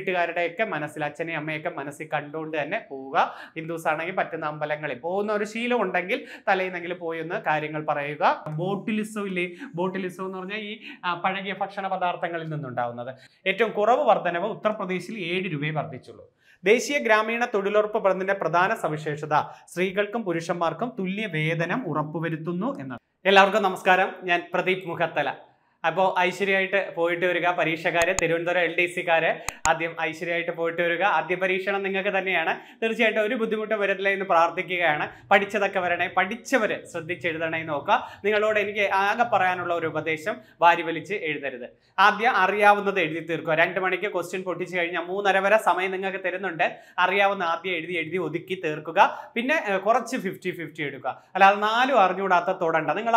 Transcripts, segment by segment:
ഒക്കെ മനസ്സിൽ അച്ഛനെയും അമ്മയൊക്കെ മനസ്സിൽ കണ്ടുകൊണ്ട് തന്നെ പോവുക ഹിന്ദുസ് ആണെങ്കിൽ പറ്റുന്ന അമ്പലങ്ങളിൽ പോകുന്ന ഒരു ശീലം ഉണ്ടെങ്കിൽ തലേന്നെങ്കിലും പോയി ഒന്ന് കാര്യങ്ങൾ പറയുക ബോട്ടിലിസം ഇല്ലേ ബോട്ടിലിസം എന്ന് പറഞ്ഞാൽ ഈ പഴകിയ ഭക്ഷണ പദാർത്ഥങ്ങളിൽ നിന്നുണ്ടാവുന്നത് ഏറ്റവും കുറവ് വർധനവ് ഉത്തർപ്രദേശിൽ ഏഴ് രൂപയെ വർദ്ധിച്ചുള്ളൂ ദേശീയ ഗ്രാമീണ തൊഴിലുറപ്പ് പദ്ധതിന്റെ പ്രധാന സവിശേഷത സ്ത്രീകൾക്കും പുരുഷന്മാർക്കും തുല്യ വേതനം ഉറപ്പുവരുത്തുന്നു എന്നാണ് എല്ലാവർക്കും നമസ്കാരം ഞാൻ പ്രദീപ് മുഖത്തല അപ്പോൾ ഐശ്വര്യമായിട്ട് പോയിട്ട് വരിക പരീക്ഷക്കാർ തിരുവനന്തപുരം എൽ ഡി സിക്കാർ ആദ്യം ഐശ്വര്യമായിട്ട് പോയിട്ട് വരിക ആദ്യ പരീക്ഷണം നിങ്ങൾക്ക് തന്നെയാണ് തീർച്ചയായിട്ടും ഒരു ബുദ്ധിമുട്ടും വരത്തില്ല എന്ന് പ്രാർത്ഥിക്കുകയാണ് പഠിച്ചതൊക്കെ വരണേ പഠിച്ചവർ ശ്രദ്ധിച്ചെഴുതണേ നോക്കുക നിങ്ങളോട് എനിക്ക് ആകെ പറയാനുള്ള ഒരു ഉപദേശം വാരി വലിച്ച് എഴുതരുത് ആദ്യം അറിയാവുന്നത് എഴുതി തീർക്കുക രണ്ട് മണിക്ക് ക്വസ്റ്റ്യൻ പൊട്ടിച്ചു കഴിഞ്ഞാൽ മൂന്നര വരെ സമയം നിങ്ങൾക്ക് തരുന്നുണ്ട് അറിയാവുന്ന ആദ്യം എഴുതി എഴുതി ഒതുക്കി തീർക്കുക പിന്നെ കുറച്ച് ഫിഫ്റ്റി ഫിഫ്റ്റി എടുക്കുക അല്ലാതെ നാലും അറിഞ്ഞുകൂടാത്ത തൊടണ്ട നിങ്ങൾ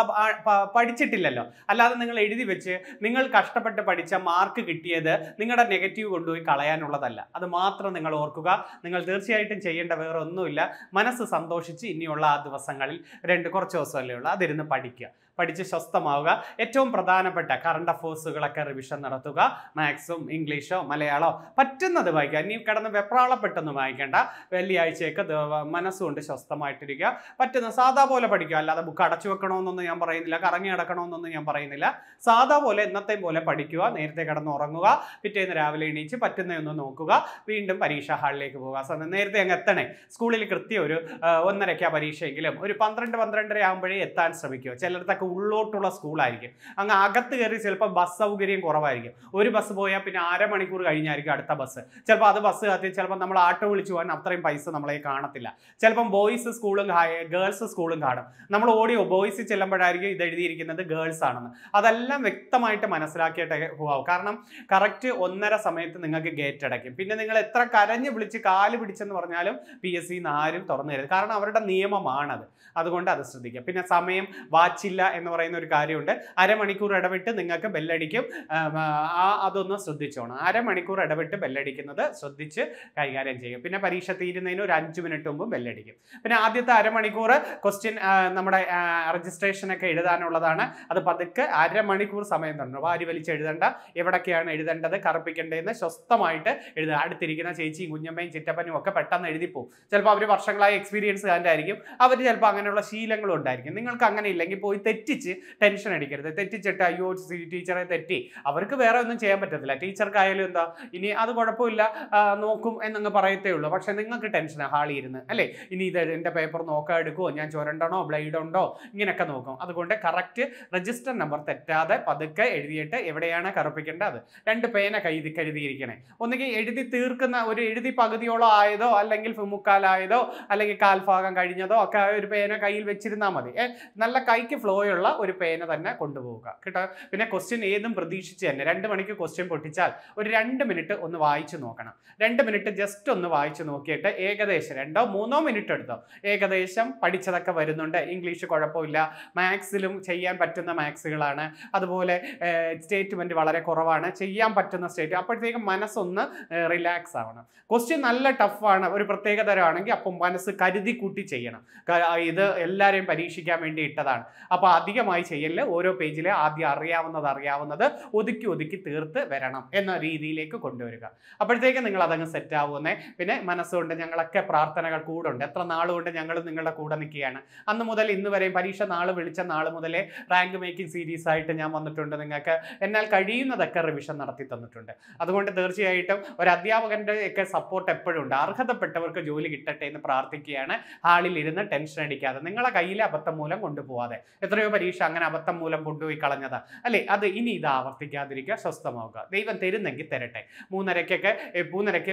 പഠിച്ചിട്ടില്ലല്ലോ അല്ലാതെ നിങ്ങൾ എഴുതി വെച്ച് നിങ്ങൾ കഷ്ടപ്പെട്ട് പഠിച്ച മാർക്ക് കിട്ടിയത് നിങ്ങളുടെ നെഗറ്റീവ് കൊണ്ടുപോയി കളയാനുള്ളതല്ല അത് മാത്രം നിങ്ങൾ ഓർക്കുക നിങ്ങൾ തീർച്ചയായിട്ടും ചെയ്യേണ്ട വേറെ ഒന്നുമില്ല മനസ്സ് സന്തോഷിച്ച് ഇനിയുള്ള ആ ദിവസങ്ങളിൽ രണ്ട് കുറച്ച് ദിവസമല്ലേ ഉള്ളൂ അതിരുന്ന് പഠിക്കുക പഠിച്ച് സ്വസ്ഥമാവുക ഏറ്റവും പ്രധാനപ്പെട്ട കറണ്ട് അഫേഴ്സുകളൊക്കെ റിവിഷൻ നടത്തുക മാത്സും ഇംഗ്ലീഷോ മലയാളോ പറ്റുന്നത് വായിക്കുക ഇനി കിടന്ന് വെപ്രാളപ്പെട്ടൊന്നും വായിക്കേണ്ട വെള്ളിയാഴ്ചയൊക്കെ മനസ്സുകൊണ്ട് സ്വസ്ഥമായിട്ടിരിക്കുക പറ്റുന്ന സാധാ പോലെ പഠിക്കുക അല്ലാതെ ബുക്ക് അടച്ചു വെക്കണമെന്നൊന്നും ഞാൻ പറയുന്നില്ല കറങ്ങി നടക്കണമെന്നൊന്നും ഞാൻ പറയുന്നില്ല സാധാ പോലെ ഇന്നത്തെയും പോലെ പഠിക്കുക നേരത്തെ കിടന്ന് ഉറങ്ങുക പിറ്റേന്ന് രാവിലെ എണീച്ച് പറ്റുന്നതൊന്ന് നോക്കുക വീണ്ടും പരീക്ഷാ ഹാളിലേക്ക് പോകുക നേരത്തെ അങ്ങ് എത്തണേ സ്കൂളിൽ കൃത്യം ഒരു ഒന്നരയ്ക്കാ പരീക്ഷയെങ്കിലും ഒരു പന്ത്രണ്ട് പന്ത്രണ്ടര ആകുമ്പോഴേ എത്താൻ ശ്രമിക്കുക ചിലർക്കൊക്കെ ഉള്ളോട്ടുള്ള സ്കൂളായിരിക്കും അങ്ങ് അകത്ത് കയറി ചിലപ്പോൾ ബസ് സൗകര്യം കുറവായിരിക്കും ഒരു ബസ് പോയാൽ പിന്നെ അരമണിക്കൂർ കഴിഞ്ഞായിരിക്കും അടുത്ത ബസ് ചിലപ്പോൾ അത് ബസ് കത്തി ചിലപ്പോൾ നമ്മൾ ആട്ടോ വിളിച്ചു പോകാൻ അത്രയും പൈസ നമ്മളെ കാണത്തില്ല ചിലപ്പം ബോയ്സ് സ്കൂളും ഗേൾസ് സ്കൂളും കാണും നമ്മൾ ഓടിയോ ബോയ്സ് ചെല്ലുമ്പോഴായിരിക്കും ഇത് എഴുതിയിരിക്കുന്നത് ഗേൾസ് ആണെന്ന് അതെല്ലാം വ്യക്തമായിട്ട് മനസ്സിലാക്കിയിട്ട് പോകാവും കാരണം കറക്റ്റ് ഒന്നര സമയത്ത് നിങ്ങൾക്ക് ഗേറ്റ് അടയ്ക്കും പിന്നെ നിങ്ങൾ എത്ര കരഞ്ഞ് വിളിച്ച് കാല് പിടിച്ചെന്ന് പറഞ്ഞാലും പി എസ് സിന്ന് ആരും തുറന്നു കാരണം അവരുടെ നിയമമാണത് അതുകൊണ്ട് അത് ശ്രദ്ധിക്കുക പിന്നെ സമയം വാച്ചില്ല എന്ന് പറയുന്ന ഒരു കാര്യമുണ്ട് അരമണിക്കൂർ ഇടവിട്ട് നിങ്ങൾക്ക് ബെല്ലടിക്കും ആ അതൊന്ന് ശ്രദ്ധിച്ചോണം അരമണിക്കൂർ ഇടവിട്ട് ബെല്ലടിക്കുന്നത് ശ്രദ്ധിച്ച് കൈകാര്യം ചെയ്യും പിന്നെ പരീക്ഷ തീരുന്നതിന് ഒരു അഞ്ച് മിനിറ്റ് മുമ്പ് ബെല്ലടിക്കും പിന്നെ ആദ്യത്തെ അരമണിക്കൂർ ക്വസ്റ്റ്യൻ നമ്മുടെ രജിസ്ട്രേഷനൊക്കെ എഴുതാനുള്ളതാണ് അത് പതുക്കെ അരമണിക്കൂർ സമയം തരണം വാരി വലിച്ച് എഴുതേണ്ട എവിടൊക്കെയാണ് എഴുതേണ്ടത് കറുപ്പിക്കേണ്ടതെന്ന് സ്വസ്ഥമായിട്ട് എഴുതുക അടുത്തിരിക്കുന്ന ചേച്ചിയും കുഞ്ഞമ്മയും ചിറ്റപ്പനും ഒക്കെ പെട്ടെന്ന് എഴുതിപ്പോവും ചിലപ്പോൾ അവർ വർഷങ്ങളായി എക്സ്പീരിയൻസ് കാരൻ്റെ ആയിരിക്കും അവർ ചിലപ്പോൾ അങ്ങനെയുള്ള ശീലങ്ങളും ഉണ്ടായിരിക്കും നിങ്ങൾക്ക് അങ്ങനെ ഇല്ലെങ്കിൽ പോയി തെറ്റിച്ച് ടെൻഷൻ അടിക്കരുത് തെറ്റിച്ചിട്ട് അയ്യോ ടീച്ചറെ തെറ്റി അവർക്ക് വേറെ ഒന്നും ചെയ്യാൻ പറ്റത്തില്ല ടീച്ചർക്കായാലും എന്താ ഇനി അത് കുഴപ്പമില്ല നോക്കും എന്നങ്ങ് പറയത്തേ ഉള്ളൂ പക്ഷെ നിങ്ങൾക്ക് ടെൻഷനാണ് ഹാളിൽ ഇരുന്ന് അല്ലേ ഇനി ഇത് എൻ്റെ പേപ്പർ നോക്കാൻ എടുക്കുമോ ഞാൻ ചുരണ്ടണോ ബ്ലൈഡ് ഉണ്ടോ ഇങ്ങനെയൊക്കെ നോക്കും അതുകൊണ്ട് കറക്റ്റ് രജിസ്റ്റർ നമ്പർ തെറ്റാതെ പതുക്കെ എഴുതിയിട്ട് എവിടെയാണ് കറുപ്പിക്കേണ്ടത് രണ്ട് പേന കൈതി കരുതിയിരിക്കണേ ഒന്നുകിൽ എഴുതി തീർക്കുന്ന ഒരു എഴുതി പകുതിയോളം ആയതോ അല്ലെങ്കിൽ ഫിമുക്കാലായതോ അല്ലെങ്കിൽ കാൽഭാഗം കഴിഞ്ഞതോ ഒക്കെ ഒരു പേന കയ്യിൽ വെച്ചിരുന്നാൽ മതി നല്ല കൈക്ക് ഫ്ലോ ഉള്ള ഒരു പേന തന്നെ കൊണ്ടുപോവുക കേട്ടോ പിന്നെ ക്വസ്റ്റ്യൻ ഏതും പ്രതീക്ഷിച്ച് തന്നെ രണ്ട് മണിക്ക് ക്വസ്റ്റ്യൻ പൊട്ടിച്ചാൽ ഒരു രണ്ട് മിനിറ്റ് ഒന്ന് വായിച്ചു നോക്കണം രണ്ട് മിനിറ്റ് ജസ്റ്റ് ഒന്ന് വായിച്ചു നോക്കിയിട്ട് ഏകദേശം രണ്ടോ മൂന്നോ മിനിറ്റ് എടുത്തോ ഏകദേശം പഠിച്ചതൊക്കെ വരുന്നുണ്ട് ഇംഗ്ലീഷ് കുഴപ്പമില്ല മാത്സിലും ചെയ്യാൻ പറ്റുന്ന മാത്സുകളാണ് അതുപോലെ സ്റ്റേറ്റ്മെൻറ്റ് വളരെ കുറവാണ് ചെയ്യാൻ പറ്റുന്ന സ്റ്റേറ്റ് അപ്പോഴത്തേക്കും മനസ്സൊന്ന് റിലാക്സ് ആവണം ക്വസ്റ്റ്യൻ നല്ല ടഫാണ് ഒരു പ്രത്യേക തരമാണെങ്കിൽ അപ്പം മനസ്സ് കരുതി കൂട്ടി ചെയ്യണം ഇത് എല്ലാവരെയും പരീക്ഷിക്കാൻ വേണ്ടി ഇട്ടതാണ് അപ്പോൾ അധികമായി ചെയ്യലിൽ ഓരോ പേജിലെ ആദ്യം അറിയാവുന്നത് അറിയാവുന്നത് ഒതുക്കി ഒതുക്കി തീർത്ത് വരണം എന്ന രീതിയിലേക്ക് കൊണ്ടുവരിക അപ്പോഴത്തേക്ക് നിങ്ങൾ അതങ്ങ് സെറ്റ് ആവുന്നേ പിന്നെ മനസ്സുകൊണ്ട് ഞങ്ങളൊക്കെ പ്രാർത്ഥനകൾ കൂടെ ഉണ്ട് എത്ര നാളുകൊണ്ട് ഞങ്ങൾ നിങ്ങളുടെ കൂടെ നിൽക്കുകയാണ് അന്ന് മുതൽ ഇന്ന് വരെയും പരീക്ഷ നാൾ വിളിച്ച നാൾ മുതലേ റാങ്ക് മേക്കിംഗ് സീരീസ് ആയിട്ട് ഞാൻ വന്നിട്ടുണ്ട് നിങ്ങൾക്ക് എന്നാൽ കഴിയുന്നതൊക്കെ റിവിഷൻ നടത്തി തന്നിട്ടുണ്ട് അതുകൊണ്ട് തീർച്ചയായിട്ടും ഒരു അധ്യാപകൻ്റെ ഒക്കെ സപ്പോർട്ട് എപ്പോഴും ഉണ്ട് അർഹതപ്പെട്ടവർക്ക് ജോലി കിട്ടട്ടെ എന്ന് പ്രാർത്ഥിക്കുകയാണ് ഹാളിൽ ഇരുന്ന് ടെൻഷൻ അടിക്കാതെ നിങ്ങളെ കയ്യിലെ അബദ്ധം മൂലം കൊണ്ടുപോവാതെ എത്രയോ എത്രയോ പരീക്ഷ അങ്ങനെ അബദ്ധം മൂലം കൊണ്ടുപോയി കളഞ്ഞത് അല്ലേ അത് ഇനി ഇത് ആവർത്തിക്കാതിരിക്കുക സ്വസ്ഥമാവുക ദൈവം തരുന്നെങ്കിൽ തരട്ടെ മൂന്നരക്കൊക്കെ മൂന്നരക്ക്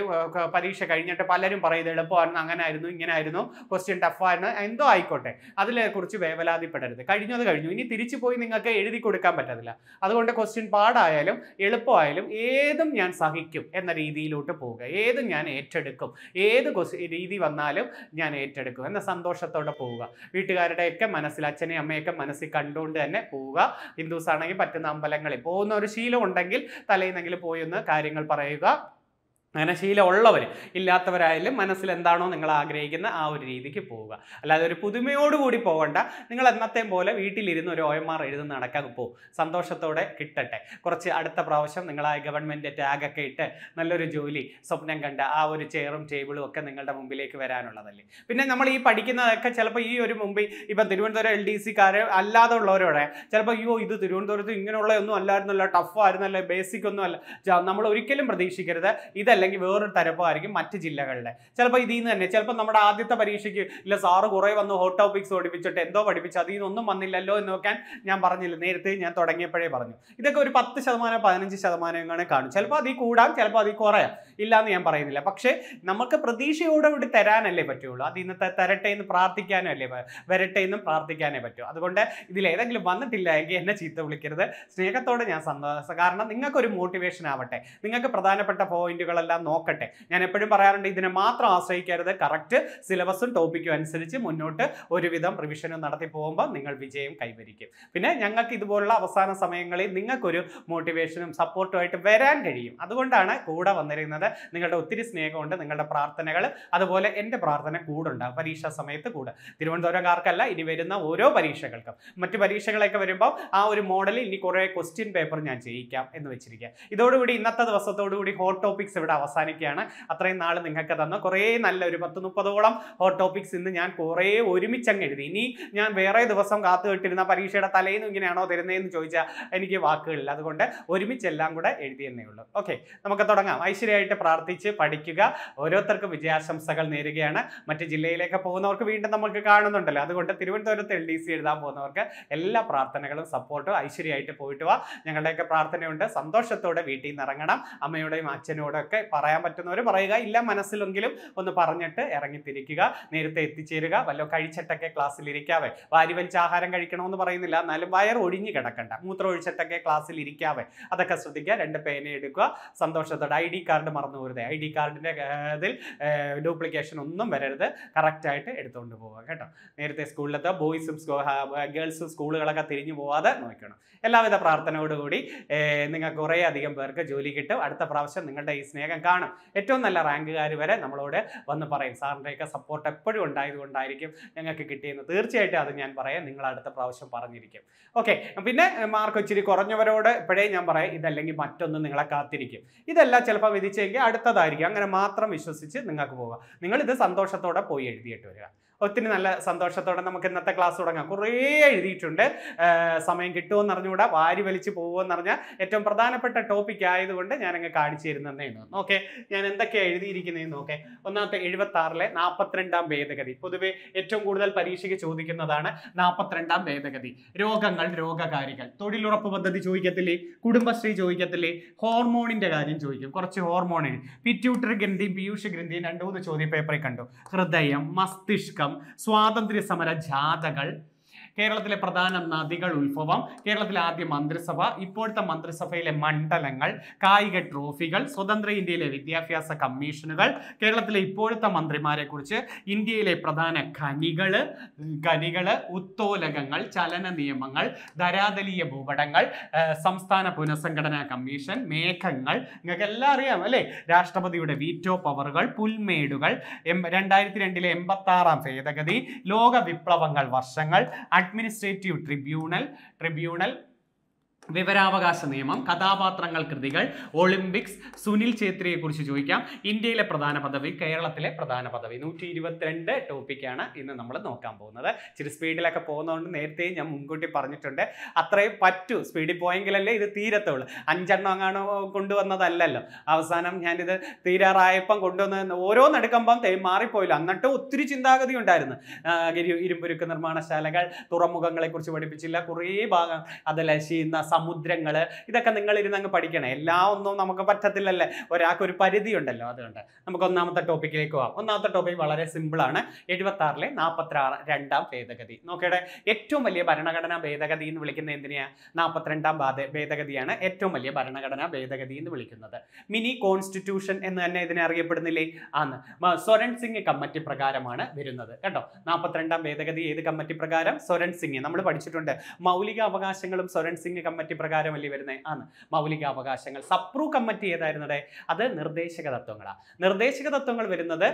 പരീക്ഷ കഴിഞ്ഞിട്ട് പലരും പറയുന്നത് എളുപ്പമായിരുന്നു അങ്ങനെ ആയിരുന്നു ഇങ്ങനെ ആയിരുന്നു ക്വസ്റ്റ്യൻ ടഫായിരുന്നു എന്തോ ആയിക്കോട്ടെ അതിലെ കുറിച്ച് വേവലാതിപ്പെടരുത് കഴിഞ്ഞത് കഴിഞ്ഞു ഇനി തിരിച്ചു പോയി നിങ്ങൾക്ക് എഴുതി കൊടുക്കാൻ പറ്റത്തില്ല അതുകൊണ്ട് ക്വസ്റ്റ്യൻ പാടായാലും എളുപ്പമായാലും ഏതും ഞാൻ സഹിക്കും എന്ന രീതിയിലോട്ട് പോവുക ഏതും ഞാൻ ഏറ്റെടുക്കും ഏത് രീതി വന്നാലും ഞാൻ ഏറ്റെടുക്കും എന്ന സന്തോഷത്തോടെ പോവുക വീട്ടുകാരുടെയൊക്കെ മനസ്സിൽ അച്ഛനെയും അമ്മയൊക്കെ മനസ്സിൽ മ്യൂസിക് കണ്ടുകൊണ്ട് തന്നെ പോവുക ഹിന്ദുസ് ആണെങ്കിൽ പറ്റുന്ന അമ്പലങ്ങളിൽ പോകുന്ന ഒരു ശീലം ഉണ്ടെങ്കിൽ തലേന്നെങ്കിലും പോയി ഒന്ന് കാര്യങ്ങൾ പറയുക അങ്ങനെ ശീലമുള്ളവർ ഇല്ലാത്തവരായാലും മനസ്സിൽ എന്താണോ നിങ്ങൾ ആഗ്രഹിക്കുന്ന ആ ഒരു രീതിക്ക് പോവുക അല്ലാതെ ഒരു പുതുമയോടുകൂടി പോകണ്ട നിങ്ങൾ എന്നത്തെയും പോലെ വീട്ടിലിരുന്ന് ഒരു ഒ എം ആർ എഴുതുന്ന നടക്കാൻ പോകും സന്തോഷത്തോടെ കിട്ടട്ടെ കുറച്ച് അടുത്ത പ്രാവശ്യം നിങ്ങൾ ആ ഗവൺമെൻറ് ടാഗൊക്കെ ഇട്ട് നല്ലൊരു ജോലി സ്വപ്നം കണ്ട ആ ഒരു ചെയറും ടേബിളും ഒക്കെ നിങ്ങളുടെ മുമ്പിലേക്ക് വരാനുള്ളതല്ലേ പിന്നെ നമ്മൾ ഈ പഠിക്കുന്നതൊക്കെ ചിലപ്പോൾ ഈ ഒരു മുമ്പിൽ ഇപ്പം തിരുവനന്തപുരം എൽ ഡി സിക്കാർ അല്ലാതെ ഉള്ളവരോടെ ചിലപ്പോൾ അയ്യോ ഇത് തിരുവനന്തപുരത്ത് ഇങ്ങനെയുള്ള ഒന്നും അല്ലായിരുന്നല്ലോ ടഫായിരുന്നല്ലോ ബേസിക് ഒന്നും അല്ല നമ്മൾ ഒരിക്കലും പ്രതീക്ഷിക്കരുത് ഇതല്ല അല്ലെങ്കിൽ വേറൊരു തരപ്പായിരിക്കും മറ്റ് ജില്ലകളിലെ ചിലപ്പോൾ ഇതിൽ നിന്ന് തന്നെ ചിലപ്പോൾ നമ്മുടെ ആദ്യത്തെ പരീക്ഷയ്ക്ക് ഇല്ല സാറ് കുറേ വന്ന് ഹോട്ട് ടോപ്പിക്സ് പഠിപ്പിച്ചിട്ട് എന്തോ പഠിപ്പിച്ചു അതിൽ നിന്നൊന്നും വന്നില്ലല്ലോ എന്ന് നോക്കാൻ ഞാൻ പറഞ്ഞില്ല നേരത്തെ ഞാൻ തുടങ്ങിയപ്പോഴേ പറഞ്ഞു ഇതൊക്കെ ഒരു പത്ത് ശതമാനം പതിനഞ്ച് ശതമാനം കാണും ചിലപ്പോൾ അതിൽ കൂടാം ചിലപ്പോൾ അതിൽ കുറയാം ഇല്ല എന്ന് ഞാൻ പറയുന്നില്ല പക്ഷേ നമുക്ക് കൂടി തരാനല്ലേ പറ്റുള്ളൂ അത് ഇന്നത്തെ തരട്ടെ എന്ന് പ്രാർത്ഥിക്കാനും അല്ലേ വരട്ടെ എന്നും പ്രാർത്ഥിക്കാനേ പറ്റൂ അതുകൊണ്ട് ഏതെങ്കിലും വന്നിട്ടില്ല എങ്കിൽ എന്നെ ചീത്ത വിളിക്കരുത് സ്നേഹത്തോടെ ഞാൻ സന്തോഷം കാരണം നിങ്ങൾക്കൊരു മോട്ടിവേഷൻ ആവട്ടെ നിങ്ങൾക്ക് പ്രധാനപ്പെട്ട പോയിന്റുകളെല്ലാം നോക്കട്ടെ ഞാൻ എപ്പോഴും പറയാറുണ്ട് ഇതിനെ മാത്രം ആശ്രയിക്കരുത് കറക്റ്റ് സിലബസും ടോപ്പിക്കും അനുസരിച്ച് മുന്നോട്ട് ഒരുവിധം റിവിഷനും നടത്തി പോകുമ്പോൾ നിങ്ങൾ വിജയം കൈവരിക്കും പിന്നെ ഞങ്ങൾക്ക് ഇതുപോലുള്ള അവസാന സമയങ്ങളിൽ നിങ്ങൾക്കൊരു മോട്ടിവേഷനും സപ്പോർട്ടുമായിട്ട് വരാൻ കഴിയും അതുകൊണ്ടാണ് കൂടെ വന്നിരുന്നത് ചെയ്യുന്നുണ്ട് നിങ്ങളുടെ ഒത്തിരി സ്നേഹമുണ്ട് നിങ്ങളുടെ പ്രാർത്ഥനകൾ അതുപോലെ എൻ്റെ പ്രാർത്ഥന കൂടുണ്ട് പരീക്ഷാ സമയത്ത് കൂട് തിരുവനന്തപുരംകാർക്കല്ല ഇനി വരുന്ന ഓരോ പരീക്ഷകൾക്കും മറ്റു പരീക്ഷകളൊക്കെ വരുമ്പോൾ ആ ഒരു മോഡലിൽ ഇനി കുറേ ക്വസ്റ്റ്യൻ പേപ്പർ ഞാൻ ചെയ്യിക്കാം എന്ന് വെച്ചിരിക്കുക ഇതോടുകൂടി ഇന്നത്തെ ദിവസത്തോടുകൂടി ഹോട്ട് ടോപ്പിക്സ് ഇവിടെ അവസാനിക്കുകയാണ് അത്രയും നാൾ നിങ്ങൾക്ക് തന്ന കുറേ നല്ല ഒരു പത്ത് മുപ്പതോളം ഹോട്ട് ടോപ്പിക്സ് ഇന്ന് ഞാൻ കുറേ ഒരുമിച്ചങ്ങ് എഴുതി ഇനി ഞാൻ വേറെ ദിവസം കാത്തു കിട്ടിരുന്ന പരീക്ഷയുടെ തലേന്ന് ഇങ്ങനെയാണോ തരുന്നതെന്ന് ചോദിച്ചാൽ എനിക്ക് വാക്കുകളില്ല അതുകൊണ്ട് ഒരുമിച്ചെല്ലാം കൂടെ എഴുതിയെന്നേ ഉള്ളൂ ഓക്കെ നമുക്ക് തുടങ്ങാം ഐശ്വര്യമായിട്ട് നന്നായിട്ട് പ്രാർത്ഥിച്ച് പഠിക്കുക ഓരോരുത്തർക്കും വിജയാശംസകൾ നേരുകയാണ് മറ്റ് ജില്ലയിലേക്ക് പോകുന്നവർക്ക് വീണ്ടും നമുക്ക് കാണുന്നുണ്ടല്ലോ അതുകൊണ്ട് തിരുവനന്തപുരത്ത് എൽ ഡി സി എഴുതാൻ പോകുന്നവർക്ക് എല്ലാ പ്രാർത്ഥനകളും സപ്പോർട്ടും ഐശ്വര്യമായിട്ട് പോയിട്ട് വാ ഞങ്ങളുടെയൊക്കെ പ്രാർത്ഥനയുണ്ട് സന്തോഷത്തോടെ വീട്ടിൽ നിന്ന് ഇറങ്ങണം അമ്മയോടെയും അച്ഛനോടും ഒക്കെ പറയാൻ പറ്റുന്നവർ പറയുക ഇല്ല മനസ്സിലെങ്കിലും ഒന്ന് പറഞ്ഞിട്ട് ഇറങ്ങിത്തിരിക്കുക നേരത്തെ എത്തിച്ചേരുക വല്ല കഴിച്ചിട്ടൊക്കെ ക്ലാസ്സിൽ ഇരിക്കാവേ വാരി വലിച്ച ആഹാരം കഴിക്കണമെന്ന് പറയുന്നില്ല എന്നാലും വയർ ഒഴിഞ്ഞു കിടക്കണ്ട മൂത്രം ഒഴിച്ചിട്ടൊക്കെ ക്ലാസ്സിൽ ഇരിക്കാവേ അതൊക്കെ ശ്രദ്ധിക്കുക രണ്ട് പേന എടുക്കുക സന്തോഷത്തോടെ ഐ ഡി കാർഡ് മറന്നു പോരുത് ഐ ഡി കാർഡിൻ്റെ ഇതിൽ ഡ്യൂപ്ലിക്കേഷൻ ഒന്നും വരരുത് കറക്റ്റായിട്ട് എടുത്തുകൊണ്ട് പോവുക കേട്ടോ നേരത്തെ സ്കൂളിലത്തെ ബോയ്സും ഗേൾസും സ്കൂളുകളൊക്കെ തിരിഞ്ഞു പോവാതെ നോക്കണം എല്ലാവിധ പ്രാർത്ഥനയോടുകൂടി നിങ്ങൾക്ക് കുറേ അധികം പേർക്ക് ജോലി കിട്ടും അടുത്ത പ്രാവശ്യം നിങ്ങളുടെ ഈ സ്നേഹം കാണും ഏറ്റവും നല്ല റാങ്കുകാർ വരെ നമ്മളോട് വന്ന് പറയും സാറിൻ്റെയൊക്കെ സപ്പോർട്ട് എപ്പോഴും ഉണ്ടായതുകൊണ്ടായിരിക്കും ഞങ്ങൾക്ക് കിട്ടിയെന്ന് തീർച്ചയായിട്ടും അത് ഞാൻ പറയാം നിങ്ങൾ അടുത്ത പ്രാവശ്യം പറഞ്ഞിരിക്കും ഓക്കെ പിന്നെ മാർക്ക് ഇച്ചിരി കുറഞ്ഞവരോട് ഇപ്പോഴേ ഞാൻ പറയാം ഇതല്ലെങ്കിൽ മറ്റൊന്ന് നിങ്ങളെ കാത്തിരിക്കും ഇതെല്ലാം ചിലപ്പോൾ വിധിച്ചെങ്കിൽ അടുത്തതായിരിക്കും അങ്ങനെ മാത്രം വിശ്വസിച്ച് നിങ്ങൾക്ക് പോവുക ഇത് സന്തോഷത്തോടെ പോയി എഴുതിയിട്ട് വരിക ഒത്തിരി നല്ല സന്തോഷത്തോടെ നമുക്ക് ഇന്നത്തെ ക്ലാസ് തുടങ്ങാം കുറേ എഴുതിയിട്ടുണ്ട് സമയം കിട്ടുമെന്ന് അറിഞ്ഞുകൂടാ വാരി വലിച്ച് പോകുമെന്ന് അറിഞ്ഞാൽ ഏറ്റവും പ്രധാനപ്പെട്ട ടോപ്പിക് ആയതുകൊണ്ട് ഞാനങ്ങ് കാണിച്ചു തരുന്നതേ ഉള്ളൂ ഓക്കെ ഞാൻ എന്തൊക്കെയാണ് എഴുതിയിരിക്കുന്നതെന്ന് നോക്കെ ഒന്നാമത്തെ എഴുപത്തി ആറിലെ നാൽപ്പത്തിരണ്ടാം ഭേദഗതി പൊതുവേ ഏറ്റവും കൂടുതൽ പരീക്ഷയ്ക്ക് ചോദിക്കുന്നതാണ് നാൽപ്പത്തിരണ്ടാം ഭേദഗതി രോഗങ്ങൾ രോഗകാരികൾ തൊഴിലുറപ്പ് പദ്ധതി ചോദിക്കത്തില്ലേ കുടുംബശ്രീ ചോദിക്കത്തില്ലേ ഹോർമോണിന്റെ കാര്യം ചോദിക്കും കുറച്ച് ഹോർമോണിൽ പിറ്റ്യൂട്ടറി ഗ്രന്ഥിയും പീയൂഷ ഗ്രന്ഥിയും രണ്ടു മൂന്ന് ചോദ്യ പേപ്പറിൽ കണ്ടു ഹൃദയം മസ്തിഷ്കം അടക്കം സ്വാതന്ത്ര്യ സമര ജാഥകൾ കേരളത്തിലെ പ്രധാന നദികൾ ഉത്ഭവം കേരളത്തിലെ ആദ്യ മന്ത്രിസഭ ഇപ്പോഴത്തെ മന്ത്രിസഭയിലെ മണ്ഡലങ്ങൾ കായിക ട്രോഫികൾ സ്വതന്ത്ര ഇന്ത്യയിലെ വിദ്യാഭ്യാസ കമ്മീഷനുകൾ കേരളത്തിലെ ഇപ്പോഴത്തെ മന്ത്രിമാരെ കുറിച്ച് ഇന്ത്യയിലെ പ്രധാന ഖനികള് ഖനികള് ഉത്തോലകങ്ങൾ ചലന നിയമങ്ങൾ ധരാതലീയ ഭൂപടങ്ങൾ സംസ്ഥാന പുനഃസംഘടനാ കമ്മീഷൻ മേഘങ്ങൾ നിങ്ങൾക്ക് എല്ലാം അറിയാം അല്ലേ രാഷ്ട്രപതിയുടെ വീറ്റോ പവറുകൾ പുൽമേടുകൾ രണ്ടായിരത്തി രണ്ടിലെ എൺപത്തി ആറാം ഭേദഗതി ലോക വിപ്ലവങ്ങൾ വർഷങ്ങൾ administrative tribunal, tribunal വിവരാവകാശ നിയമം കഥാപാത്രങ്ങൾ കൃതികൾ ഒളിമ്പിക്സ് സുനിൽ ഛേത്രിയെ കുറിച്ച് ചോദിക്കാം ഇന്ത്യയിലെ പ്രധാന പദവി കേരളത്തിലെ പ്രധാന പദവി നൂറ്റി ഇരുപത്തിരണ്ട് ടോപ്പിക്കാണ് ഇന്ന് നമ്മൾ നോക്കാൻ പോകുന്നത് ഇച്ചിരി സ്പീഡിലൊക്കെ പോകുന്നതുകൊണ്ട് നേരത്തെ ഞാൻ മുൻകൂട്ടി പറഞ്ഞിട്ടുണ്ട് അത്രയും പറ്റൂ സ്പീഡിൽ പോയെങ്കിലല്ലേ ഇത് തീരത്തുള്ളൂ അഞ്ചെണ്ണം അങ്ങാണ് കൊണ്ടുവന്നതല്ലല്ലോ അവസാനം ഞാനിത് തീരാറായപ്പം കൊണ്ടുവന്ന ഓരോന്നെടുക്കുമ്പം തേ മാറിപ്പോയില്ല എന്നിട്ട് ഒത്തിരി ചിന്താഗതി ഉണ്ടായിരുന്നു ഇരു ഇരുമ്പുരുക്ക് നിർമ്മാണശാലകൾ തുറമുഖങ്ങളെക്കുറിച്ച് പഠിപ്പിച്ചില്ല കുറേ ഭാഗം അതല്ല ശീന്ന സമുദ്രങ്ങൾ ഇതൊക്കെ നിങ്ങൾ ഇരുന്നങ്ങ് പഠിക്കണം എല്ലാ ഒന്നും നമുക്ക് പറ്റത്തില്ലല്ലേ ഒരാൾക്ക് ഒരു പരിധി ഉണ്ടല്ലോ അതുകൊണ്ട് നമുക്ക് ഒന്നാമത്തെ ടോപ്പിക്കിലേക്ക് പോകാം ഒന്നാമത്തെ ടോപ്പിക് വളരെ സിമ്പിളാണ് എഴുപത്തി ആറിലെ നാൽപ്പത്തി ആറ് രണ്ടാം ഭേദഗതി നോക്കിയുടെ ഏറ്റവും വലിയ ഭരണഘടനാ ഭേദഗതി എന്ന് വിളിക്കുന്ന എന്തിനെയാണ് നാൽപ്പത്തിരണ്ടാം ഭേദഗതിയാണ് ഏറ്റവും വലിയ ഭരണഘടനാ ഭേദഗതി എന്ന് വിളിക്കുന്നത് മിനി കോൺസ്റ്റിറ്റ്യൂഷൻ എന്ന് തന്നെ ഇതിനെ അറിയപ്പെടുന്നില്ലേ ആന്ന് സ്വരൺ സിംഗ് കമ്മിറ്റി പ്രകാരമാണ് വരുന്നത് കേട്ടോ നാൽപ്പത്തിരണ്ടാം ഭേദഗതി ഏത് കമ്മിറ്റി പ്രകാരം സ്വരൺ സിംഗ് നമ്മൾ പഠിച്ചിട്ടുണ്ട് മൗലിക അവകാശങ്ങളും സ്വരൺ സിംഗ് കമ്മിറ്റി കമ്മിറ്റി പ്രകാരമല്ലേ വരുന്നത് ആണ് മൗലിക അവകാശങ്ങൾ സപ്രൂ കമ്മിറ്റി ഏതായിരുന്നത് അത് നിർദ്ദേശക തത്വങ്ങളാണ് നിർദ്ദേശക തത്വങ്ങൾ വരുന്നത്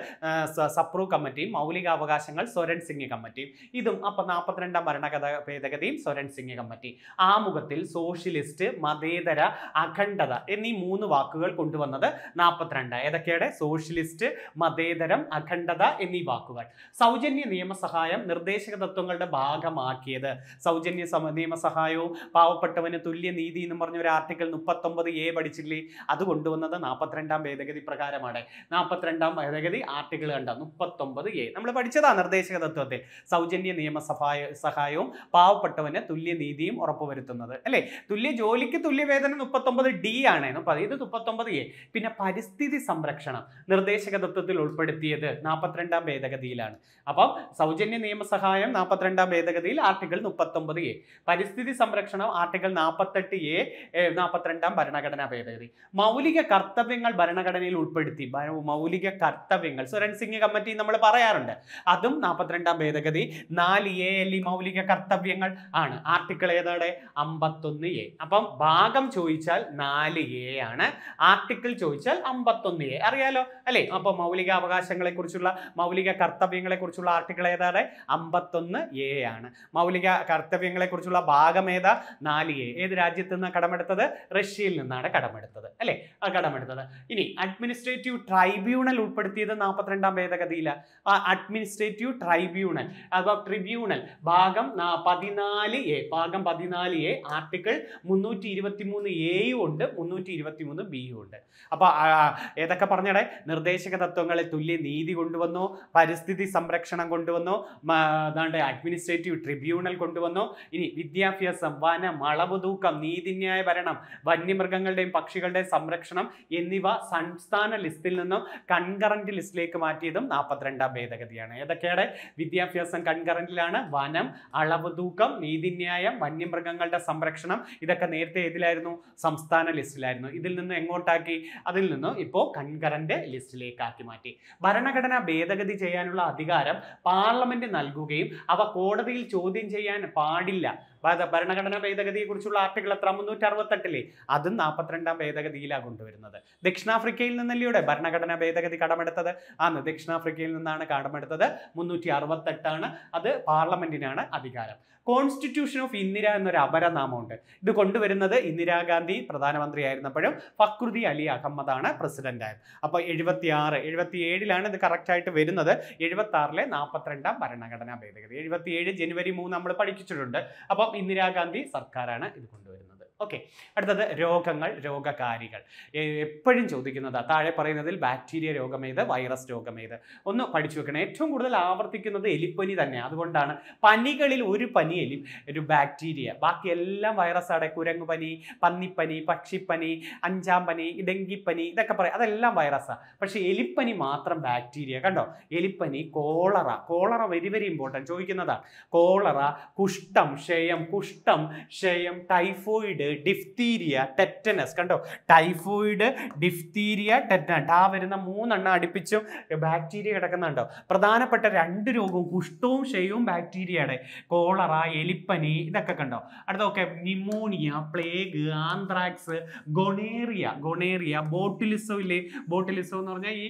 സപ്രൂ കമ്മിറ്റിയും മൗലികാവകാശങ്ങൾ സ്വരൺ സിംഗ് കമ്മിറ്റിയും ഇതും അപ്പം നാൽപ്പത്തിരണ്ടാം ഭരണകഥ ഭേദഗതിയും സ്വരൺ സിംഗ് കമ്മിറ്റി ആമുഖത്തിൽ സോഷ്യലിസ്റ്റ് മതേതര അഖണ്ഡത എന്നീ മൂന്ന് വാക്കുകൾ കൊണ്ടുവന്നത് നാൽപ്പത്തിരണ്ട് ഏതൊക്കെയാണ് സോഷ്യലിസ്റ്റ് മതേതരം അഖണ്ഡത എന്നീ വാക്കുകൾ സൗജന്യ നിയമസഹായം നിർദ്ദേശക തത്വങ്ങളുടെ ഭാഗമാക്കിയത് സൗജന്യ നിയമസഹായവും പാവപ്പെട്ടവന് തുല്യ നീതി എന്ന് പറഞ്ഞ ഒരു ആർട്ടിക്കിൾ മുപ്പത്തൊമ്പത് എ പഠിച്ചില്ലേ അത് കൊണ്ടുവന്നത് നാൽപ്പത്തിരണ്ടാം ഭേദഗതി പ്രകാരമാണ് നാൽപ്പത്തിരണ്ടാം ഭേദഗതി ആർട്ടിക്കിൾ കണ്ട മുപ്പത്തൊമ്പത് എ നമ്മൾ പഠിച്ചതാ നിർദ്ദേശക തത്വത്തിൽ സൗജന്യ നിയമസഭായ സഹായവും പാവപ്പെട്ടവന് നീതിയും ഉറപ്പുവരുത്തുന്നത് അല്ലേ തുല്യ ജോലിക്ക് തുല്യവേതനം മുപ്പത്തൊമ്പത് ഡി ആണ് ഇത് മുപ്പത്തൊമ്പത് എ പിന്നെ പരിസ്ഥിതി സംരക്ഷണം നിർദ്ദേശക തത്വത്തിൽ ഉൾപ്പെടുത്തിയത് നാൽപ്പത്തിരണ്ടാം ഭേദഗതിയിലാണ് അപ്പം സൗജന്യ നിയമസഹായം നാൽപ്പത്തിരണ്ടാം ഭേദഗതിയിൽ ആർട്ടിക്കിൾ മുപ്പത്തൊമ്പത് എ പരിസ്ഥിതി സംരക്ഷണം ആർട്ടിക്കിൾ നാൽപ്പത്തെട്ട് എ നാൽപ്പത്തിരണ്ടാം ഭരണഘടനാ ഭേദഗതി മൗലിക കർത്തവ്യങ്ങൾ ഭരണഘടനയിൽ ഉൾപ്പെടുത്തി മൗലിക കർത്തവ്യങ്ങൾ സുരൺ സിംഗ് കമ്മിറ്റി നമ്മൾ പറയാറുണ്ട് അതും നാൽപ്പത്തിരണ്ടാം ഭേദഗതി നാല് എ എൽ ഇ മൗലിക കർത്തവ്യങ്ങൾ ആണ് ആർട്ടിക്കിൾ ഏതാണ് അമ്പത്തൊന്ന് എ അപ്പം ഭാഗം ചോദിച്ചാൽ നാല് എ ആണ് ആർട്ടിക്കിൾ ചോദിച്ചാൽ അമ്പത്തൊന്ന് എ അറിയാലോ അല്ലേ അപ്പോൾ മൗലിക അവകാശങ്ങളെ കുറിച്ചുള്ള മൗലിക കർത്തവ്യങ്ങളെ കുറിച്ചുള്ള ആർട്ടിക്കിൾ ഏതാണ് അമ്പത്തൊന്ന് എ ആണ് മൗലിക കർത്തവ്യങ്ങളെ കുറിച്ചുള്ള ഭാഗം ഏതാ നാല് എ ഏത് രാജ്യത്തു നിന്നാണ് കടമെടുത്തത് റഷ്യയിൽ നിന്നാണ് കടമെടുത്തത് അല്ലേ ആ കടമെടുത്തത് ഇനി അഡ്മിനിസ്ട്രേറ്റീവ് ട്രൈബ്യൂണൽ ഉൾപ്പെടുത്തിയത് നാൽപ്പത്തിരണ്ടാം ഭേദഗതിയില്ല ആ അഡ്മിനിസ്ട്രേറ്റീവ് ട്രൈബ്യൂണൽ അഥവാ ട്രിബ്യൂണൽ ഭാഗം പതിനാല് എ ഭാഗം പതിനാല് എ ആർട്ടിക്കിൾ മുന്നൂറ്റി ഇരുപത്തി മൂന്ന് എയും ഉണ്ട് മുന്നൂറ്റി ഇരുപത്തി മൂന്ന് ബിയും ഉണ്ട് അപ്പോൾ ഏതൊക്കെ പറഞ്ഞടേ നിർദ്ദേശക തത്വങ്ങളിൽ തുല്യ നീതി കൊണ്ടുവന്നു പരിസ്ഥിതി സംരക്ഷണം കൊണ്ടുവന്നു അതാണ്ട് അഡ്മിനിസ്ട്രേറ്റീവ് ട്രിബ്യൂണൽ കൊണ്ടുവന്നു ഇനി വിദ്യാഭ്യാസം വനം അളവ് സമതൂക്കം നീതിന്യായ ഭരണം വന്യമൃഗങ്ങളുടെയും പക്ഷികളുടെയും സംരക്ഷണം എന്നിവ സംസ്ഥാന ലിസ്റ്റിൽ നിന്നും കൺകറന്റ് ലിസ്റ്റിലേക്ക് മാറ്റിയതും നാൽപ്പത്തിരണ്ടാം ഭേദഗതിയാണ് ഏതൊക്കെയാണ് വിദ്യാഭ്യാസം കൺകറന്റിലാണ് വനം അളവ് തൂക്കം നീതിന്യായം വന്യമൃഗങ്ങളുടെ സംരക്ഷണം ഇതൊക്കെ നേരത്തെ ഏതിലായിരുന്നു സംസ്ഥാന ലിസ്റ്റിലായിരുന്നു ഇതിൽ നിന്ന് എങ്ങോട്ടാക്കി അതിൽ നിന്ന് ഇപ്പോൾ കൺകറന്റ് ലിസ്റ്റിലേക്ക് ആക്കി മാറ്റി ഭരണഘടന ഭേദഗതി ചെയ്യാനുള്ള അധികാരം പാർലമെന്റ് നൽകുകയും അവ കോടതിയിൽ ചോദ്യം ചെയ്യാൻ പാടില്ല ഭരണഘടനാ ഭേദഗതിയെക്കുറിച്ചുള്ള ആർട്ടിക്കിൾ എത്ര മുന്നൂറ്റി അറുപത്തെട്ടിലെ അതും നാൽപ്പത്തിരണ്ടാം ഭേദഗതിയിലാണ് കൊണ്ടുവരുന്നത് ദക്ഷിണാഫ്രിക്കയിൽ നിന്നല്ലയുടെ ഭരണഘടനാ ഭേദഗതി കടമെടുത്തത് ആണ് ദക്ഷിണാഫ്രിക്കയിൽ നിന്നാണ് കടമെടുത്തത് മുന്നൂറ്റി അറുപത്തെട്ടാണ് അത് പാർലമെന്റിനാണ് അധികാരം കോൺസ്റ്റിറ്റ്യൂഷൻ ഓഫ് ഇന്ദിര എന്നൊരു അപരനാമമുണ്ട് ഇത് കൊണ്ടുവരുന്നത് ഇന്ദിരാഗാന്ധി പ്രധാനമന്ത്രി ആയിരുന്നപ്പോഴും ഫക്രുദ്ദീൻ അലി അഹമ്മദാണ് ആയത് അപ്പോൾ എഴുപത്തി ആറ് എഴുപത്തി ഏഴിലാണ് ഇത് കറക്റ്റായിട്ട് വരുന്നത് എഴുപത്തി ആറിലെ നാൽപ്പത്തിരണ്ടാം ഭരണഘടനാ ഭേദഗതി എഴുപത്തി ഏഴ് ജനുവരി മൂന്ന് നമ്മൾ പഠിച്ചിട്ടുണ്ട് അപ്പം ഇന്ദിരാഗാന്ധി സർക്കാരാണ് ഇത് കൊണ്ടുവരുന്നത് ഓക്കെ അടുത്തത് രോഗങ്ങൾ രോഗകാരികൾ എപ്പോഴും ചോദിക്കുന്നത് താഴെ പറയുന്നതിൽ ബാക്ടീരിയ രോഗമേത് വൈറസ് രോഗമേത് ഒന്ന് പഠിച്ചു വെക്കണം ഏറ്റവും കൂടുതൽ ആവർത്തിക്കുന്നത് എലിപ്പനി തന്നെ അതുകൊണ്ടാണ് പനികളിൽ ഒരു പനി എലി ഒരു ബാക്ടീരിയ ബാക്കി എല്ലാം വൈറസാണ് കുരങ്ങ് പനി പന്നിപ്പനി പക്ഷിപ്പനി അഞ്ചാം പനി ഡെങ്കിപ്പനി ഇതൊക്കെ പറയാം അതെല്ലാം വൈറസാണ് പക്ഷേ എലിപ്പനി മാത്രം ബാക്ടീരിയ കണ്ടോ എലിപ്പനി cholera cholera very very important ചോദിക്കുന്നതാണ് കോളറ കുഷ്ഠം ക്ഷയം കുഷ്ഠം ക്ഷയം ടൈഫോയിഡ് ഡിഫ്തീരിയ ടെറ്റനസ് കണ്ടോ ടൈഫോയിഡ് ഡിഫ്തീരിയ ടെറ്റനസ് ആ വരുന്ന മൂന്നെണ്ണം അടുപ്പിച്ചും ബാക്ടീരിയ കിടക്കുന്നുണ്ടോ പ്രധാനപ്പെട്ട രണ്ട് രോഗവും കുഷ്ഠവും ക്ഷയവും ബാക്ടീരിയയുടെ കോളറ എലിപ്പനി ഇതൊക്കെ കണ്ടോ അടുത്തൊക്കെ pneumonia plague anthrax gonorrhoea gonorrhoea ബോട്ടിലിസോ ഇല്ലേ ബോട്ടിലിസോ എന്ന് പറഞ്ഞാൽ ഈ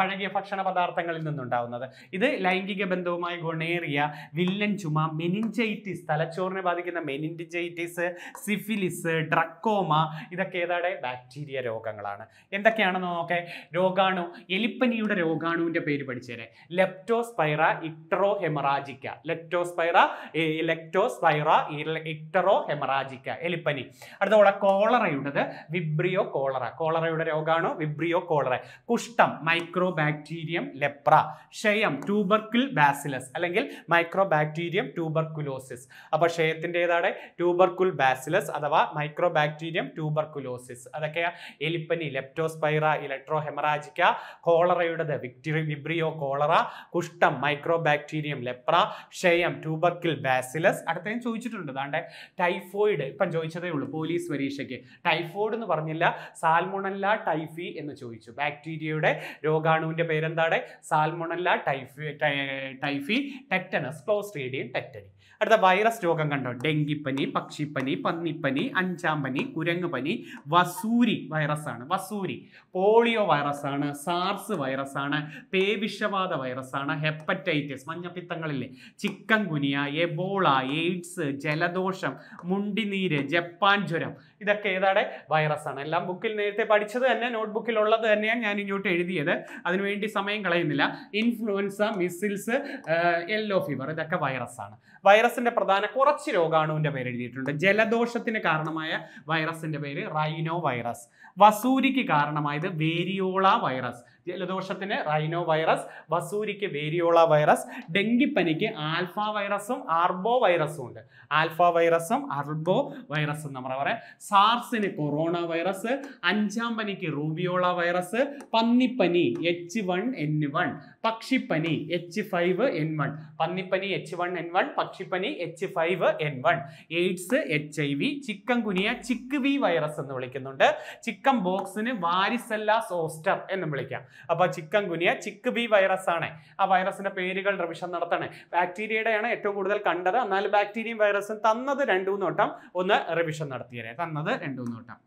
പഴകിയ ഭക്ഷണ പദാർത്ഥങ്ങളിൽ നിന്നുണ്ടാവുന്നത് ഇത് ലൈംഗിക ബന്ധവുമായി ഗൊണേറിയ വില്ലൻ ചുമ മെനിഞ്ചൈറ്റിസ് തലച്ചോറിനെ ബാധിക്കുന്ന മെനിഞ്ചൈറ്റിസ് സിഫിലിസ് ലൈസിസ് ഡ്രക്കോമ ഇതൊക്കെ ഏതാണ് ബാക്ടീരിയ രോഗങ്ങളാണ് എന്തൊക്കെയാണെന്ന് നോക്കെ രോഗാണു എലിപ്പനിയുടെ രോഗാണുവിൻ്റെ പേര് പഠിച്ചേരെ ലെപ്റ്റോസ്പൈറ ഇക്ടറോ ഹെമറാജിക്ക ലെപ്റ്റോസ്പൈറ ലെക്ടോസ്പൈറ ഇക്ടറോ ഹെമറാജിക്ക എലിപ്പനി അടുത്തോടെ കോളറയുടേത് വിബ്രിയോ കോളറ കോളറയുടെ രോഗാണു വിബ്രിയോ കോളറ കുഷ്ഠം മൈക്രോ ബാക്ടീരിയം ലെപ്ര ക്ഷയം ട്യൂബർക്കിൾ ബാസിലസ് അല്ലെങ്കിൽ മൈക്രോ ബാക്ടീരിയം ട്യൂബർക്കുലോസിസ് അപ്പോൾ ക്ഷയത്തിൻ്റെ ഏതാണ് ട്യൂബർക്കുൽ ബാസിലസ് അഥവാ മൈക്രോ ബാക്ടീരിയം ട്യൂബർക്കുലോസിസ് അതൊക്കെ എലിപ്പനി ലെപ്റ്റോസ്പൈറ ഇലക്ട്രോ ഹെമറാജിക്ക കോളറയുടേത് വിക്ടറി വിബ്രിയോ കോളറ കുഷ്ഠം മൈക്രോ ബാക്ടീരിയം ലെപ്ര ക്ഷയം ട്യൂബർക്കിൽ ബാസിലസ് അടുത്ത ഞാൻ ചോദിച്ചിട്ടുണ്ട് അതാണ്ട് ടൈഫോയിഡ് ഇപ്പം ചോദിച്ചതേ ഉള്ളൂ പോലീസ് പരീക്ഷയ്ക്ക് ടൈഫോയിഡ് എന്ന് പറഞ്ഞില്ല സാൽമുണല്ല ടൈഫി എന്ന് ചോദിച്ചു ബാക്ടീരിയയുടെ രോഗാണുവിൻ്റെ പേരെന്താണ് salmonella typhi typhi tetanus clostridium tetani അടുത്ത വൈറസ് രോഗം കണ്ടോ ഡെങ്കിപ്പനി പക്ഷിപ്പനി പന്നിപ്പനി അഞ്ചാം പനി കുരങ്ങ് പനി വസൂരി വസൂരി പോളിയോ വൈറസ് ആണ് സാർസ് വൈറസ് ആണ് പേവിഷവാദ ആണ് ഹെപ്പറ്റൈറ്റിസ് മഞ്ഞപ്പിത്തങ്ങളിലെ ചിക്കൻ ഗുനിയ എബോള എയ്ഡ്സ് ജലദോഷം മുണ്ടിനീര് ജപ്പാൻ ജ്വരം ഇതൊക്കെ ഏതാണ് വൈറസ് ആണ് എല്ലാം ബുക്കിൽ നേരത്തെ പഠിച്ചത് തന്നെ നോട്ട്ബുക്കിൽ ഉള്ളത് തന്നെയാണ് ഞാൻ ഇങ്ങോട്ട് എഴുതിയത് അതിനുവേണ്ടി സമയം കളയുന്നില്ല ഇൻഫ്ലുവൻസ മിസിൽസ് യെല്ലോ ഫീവർ ഇതൊക്കെ വൈറസ് ആണ് വൈറസിന്റെ പ്രധാന കുറച്ച് രോഗാണുവിന്റെ പേര് എഴുതിയിട്ടുണ്ട് ജലദോഷത്തിന് കാരണമായ വൈറസിന്റെ പേര് റൈനോ വൈറസ് വസൂരിക്ക് കാരണമായത് വേരിയോള വൈറസ് ജലദോഷത്തിന് റൈനോ വൈറസ് വസൂരിക്ക് വേരിയോള വൈറസ് ഡെങ്കിപ്പനിക്ക് ആൽഫ വൈറസും ആർബോ വൈറസും ഉണ്ട് ആൽഫ വൈറസും ആർബോ വൈറസും നമ്മൾ പറയാം സാർസിന് കൊറോണ വൈറസ് അഞ്ചാം പനിക്ക് റൂബിയോള വൈറസ് പന്നിപ്പനി എച്ച് വൺ എൻ വൺ പക്ഷിപ്പനി എച്ച് ഫൈവ് എൻ വൺ പന്നിപ്പനി എച്ച് വൺ എൻ വൺ പക്ഷിപ്പനി H five N one AIDS H I V chikungunya chik V virus എന്ന് വിളിക്കുന്നുണ്ട് ചിക്കൻ ബോക്സിന് വാരിസല്ല സോസ്റ്റർ എന്ന് വിളിക്കാം അപ്പോൾ chikungunya chik V virus ആണ് ആ വൈറസിന്റെ പേരുകൾ റിവിഷൻ നടത്തണേ ആണ് ഏറ്റവും കൂടുതൽ കണ്ടത് എന്നാലും ബാക്ടീരിയയും വൈറസും തന്നത് രണ്ടു മൂന്ന് വട്ടം ഒന്ന് റിവിഷൻ നടത്തിയരേ തന്നത് രണ്ടു മൂന്ന് വട്ടം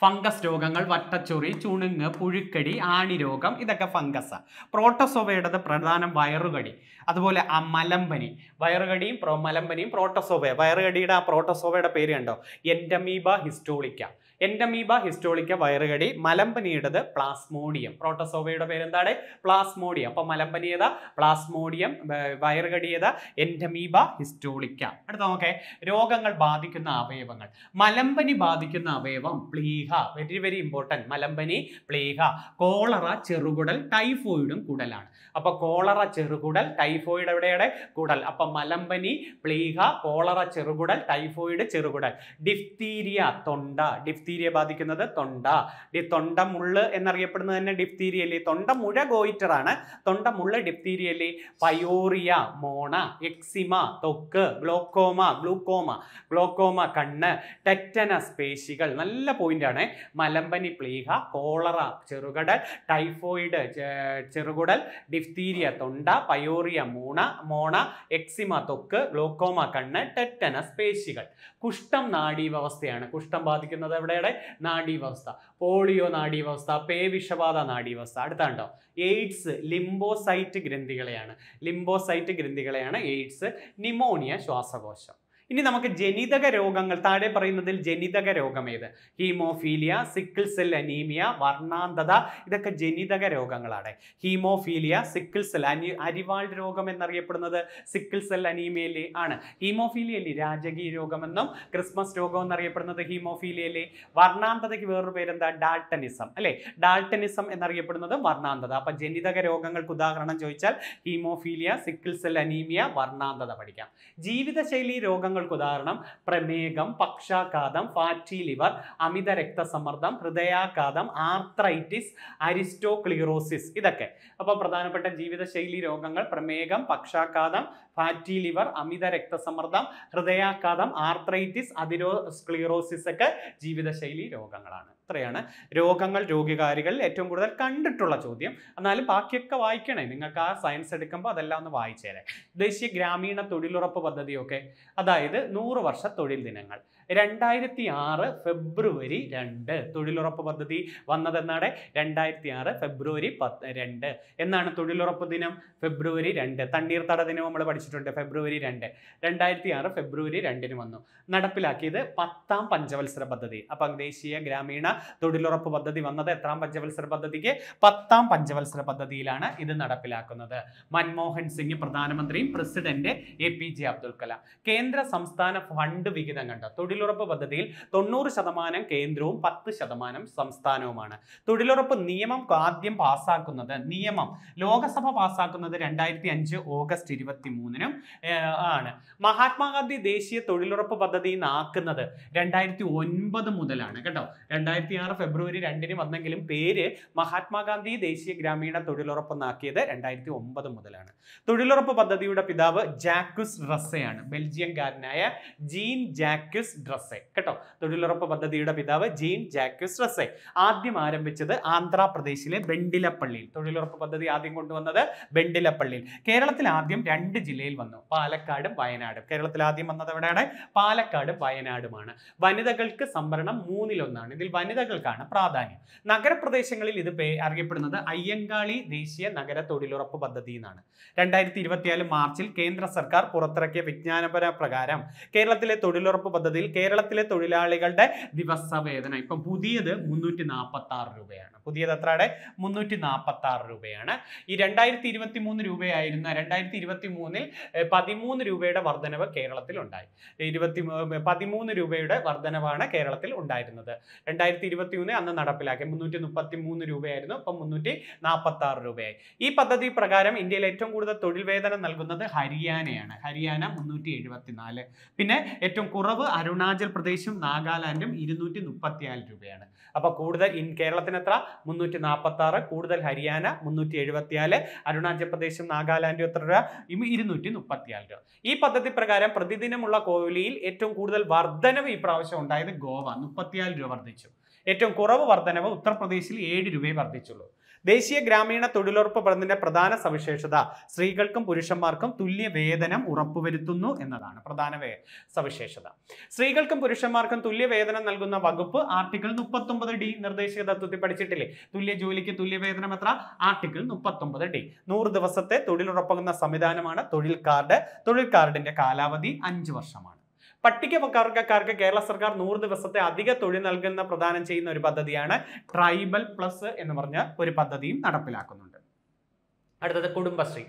ഫംഗസ് രോഗങ്ങൾ വട്ടച്ചൊറി ചുണുങ്ങ് പുഴുക്കടി ആണിരോഗം ഇതൊക്കെ ഫംഗസാണ് പ്രോട്ടസോവയുടേത് പ്രധാനം വയറുകടി അതുപോലെ ആ മലമ്പനി വയറുകടിയും മലമ്പനിയും പ്രോട്ടോസോവയ വയറുകടിയുടെ ആ പ്രോട്ടസോവയുടെ പേര് കണ്ടോ എൻഡമീബ ഹിസ്റ്റോളിക്ക എൻഡമീബ ഹിസ്റ്റോളിക്ക വയറുകടി മലമ്പനിയുടേത് പ്ലാസ്മോഡിയം പ്രോട്ടസോവയുടെ പേരെന്താണ് പ്ലാസ്മോഡിയം അപ്പം മലമ്പനിയത പ്ലാസ്മോഡിയം വയറുകടിയത എൻഡമീബ ഹിസ്റ്റോളിക്ക അടുത്ത നോക്കേ രോഗങ്ങൾ ബാധിക്കുന്ന അവയവങ്ങൾ മലമ്പനി ബാധിക്കുന്ന അവയവം പ്ലീഹ വെരി വെരി ഇമ്പോർട്ടൻറ്റ് മലമ്പനി പ്ലീഹ കോളറ ചെറുകുടൽ ടൈഫോയിഡും കുടലാണ് അപ്പൊ കോളറ ചെറുകുടൽ ടൈഫോയിഡ് എവിടെയുടെ കൂടൽ അപ്പൊ മലമ്പനി പ്ലീഹ കോളറ ചെറുകുടൽ ടൈഫോയിഡ് ചെറുകുടൽ ഡിഫ്തീരിയ തൊണ്ട ഡിഫ്തീരിയ ബാധിക്കുന്നത് തൊണ്ട തൊണ്ട തൊണ്ടമുള്ള് എന്നറിയപ്പെടുന്നത് തന്നെ ഡിഫ്തീരിയല്ലേ തൊണ്ടമുഴ ഗോയിറ്ററാണ് തൊണ്ടമുള്ള ഡിഫ്തീരിയല്ലേ പയോറിയ മോണ എക്സിമ തൊക്ക് ഗ്ലോക്കോമ ഗ്ലൂക്കോമ ഗ്ലോക്കോമ കണ്ണ് ടെറ്റനസ് പേശികൾ നല്ല പോയിന്റാണ് മലമ്പനി പ്ലീഹ കോളറ ചെറുകടൽ ടൈഫോയിഡ് ചെറുകുടൽ ഡിഫ് ഡിഫ്തീരിയ തൊണ്ട പയോറിയ മൂണ മോണ എക്സിമ തൊക്ക് ഗ്ലോക്കോമ കണ്ണ് ടെറ്റനസ് പേശികൾ കുഷ്ഠം നാഡീവ്യവസ്ഥയാണ് കുഷ്ഠം ബാധിക്കുന്നത് എവിടെയുടെ നാഡീവ്യവസ്ഥ പോളിയോ നാഡീവ്യവസ്ഥ പേവിഷബാധ നാഡീവ്യവസ്ഥ അടുത്താണ്ടോ എയ്ഡ്സ് ലിംബോസൈറ്റ് ഗ്രന്ഥികളെയാണ് ലിംബോസൈറ്റ് ഗ്രന്ഥികളെയാണ് എയ്ഡ്സ് നിമോണിയ ശ്വാസകോശം ഇനി നമുക്ക് ജനിതക രോഗങ്ങൾ താഴെ പറയുന്നതിൽ ജനിതക രോഗം ഏത് ഹീമോഫീലിയ സിക്കിൾ സെൽ അനീമിയ വർണ്ണാന്തത ഇതൊക്കെ ജനിതക രോഗങ്ങളാണ് ഹീമോഫീലിയ സിക്കിൾ സെൽ അനി അരിവാൾ രോഗം എന്നറിയപ്പെടുന്നത് സിക്കിൾ സെൽ അനീമിയയിലെ ആണ് ഹീമോഫീലിയ രാജകീയ രോഗമെന്നും ക്രിസ്മസ് രോഗം എന്നറിയപ്പെടുന്നത് ഹീമോഫീലിയയിലെ വർണ്ണാന്തതയ്ക്ക് വേറൊരു പേരെന്താ ഡാൾട്ടനിസം അല്ലെ ഡാൾട്ടനിസം എന്നറിയപ്പെടുന്നത് വർണ്ണാന്തത അപ്പൊ ജനിതക രോഗങ്ങൾക്ക് ഉദാഹരണം ചോദിച്ചാൽ ഹീമോഫീലിയ സിക്കിൾ സെൽ അനീമിയ വർണ്ണാന്തത പഠിക്കാം ജീവിതശൈലി രോഗങ്ങൾ അസുഖങ്ങൾക്ക് ഉദാഹരണം പ്രമേഹം പക്ഷാഘാതം ഫാറ്റി ലിവർ അമിത രക്തസമ്മർദ്ദം ഹൃദയാഘാതം ആർത്രൈറ്റിസ് അരിസ്റ്റോക്ലിറോസിസ് ഇതൊക്കെ അപ്പോൾ പ്രധാനപ്പെട്ട ജീവിതശൈലി രോഗങ്ങൾ പ്രമേഹം പക്ഷാഘാതം ഫാറ്റി ലിവർ അമിത രക്തസമ്മർദ്ദം ഹൃദയാഘാതം ആർത്രൈറ്റിസ് സ്ക്ലീറോസിസ് ഒക്കെ ജീവിതശൈലി രോഗങ്ങളാണ് ഇത്രയാണ് രോഗങ്ങൾ രോഗികാരികളിൽ ഏറ്റവും കൂടുതൽ കണ്ടിട്ടുള്ള ചോദ്യം എന്നാലും ബാക്കിയൊക്കെ വായിക്കണേ നിങ്ങൾക്ക് ആ സയൻസ് എടുക്കുമ്പോൾ അതെല്ലാം ഒന്ന് വായിച്ചേരെ ദേശീയ ഗ്രാമീണ തൊഴിലുറപ്പ് പദ്ധതിയൊക്കെ അതായത് നൂറ് വർഷ തൊഴിൽ ദിനങ്ങൾ രണ്ടായിരത്തി ആറ് ഫെബ്രുവരി രണ്ട് തൊഴിലുറപ്പ് പദ്ധതി വന്നതെന്നാണ് രണ്ടായിരത്തി ആറ് ഫെബ്രുവരി പത്ത് രണ്ട് എന്നാണ് തൊഴിലുറപ്പ് ദിനം ഫെബ്രുവരി രണ്ട് തണ്ണീർത്തട ദിനം നമ്മൾ പഠിച്ചിട്ടുണ്ട് ഫെബ്രുവരി രണ്ട് രണ്ടായിരത്തി ആറ് ഫെബ്രുവരി രണ്ടിന് വന്നു നടപ്പിലാക്കിയത് പത്താം പഞ്ചവത്സര പദ്ധതി അപ്പം ദേശീയ ഗ്രാമീണ തൊഴിലുറപ്പ് പദ്ധതി വന്നത് എത്രാം പഞ്ചവത്സര പദ്ധതിക്ക് പത്താം പഞ്ചവത്സര പദ്ധതിയിലാണ് ഇത് നടപ്പിലാക്കുന്നത് മൻമോഹൻ സിംഗ് പ്രധാനമന്ത്രിയും president A P J Abdul Kalam കേന്ദ്ര സംസ്ഥാന ഫണ്ട് വിഹിതം കണ്ട തൊഴിൽ തൊഴിലുറപ്പ് പദ്ധതിയിൽ തൊണ്ണൂറ് ശതമാനം കേന്ദ്രവും പത്ത് ശതമാനം സംസ്ഥാനവുമാണ് തൊഴിലുറപ്പ് നിയമം ആദ്യം പാസ്സാക്കുന്നത് നിയമം ലോകസഭ പാസ്സാക്കുന്നത് രണ്ടായിരത്തി അഞ്ച് ഓഗസ്റ്റ് ഇരുപത്തി മൂന്നിനും ആണ് മഹാത്മാഗാന്ധി ദേശീയ തൊഴിലുറപ്പ് പദ്ധതി ആക്കുന്നത് രണ്ടായിരത്തി ഒൻപത് മുതലാണ് കേട്ടോ രണ്ടായിരത്തി ആറ് ഫെബ്രുവരി രണ്ടിന് വന്നെങ്കിലും പേര് മഹാത്മാഗാന്ധി ദേശീയ ഗ്രാമീണ തൊഴിലുറപ്പ് എന്നാക്കിയത് രണ്ടായിരത്തി ഒമ്പത് മുതലാണ് തൊഴിലുറപ്പ് പദ്ധതിയുടെ പിതാവ് ജാക്യുസ് റസ്സയാണ് ബെൽജിയംകാരനായ ജീൻ ജാക്യുസ് ഡ്രസ്സെ കേട്ടോ തൊഴിലുറപ്പ് പദ്ധതിയുടെ പിതാവ് ജെയിൻ ജാക്യൂസ് ഡ്രസ്സെ ആദ്യം ആരംഭിച്ചത് ആന്ധ്രാപ്രദേശിലെ ബെണ്ടിലപ്പള്ളിയിൽ തൊഴിലുറപ്പ് പദ്ധതി ആദ്യം കൊണ്ടുവന്നത് ബെണ്ടിലപ്പള്ളിയിൽ കേരളത്തിൽ ആദ്യം രണ്ട് ജില്ലയിൽ വന്നു പാലക്കാടും വയനാടും കേരളത്തിൽ ആദ്യം വന്നത് എവിടെയാണ് പാലക്കാടും വയനാടുമാണ് വനിതകൾക്ക് സംവരണം മൂന്നിലൊന്നാണ് ഇതിൽ വനിതകൾക്കാണ് പ്രാധാന്യം നഗരപ്രദേശങ്ങളിൽ ഇത് അറിയപ്പെടുന്നത് അയ്യങ്കാളി ദേശീയ നഗര തൊഴിലുറപ്പ് പദ്ധതി എന്നാണ് രണ്ടായിരത്തി ഇരുപത്തിനാല് മാർച്ചിൽ കേന്ദ്ര സർക്കാർ പുറത്തിറക്കിയ വിജ്ഞാനപര പ്രകാരം കേരളത്തിലെ തൊഴിലുറപ്പ് പദ്ധതിയിൽ കേരളത്തിലെ തൊഴിലാളികളുടെ ദിവസ വേതനം ഇപ്പം പുതിയത് മുന്നൂറ്റി നാൽപ്പത്തി ആറ് രൂപയാണ് പുതിയത് അത്രയുടെ മുന്നൂറ്റി നാൽപ്പത്തി ആറ് രൂപയാണ് ഈ രണ്ടായിരത്തി ഇരുപത്തി മൂന്ന് രൂപയായിരുന്ന രണ്ടായിരത്തി ഇരുപത്തി മൂന്നിൽ പതിമൂന്ന് രൂപയുടെ വർധനവ് കേരളത്തിൽ ഉണ്ടായി ഇരുപത്തി പതിമൂന്ന് രൂപയുടെ വർധനവാണ് കേരളത്തിൽ ഉണ്ടായിരുന്നത് രണ്ടായിരത്തി ഇരുപത്തി മൂന്ന് അന്ന് നടപ്പിലാക്കി മുന്നൂറ്റി മുപ്പത്തി മൂന്ന് രൂപയായിരുന്നു ഇപ്പം മുന്നൂറ്റി നാൽപ്പത്തി ആറ് രൂപയായി ഈ പദ്ധതി പ്രകാരം ഇന്ത്യയിൽ ഏറ്റവും കൂടുതൽ തൊഴിൽ വേതനം നൽകുന്നത് ഹരിയാനയാണ് ഹരിയാന മുന്നൂറ്റി എഴുപത്തിനാല് പിന്നെ ഏറ്റവും കുറവ് അരുണാചൽ അരുണാചൽ പ്രദേശും നാഗാലാൻഡും ഇരുന്നൂറ്റി മുപ്പത്തിനാല് രൂപയാണ് അപ്പോൾ കൂടുതൽ ഇൻ കേരളത്തിന് എത്ര മുന്നൂറ്റി നാൽപ്പത്തി ആറ് കൂടുതൽ ഹരിയാന മുന്നൂറ്റി എഴുപത്തിനാല് അരുണാചൽ പ്രദേശും നാഗാലാൻഡും എത്ര രൂപ ഇരുന്നൂറ്റി മുപ്പത്തിനാല് രൂപ ഈ പദ്ധതി പ്രകാരം പ്രതിദിനമുള്ള കോഹ്ലിയിൽ ഏറ്റവും കൂടുതൽ വർധനവ് ഈ പ്രാവശ്യം ഉണ്ടായത് ഗോവ മുപ്പത്തിനാല് രൂപ വർദ്ധിച്ചു ഏറ്റവും കുറവ് വർധനവ് ഉത്തർപ്രദേശിൽ ഏഴ് രൂപയെ വർദ്ധിച്ചുള്ളൂ ദേശീയ ഗ്രാമീണ തൊഴിലുറപ്പ് പദ്ധതിന്റെ പ്രധാന സവിശേഷത സ്ത്രീകൾക്കും പുരുഷന്മാർക്കും തുല്യ വേതനം ഉറപ്പുവരുത്തുന്നു എന്നതാണ് പ്രധാന സവിശേഷത സ്ത്രീകൾക്കും പുരുഷന്മാർക്കും തുല്യ വേതനം നൽകുന്ന വകുപ്പ് ആർട്ടിക്കിൾ മുപ്പത്തൊമ്പത് ഡി നിർദ്ദേശിക തത്വത്തിൽ പഠിച്ചിട്ടില്ലേ തുല്യ ജോലിക്ക് തുല്യ വേതനം എത്ര ആർട്ടിക്കിൾ മുപ്പത്തൊമ്പത് ഡി നൂറ് ദിവസത്തെ തൊഴിലുറപ്പാക്കുന്ന സംവിധാനമാണ് തൊഴിൽ കാർഡ് തൊഴിൽ കാർഡിന്റെ കാലാവധി അഞ്ചു വർഷമാണ് പട്ടികവർഗക്കാർക്ക് കേരള സർക്കാർ നൂറ് ദിവസത്തെ അധിക തൊഴിൽ നൽകുന്ന പ്രദാനം ചെയ്യുന്ന ഒരു പദ്ധതിയാണ് ട്രൈബൽ പ്ലസ് എന്ന് പറഞ്ഞ ഒരു പദ്ധതിയും നടപ്പിലാക്കുന്നുണ്ട് അടുത്തത് കുടുംബശ്രീ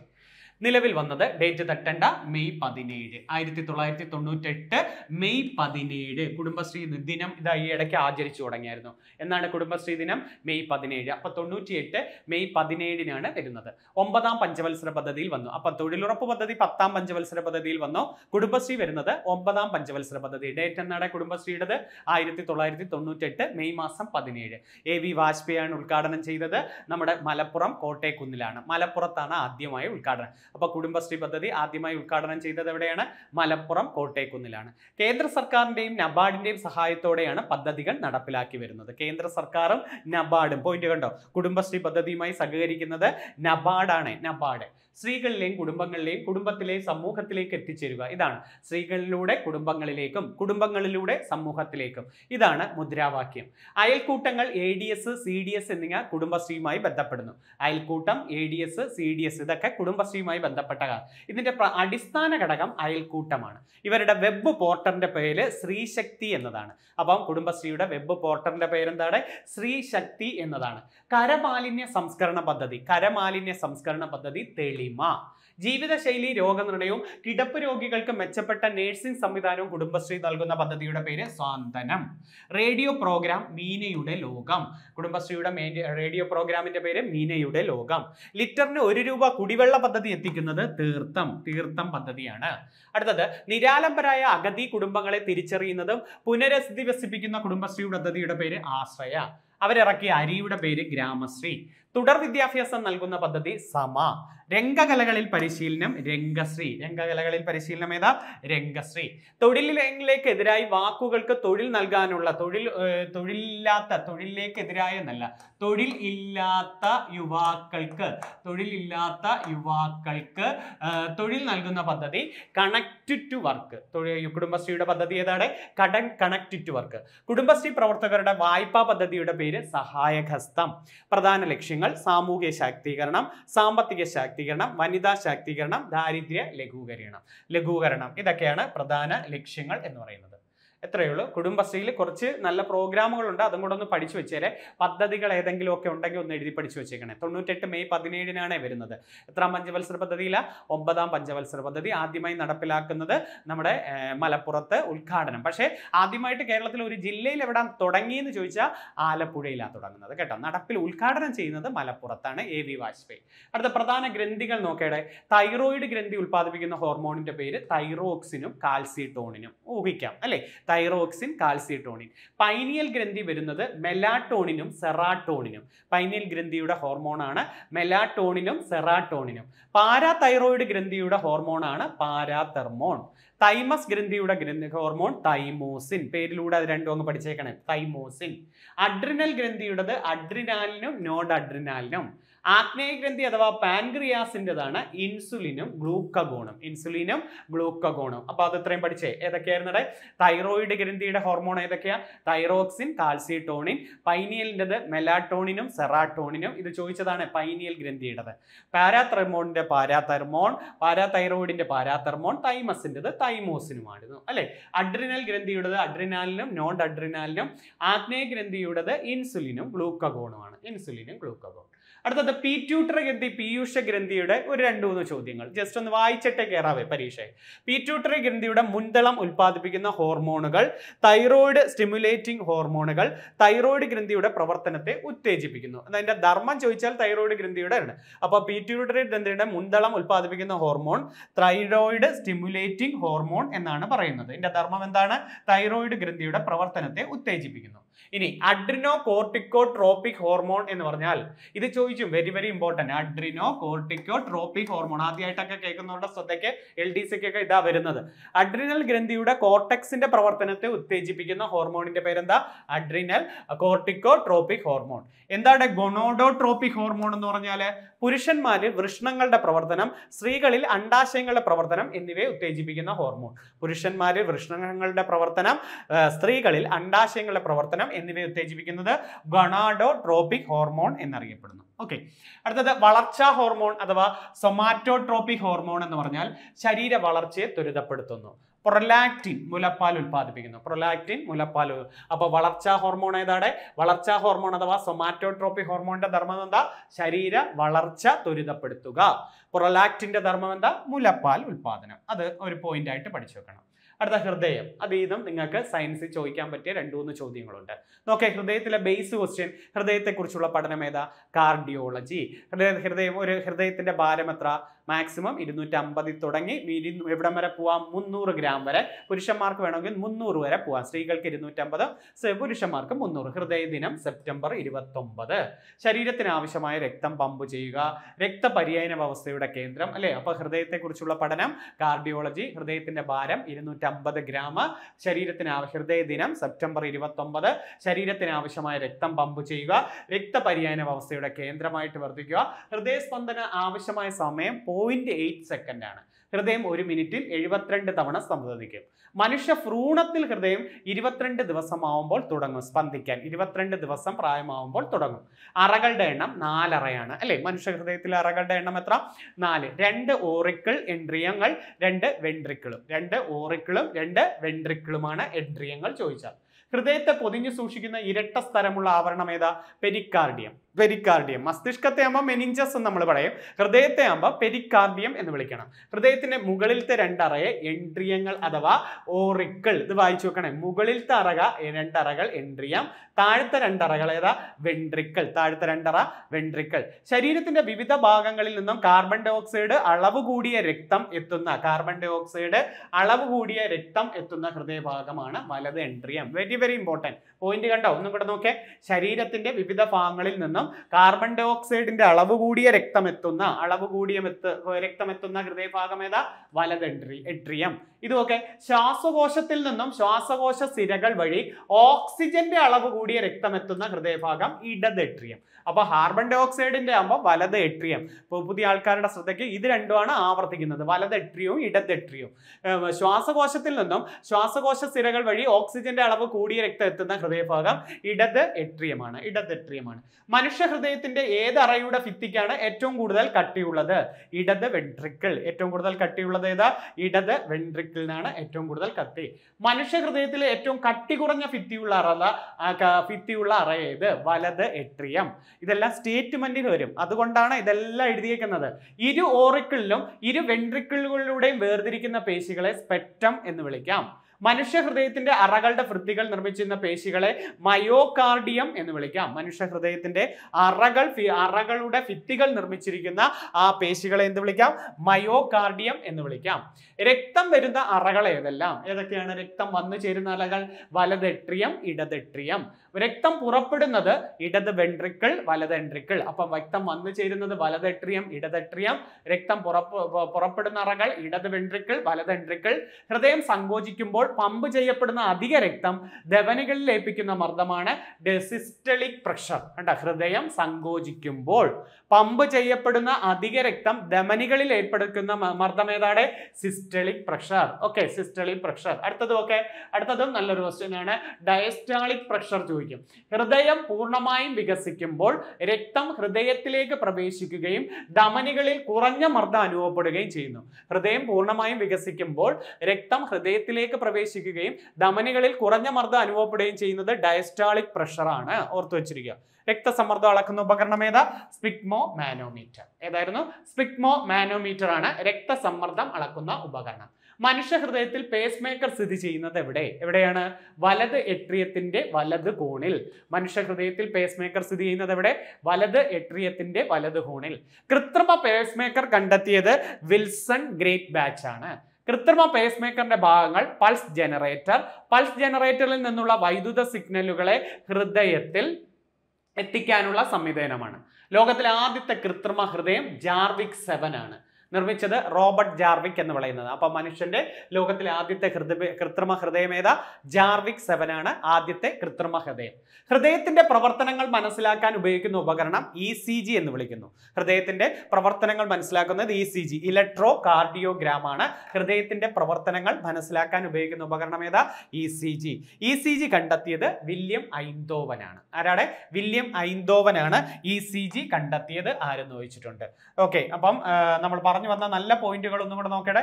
നിലവിൽ വന്നത് ഡേറ്റ് തട്ടേണ്ട മെയ് പതിനേഴ് ആയിരത്തി തൊള്ളായിരത്തി തൊണ്ണൂറ്റെട്ട് മെയ് പതിനേഴ് കുടുംബശ്രീ ദിനം ഇതായി ഇടയ്ക്ക് ആചരിച്ചു തുടങ്ങിയായിരുന്നു എന്നാണ് കുടുംബശ്രീ ദിനം മെയ് പതിനേഴ് അപ്പോൾ തൊണ്ണൂറ്റിയെട്ട് മെയ് പതിനേഴിനാണ് വരുന്നത് ഒമ്പതാം പഞ്ചവത്സര പദ്ധതിയിൽ വന്നു അപ്പോൾ തൊഴിലുറപ്പ് പദ്ധതി പത്താം പഞ്ചവത്സര പദ്ധതിയിൽ വന്നു കുടുംബശ്രീ വരുന്നത് ഒമ്പതാം പഞ്ചവത്സര പദ്ധതി ഡേറ്റ് എന്നാണ് കുടുംബശ്രീയുടെ ആയിരത്തി തൊള്ളായിരത്തി തൊണ്ണൂറ്റെട്ട് മെയ് മാസം പതിനേഴ് എ വി ആണ് ഉദ്ഘാടനം ചെയ്തത് നമ്മുടെ മലപ്പുറം കോട്ടയക്കുന്നിലാണ് മലപ്പുറത്താണ് ആദ്യമായി ഉദ്ഘാടനം അപ്പോൾ കുടുംബശ്രീ പദ്ധതി ആദ്യമായി ഉദ്ഘാടനം ചെയ്തത് എവിടെയാണ് മലപ്പുറം കോട്ടയക്കുന്നിലാണ് കേന്ദ്ര സർക്കാരിൻ്റെയും നബാർഡിൻ്റെയും സഹായത്തോടെയാണ് പദ്ധതികൾ നടപ്പിലാക്കി വരുന്നത് കേന്ദ്ര സർക്കാരും നബാർഡും പോയിന്റ് കണ്ടോ കുടുംബശ്രീ പദ്ധതിയുമായി സഹകരിക്കുന്നത് നബാർഡാണ് നബാർഡ് സ്ത്രീകളിലെയും കുടുംബങ്ങളിലെയും കുടുംബത്തിലെ സമൂഹത്തിലേക്ക് എത്തിച്ചേരുക ഇതാണ് സ്ത്രീകളിലൂടെ കുടുംബങ്ങളിലേക്കും കുടുംബങ്ങളിലൂടെ സമൂഹത്തിലേക്കും ഇതാണ് മുദ്രാവാക്യം അയൽക്കൂട്ടങ്ങൾ A D S C D S എന്നിങ്ങ കുടുംബശ്രീയുമായി ബന്ധപ്പെടുന്നു അയൽക്കൂട്ടം A D S C D S ഇതൊക്കെ കുടുംബശ്രീയുമായി ബന്ധപ്പെട്ട ഇതിന്റെ അടിസ്ഥാന ഘടകം അയൽക്കൂട്ടമാണ് ഇവരുടെ വെബ് പോർട്ടറിന്റെ പേര് ശ്രീശക്തി എന്നതാണ് അപ്പം കുടുംബശ്രീയുടെ വെബ് പോർട്ടറിന്റെ പേരെന്താണ് ശ്രീശക്തി എന്നതാണ് കരമാലിന്യ സംസ്കരണ പദ്ധതി കരമാലിന്യ സംസ്കരണ പദ്ധതി തെളി സ്കീമ ജീവിതശൈലി രോഗനിർണയവും കിടപ്പ് രോഗികൾക്ക് മെച്ചപ്പെട്ട നേഴ്സിംഗ് സംവിധാനവും കുടുംബശ്രീ നൽകുന്ന പദ്ധതിയുടെ പേര് സാന്ത്വനം റേഡിയോ പ്രോഗ്രാം മീനയുടെ ലോകം കുടുംബശ്രീയുടെ റേഡിയോ പ്രോഗ്രാമിന്റെ പേര് മീനയുടെ ലോകം ലിറ്ററിന് ഒരു രൂപ കുടിവെള്ള പദ്ധതി എത്തിക്കുന്നത് തീർത്ഥം തീർത്ഥം പദ്ധതിയാണ് അടുത്തത് നിരാലംബരായ അഗതി കുടുംബങ്ങളെ തിരിച്ചറിയുന്നതും പുനരധിവസിപ്പിക്കുന്ന കുടുംബശ്രീ പദ്ധതിയുടെ പേര് ആശ്രയ അവരിറക്കിയ അരിയുടെ പേര് ഗ്രാമശ്രീ തുടർ വിദ്യാഭ്യാസം നൽകുന്ന പദ്ധതി സമ രംഗകലകളിൽ പരിശീലനം രംഗശ്രീ രംഗകലകളിൽ പരിശീലനം ഏതാ രംഗശ്രീ തൊഴിലിലേക്ക് എതിരായി വാക്കുകൾക്ക് തൊഴിൽ നൽകാനുള്ള തൊഴിൽ തൊഴിലില്ലാത്ത തൊഴിലിലേക്ക് എതിരായ എന്നല്ല തൊഴിൽ ഇല്ലാത്ത യുവാക്കൾക്ക് തൊഴിൽ ഇല്ലാത്ത യുവാക്കൾക്ക് തൊഴിൽ നൽകുന്ന പദ്ധതി കണക്ട് ടു വർക്ക് തൊഴിൽ കുടുംബശ്രീയുടെ പദ്ധതി ഏതാണ് കടൻ കണക്ട് ടു വർക്ക് കുടുംബശ്രീ പ്രവർത്തകരുടെ വായ്പാ പദ്ധതിയുടെ പേര് സഹായഹസ്തം പ്രധാന ലക്ഷ്യങ്ങൾ സാമൂഹ്യ ശാക്തീകരണം സാമ്പത്തിക ശാക്തീകരണം വനിതാ ശാക്തീകരണം ദാരിദ്ര്യ ലഘൂകരണം ലഘൂകരണം ഇതൊക്കെയാണ് പ്രധാന ലക്ഷ്യങ്ങൾ എന്ന് പറയുന്നത് എത്രയേ ഉള്ളൂ കുടുംബശ്രീയിൽ കുറച്ച് നല്ല പ്രോഗ്രാമുകളുണ്ട് അതും കൂടെ ഒന്ന് പഠിച്ചു വെച്ചേരെ പദ്ധതികൾ ഏതെങ്കിലും ഒക്കെ ഉണ്ടെങ്കിൽ ഒന്ന് എഴുതി പഠിച്ചു വെച്ചേക്കണേ തൊണ്ണൂറ്റെട്ട് മെയ് പതിനേഴിനാണ് വരുന്നത് എത്രാം പഞ്ചവത്സര പദ്ധതിയില ഒമ്പതാം പഞ്ചവത്സര പദ്ധതി ആദ്യമായി നടപ്പിലാക്കുന്നത് നമ്മുടെ മലപ്പുറത്ത് ഉദ്ഘാടനം പക്ഷേ ആദ്യമായിട്ട് കേരളത്തിൽ ഒരു ജില്ലയിൽ എവിടെ തുടങ്ങിയെന്ന് ചോദിച്ചാൽ ആലപ്പുഴയിലാണ് തുടങ്ങുന്നത് കേട്ടോ നടപ്പിൽ ഉദ്ഘാടനം ചെയ്യുന്നത് മലപ്പുറത്താണ് എ വി വാജ്പേയി അടുത്ത പ്രധാന ഗ്രന്ഥികൾ നോക്കേടെ തൈറോയിഡ് ഗ്രന്ഥി ഉൽപ്പാദിപ്പിക്കുന്ന ഹോർമോണിന്റെ പേര് തൈറോക്സിനും കാൽസിട്ടോണിനും ഊഹിക്കാം അല്ലേ തൈറോക്സിൻ കാൽസിയട്ടോണിൻ പൈനിയൽ ഗ്രന്ഥി വരുന്നത് മെലാട്ടോണിനും സെറാട്ടോണിനും പൈനിയൽ ഗ്രന്ഥിയുടെ ഹോർമോണാണ് മെലാട്ടോണിനും സെറാട്ടോണിനും പാരാതൈറോയിഡ് ഗ്രന്ഥിയുടെ ഹോർമോണാണ് പാരാതെർമോൺ തൈമസ് ഗ്രന്ഥിയുടെ ഗ്രന്ഥി ഹോർമോൺ തൈമോസിൻ പേരിലൂടെ അത് രണ്ടും അങ്ങ് പഠിച്ചേക്കണേ തൈമോസിൻ അഡ്രിനൽ ഗ്രന്ഥിയുടേത് അഡ്രിനാലിനും നോഡ് അഡ്രിനാലിനും ആഗ്നേയഗ്രന്ഥി അഥവാ പാൻക്രിയാസിൻ്റെതാണ് ഇൻസുലിനും ഗ്ലൂക്കഗോണും ഇൻസുലിനും ഗ്ലൂക്കഗോണും അപ്പോൾ അത് ഇത്രയും പഠിച്ചേ ഏതൊക്കെയായിരുന്നത് തൈറോയിഡ് ഗ്രന്ഥിയുടെ ഹോർമോൺ ഏതൊക്കെയാ തൈറോക്സിൻ കാൽസിയോണിൻ പൈനിയലിൻ്റെത് മെലാട്ടോണിനും സെറാട്ടോണിനും ഇത് ചോദിച്ചതാണ് പൈനിയൽ ഗ്രന്ഥിയുടേത് പാരാതെർമോണിൻ്റെ പാരാതെർമോൺ പാരാതൈറോയിഡിൻ്റെ പാരാതെർമോൺ തൈമസിൻ്റെത് തൈമോസിനുമായിരുന്നു അല്ലേ അഡ്രിനൽ ഗ്രന്ഥിയുടേത് അഡ്രിനാലിനും നോൺ അഡ്രിനാലിനും ആഗ്നേയ ഗ്രന്ഥിയുടേത് ഇൻസുലിനും ഗ്ലൂക്കഗോണുമാണ് ഇൻസുലിനും ഗ്ലൂക്കഗോൺ അടുത്തത് പി ട്യൂട്ടർ ഗ്രന്ഥി പീയൂഷ ഗ്രന്ഥിയുടെ ഒരു രണ്ട് മൂന്ന് ചോദ്യങ്ങൾ ജസ്റ്റ് ഒന്ന് വായിച്ചിട്ടേ കയറാവേ പരീക്ഷയെ പി ട്യൂട്ടർ ഗ്രന്ഥിയുടെ മുൻതളം ഉൽപ്പാദിപ്പിക്കുന്ന ഹോർമോണുകൾ തൈറോയിഡ് സ്റ്റിമുലേറ്റിംഗ് ഹോർമോണുകൾ തൈറോയിഡ് ഗ്രന്ഥിയുടെ പ്രവർത്തനത്തെ ഉത്തേജിപ്പിക്കുന്നു അതിൻ്റെ ധർമ്മം ചോദിച്ചാൽ തൈറോയിഡ് ഗ്രന്ഥിയുടെ ആണ് അപ്പോൾ പി ട്യൂട്ടറി ഗ്രന്ഥിയുടെ മുൻതളം ഉൽപ്പാദിപ്പിക്കുന്ന ഹോർമോൺ തൈറോയിഡ് സ്റ്റിമുലേറ്റിംഗ് ഹോർമോൺ എന്നാണ് പറയുന്നത് ഇതിൻ്റെ ധർമ്മം എന്താണ് തൈറോയിഡ് ഗ്രന്ഥിയുടെ പ്രവർത്തനത്തെ ഉത്തേജിപ്പിക്കുന്നു ഇനി അഡ്രിനോ കോർട്ടിക്കോട്രോപിക് ഹോർമോൺ എന്ന് പറഞ്ഞാൽ ഇത് ചോദിച്ചു പ്രത്യേകിച്ചും very very important adrenocorticotropic hormone ആദ്യമായിട്ടൊക്കെ കേൾക്കുന്നവരുടെ ശ്രദ്ധയ്ക്ക് എൽ ഡി സിക്കൊക്കെ ഇതാ വരുന്നത് അഡ്രിനൽ ഗ്രന്ഥിയുടെ കോർട്ടക്സിന്റെ പ്രവർത്തനത്തെ ഉത്തേജിപ്പിക്കുന്ന ഹോർമോണിന്റെ പേരെന്താ അഡ്രിനൽ കോർട്ടിക്കോ ട്രോപ്പിക് ഹോർമോൺ എന്താണ് ഗൊണോഡോ ട്രോപ്പിക് ഹോർമോൺ എന്ന് പറഞ്ഞാൽ പുരുഷന്മാരിൽ വൃഷ്ണങ്ങളുടെ പ്രവർത്തനം സ്ത്രീകളിൽ അണ്ടാശയങ്ങളുടെ പ്രവർത്തനം എന്നിവയെ ഉത്തേജിപ്പിക്കുന്ന ഹോർമോൺ പുരുഷന്മാരിൽ വൃഷ്ണങ്ങളുടെ പ്രവർത്തനം സ്ത്രീകളിൽ അണ്ടാശയങ്ങളുടെ പ്രവർത്തനം എന്നിവയെ ഉത്തേജിപ്പിക്കുന്നത് ഗണാഡോ ട്രോപ്പിക് ഹോർമോൺ എന്നറിയപ്പെടുന്നു ഓക്കെ അടുത്തത് വളർച്ചാ ഹോർമോൺ അഥവാ സൊമാറ്റോട്രോപ്പിക് ഹോർമോൺ എന്ന് പറഞ്ഞാൽ ശരീര വളർച്ചയെ ത്വരിതപ്പെടുത്തുന്നു പ്രൊലാക്റ്റിൻ മുലപ്പാൽ ഉൽപ്പാദിപ്പിക്കുന്നു പ്രൊലാക്റ്റിൻ മുലപ്പാൽ അപ്പോൾ വളർച്ചാ ഹോർമോൺ ഏതാണ് വളർച്ചാ ഹോർമോൺ അഥവാ സൊമാറ്റോട്രോപ്പി ഹോർമോണിന്റെ ധർമ്മം എന്താ ശരീര വളർച്ച ത്വരിതപ്പെടുത്തുക പ്രൊലാക്റ്റിന്റെ ധർമ്മം എന്താ മുലപ്പാൽ ഉൽപ്പാദനം അത് ഒരു പോയിന്റ് ആയിട്ട് പഠിച്ചു വെക്കണം അടുത്ത ഹൃദയം അതീതം നിങ്ങൾക്ക് സയൻസിൽ ചോദിക്കാൻ പറ്റിയ രണ്ടു മൂന്ന് ചോദ്യങ്ങളുണ്ട് നോക്കേ ഹൃദയത്തിലെ ബേസ് ക്വസ്റ്റ്യൻ ഹൃദയത്തെക്കുറിച്ചുള്ള പഠനം ഏതാ കാർഡിയോളജി ഹൃദയ ഹൃദയം ഒരു ഹൃദയത്തിന്റെ ഭാരം എത്ര മാക്സിമം ഇരുന്നൂറ്റമ്പതിൽ തുടങ്ങി എവിടം വരെ പോവാം മുന്നൂറ് ഗ്രാം വരെ പുരുഷന്മാർക്ക് വേണമെങ്കിൽ മുന്നൂറ് വരെ പോവാം സ്ത്രീകൾക്ക് ഇരുന്നൂറ്റമ്പത് പുരുഷന്മാർക്ക് മുന്നൂറ് ഹൃദയദിനം സെപ്റ്റംബർ ഇരുപത്തൊമ്പത് ശരീരത്തിന് ആവശ്യമായ രക്തം പമ്പ് ചെയ്യുക രക്തപര്യായന വ്യവസ്ഥയുടെ കേന്ദ്രം അല്ലേ അപ്പോൾ ഹൃദയത്തെക്കുറിച്ചുള്ള പഠനം കാർഡിയോളജി ഹൃദയത്തിന്റെ ഭാരം ഇരുന്നൂറ്റമ്പത് ഗ്രാം ശരീരത്തിന് ഹൃദയദിനം സെപ്റ്റംബർ ഇരുപത്തൊമ്പത് ശരീരത്തിന് ആവശ്യമായ രക്തം പമ്പ് ചെയ്യുക രക്തപര്യായന വ്യവസ്ഥയുടെ കേന്ദ്രമായിട്ട് വർദ്ധിക്കുക ഹൃദയസ്പന്ദന ആവശ്യമായ സമയം പോയിന്റ് എയ്റ്റ് ആണ് ഹൃദയം ഒരു മിനിറ്റിൽ എഴുപത്തിരണ്ട് തവണ സ്പന്ദിക്കും മനുഷ്യ ഭ്രൂണത്തിൽ ഹൃദയം ഇരുപത്തിരണ്ട് ദിവസമാവുമ്പോൾ തുടങ്ങും സ്പന്ദിക്കാൻ ഇരുപത്തിരണ്ട് ദിവസം പ്രായമാവുമ്പോൾ തുടങ്ങും അറകളുടെ എണ്ണം നാലറയാണ് അല്ലേ മനുഷ്യ ഹൃദയത്തിലെ അറകളുടെ എണ്ണം എത്ര നാല് രണ്ട് ഓറിക്കിൾ എൻട്രിയങ്ങൾ രണ്ട് വെൻട്രിക്കിളും രണ്ട് ഓറിക്കിളും രണ്ട് വെൻട്രിക്കിളുമാണ് എൻട്രിയങ്ങൾ ചോദിച്ചാൽ ഹൃദയത്തെ പൊതിഞ്ഞു സൂക്ഷിക്കുന്ന ഇരട്ട സ്ഥലമുള്ള ആവരണം ഏതാ പെരിക്കാർഡിയം പെരിക്കാർഡിയം മസ്തിഷ്കത്തെ ആകുമ്പോൾ മെനിഞ്ചസ് എന്ന് നമ്മൾ പറയും ഹൃദയത്തെ ആകുമ്പോൾ പെരിക്കാർഡിയം എന്ന് വിളിക്കണം ഹൃദയത്തിന്റെ മുകളിലത്തെ രണ്ടറയെ എൻട്രിയങ്ങൾ അഥവാ ഓറിക്കൾ ഇത് വായിച്ചു നോക്കണേ മുകളിലത്തെ അറക രണ്ടറകൾ എൻട്രിയം താഴത്തെ രണ്ടറകൾ ഏതാ വെൻട്രിക്കിൾ താഴത്തെ രണ്ടറ വെൻട്രിക്കിൾ ശരീരത്തിന്റെ വിവിധ ഭാഗങ്ങളിൽ നിന്നും കാർബൺ ഡൈ ഓക്സൈഡ് അളവ് കൂടിയ രക്തം എത്തുന്ന കാർബൺ ഡൈ ഓക്സൈഡ് അളവ് കൂടിയ രക്തം എത്തുന്ന ഹൃദയഭാഗമാണ് വലത് atrium very very important point കണ്ടോ ഒന്നും കൂടെ നോക്കേ ശരീരത്തിന്റെ വിവിധ ഭാഗങ്ങളിൽ നിന്നും കാർബൺ ഡൈ ഓക്സൈഡിന്റെ അളവ് കൂടിയ രക്തമെത്തുന്ന അളവ് കൂടിയ രക്തമെത്തുന്ന ഹൃദയഭാഗം ഏതാ വലത് എട്രി എട്രിയം ഇതുമൊക്കെ ശ്വാസകോശത്തിൽ നിന്നും ശ്വാസകോശ സിരകൾ വഴി ഓക്സിജന്റെ അളവ് കൂടിയ രക്തമെത്തുന്ന ഹൃദയഭാഗം ഇടത് എട്രിയം അപ്പൊ കാർബൺ ഡൈ ഓക്സൈഡിന്റെ ആകുമ്പോൾ വലത് എട്രിയം ഇപ്പോൾ പുതിയ ആൾക്കാരുടെ ശ്രദ്ധയ്ക്ക് ഇത് രണ്ടുമാണ് ആവർത്തിക്കുന്നത് വലത് എട്രിയവും ഇടത് എട്രിയവും ശ്വാസകോശത്തിൽ നിന്നും ശ്വാസകോശ സിരകൾ വഴി ഓക്സിജന്റെ അളവ് കൂടിയ രക്തം എത്തുന്ന ഹൃദയഭാഗം ഇടത് എട്രിയമാണ് ഇടത് എട്രിയമാണ് മനുഷ്യ ഹൃദയത്തിന്റെ ഏത് അറയുടെ ഭിത്തിക്കാണ് ഏറ്റവും കൂടുതൽ കട്ടിയുള്ളത് ഇടത് വെൻട്രിക്കിൾ ഏറ്റവും കൂടുതൽ കട്ടിയുള്ളത് ഏതാ ഇടത് വെൻട്രിക്കിൾ ഡിസ്ട്രിക്റ്റിൽ നിന്നാണ് ഏറ്റവും കൂടുതൽ കത്തി മനുഷ്യ ഹൃദയത്തിലെ ഏറ്റവും കട്ടി കുറഞ്ഞ ഫിത്തിയുള്ള അറ ഫിത്തിയുള്ള അറ ഏത് വലത് എട്രിയം ഇതെല്ലാം സ്റ്റേറ്റ്മെന്റിൽ വരും അതുകൊണ്ടാണ് ഇതെല്ലാം എഴുതിയേക്കുന്നത് ഇരു ഓറിക്കിളിലും ഇരു വെൻട്രിക്കിളുകളിലൂടെയും വേർതിരിക്കുന്ന പേശികളെ സ്പെക്ടം എന്ന് വിളിക്കാം മനുഷ്യഹൃദയത്തിന്റെ അറകളുടെ വൃത്തികൾ നിർമ്മിച്ചിരുന്ന പേശികളെ മയോകാർഡിയം എന്ന് വിളിക്കാം മനുഷ്യഹൃദയത്തിന്റെ അറകൾ അറകളുടെ ഭിത്തികൾ നിർമ്മിച്ചിരിക്കുന്ന ആ പേശികളെ എന്ത് വിളിക്കാം മയോകാർഡിയം എന്ന് വിളിക്കാം രക്തം വരുന്ന അറകൾ ഏതെല്ലാം ഏതൊക്കെയാണ് രക്തം വന്നു ചേരുന്ന അറകൾ വലതെട്രിയം ഇടതെട്രിയം രക്തം പുറപ്പെടുന്നത് ഇടത് വെൻട്രിക്കിൾ വലത് വെൻട്രിക്കിൾ അപ്പം രക്തം വന്നു ചേരുന്നത് വലതെട്രിയം ഇടതെട്രിയം രക്തം പുറപ്പ് പുറപ്പെടുന്ന അറകൾ ഇടത് വെൻട്രിക്കിൾ വലത് വെൻട്രിക്കിൾ ഹൃദയം സങ്കോചിക്കുമ്പോൾ പമ്പ് ചെയ്യപ്പെടുന്ന അധിക രക്തം ധവനികളിൽ ഏൽപ്പിക്കുന്ന മർദ്ദമാണ് ഡെസിസ്റ്റളിക് പ്രഷർ കണ്ട ഹൃദയം സങ്കോചിക്കുമ്പോൾ പമ്പ് ചെയ്യപ്പെടുന്ന അധിക രക്തം ധമനികളിൽ ഏർപ്പെടുക്കുന്ന മർദ്ദം ഏതാണ് systolic pressure okay systolic pressure അടുത്തത് ഓക്കെ അടുത്തതും നല്ലൊരു ക്വസ്റ്റ്യൻ ആണ് ഡയസ്റ്റാളിക് പ്രഷർ സംഭവിക്കും ഹൃദയം പൂർണ്ണമായും വികസിക്കുമ്പോൾ രക്തം ഹൃദയത്തിലേക്ക് പ്രവേശിക്കുകയും ധമനികളിൽ കുറഞ്ഞ മർദ്ദം അനുഭവപ്പെടുകയും ചെയ്യുന്നു ഹൃദയം പൂർണ്ണമായും വികസിക്കുമ്പോൾ രക്തം ഹൃദയത്തിലേക്ക് പ്രവേശിക്കുകയും ധമനികളിൽ കുറഞ്ഞ മർദ്ദം അനുഭവപ്പെടുകയും ചെയ്യുന്നത് ഡയസ്റ്റാളിക് പ്രഷറാണ് ഓർത്തു വെച്ചിരിക്കുക രക്തസമ്മർദ്ദം അളക്കുന്ന ഉപകരണം ഏതാ സ്പിക്മോ മാനോമീറ്റർ ഏതായിരുന്നു സ്പിക്മോ മാനോമീറ്റർ ആണ് രക്തസമ്മർദ്ദം അളക്കുന്ന ഉപകരണം മനുഷ്യ ഹൃദയത്തിൽ പേസ് മേക്കർ സ്ഥിതി ചെയ്യുന്നത് എവിടെ എവിടെയാണ് വലത് എട്രിയത്തിൻ്റെ വലത് കോണിൽ മനുഷ്യ ഹൃദയത്തിൽ പേസ് മേക്കർ സ്ഥിതി ചെയ്യുന്നത് എവിടെ വലത് എട്രിയത്തിൻ്റെ വലത് കോണിൽ കൃത്രിമ പേസ് മേക്കർ കണ്ടെത്തിയത് വിൽസൺ ഗ്രേറ്റ് ബാച്ച് ആണ് കൃത്രിമ പേസ് മേക്കറിന്റെ ഭാഗങ്ങൾ പൾസ് ജനറേറ്റർ പൾസ് ജനറേറ്ററിൽ നിന്നുള്ള വൈദ്യുത സിഗ്നലുകളെ ഹൃദയത്തിൽ എത്തിക്കാനുള്ള സംവിധാനമാണ് ലോകത്തിലെ ആദ്യത്തെ കൃത്രിമ ഹൃദയം ജാർവിക് സെവൻ ആണ് നിർമ്മിച്ചത് റോബർട്ട് ജാർവിക് എന്ന് പറയുന്നത് അപ്പോൾ മനുഷ്യന്റെ ലോകത്തിലെ ആദ്യത്തെ ഹൃദയ കൃത്രിമ ഹൃദയമേത ജാർവിക് സെവൻ ആണ് ആദ്യത്തെ കൃത്രിമ ഹൃദയം ഹൃദയത്തിന്റെ പ്രവർത്തനങ്ങൾ മനസ്സിലാക്കാൻ ഉപയോഗിക്കുന്ന ഉപകരണം ഇ സി ജി എന്ന് വിളിക്കുന്നു ഹൃദയത്തിന്റെ പ്രവർത്തനങ്ങൾ മനസ്സിലാക്കുന്നത് E C G electrocardiogram ആണ് ഹൃദയത്തിന്റെ പ്രവർത്തനങ്ങൾ മനസ്സിലാക്കാൻ ഉപയോഗിക്കുന്ന ഉപകരണം ഏതാ E C G E C G കണ്ടെത്തിയത് വില്യം ഐന്തോവനാണ് ആരാടെ വില്യം ഐന്തോവനാണ് ഇ സി ജി കണ്ടെത്തിയത് ആരെന്ന് ചോദിച്ചിട്ടുണ്ട് ഓക്കെ അപ്പം നമ്മൾ പറഞ്ഞു പറഞ്ഞു വന്ന നല്ല പോയിന്റുകൾ ഒന്നും കൂടെ നോക്കട്ടെ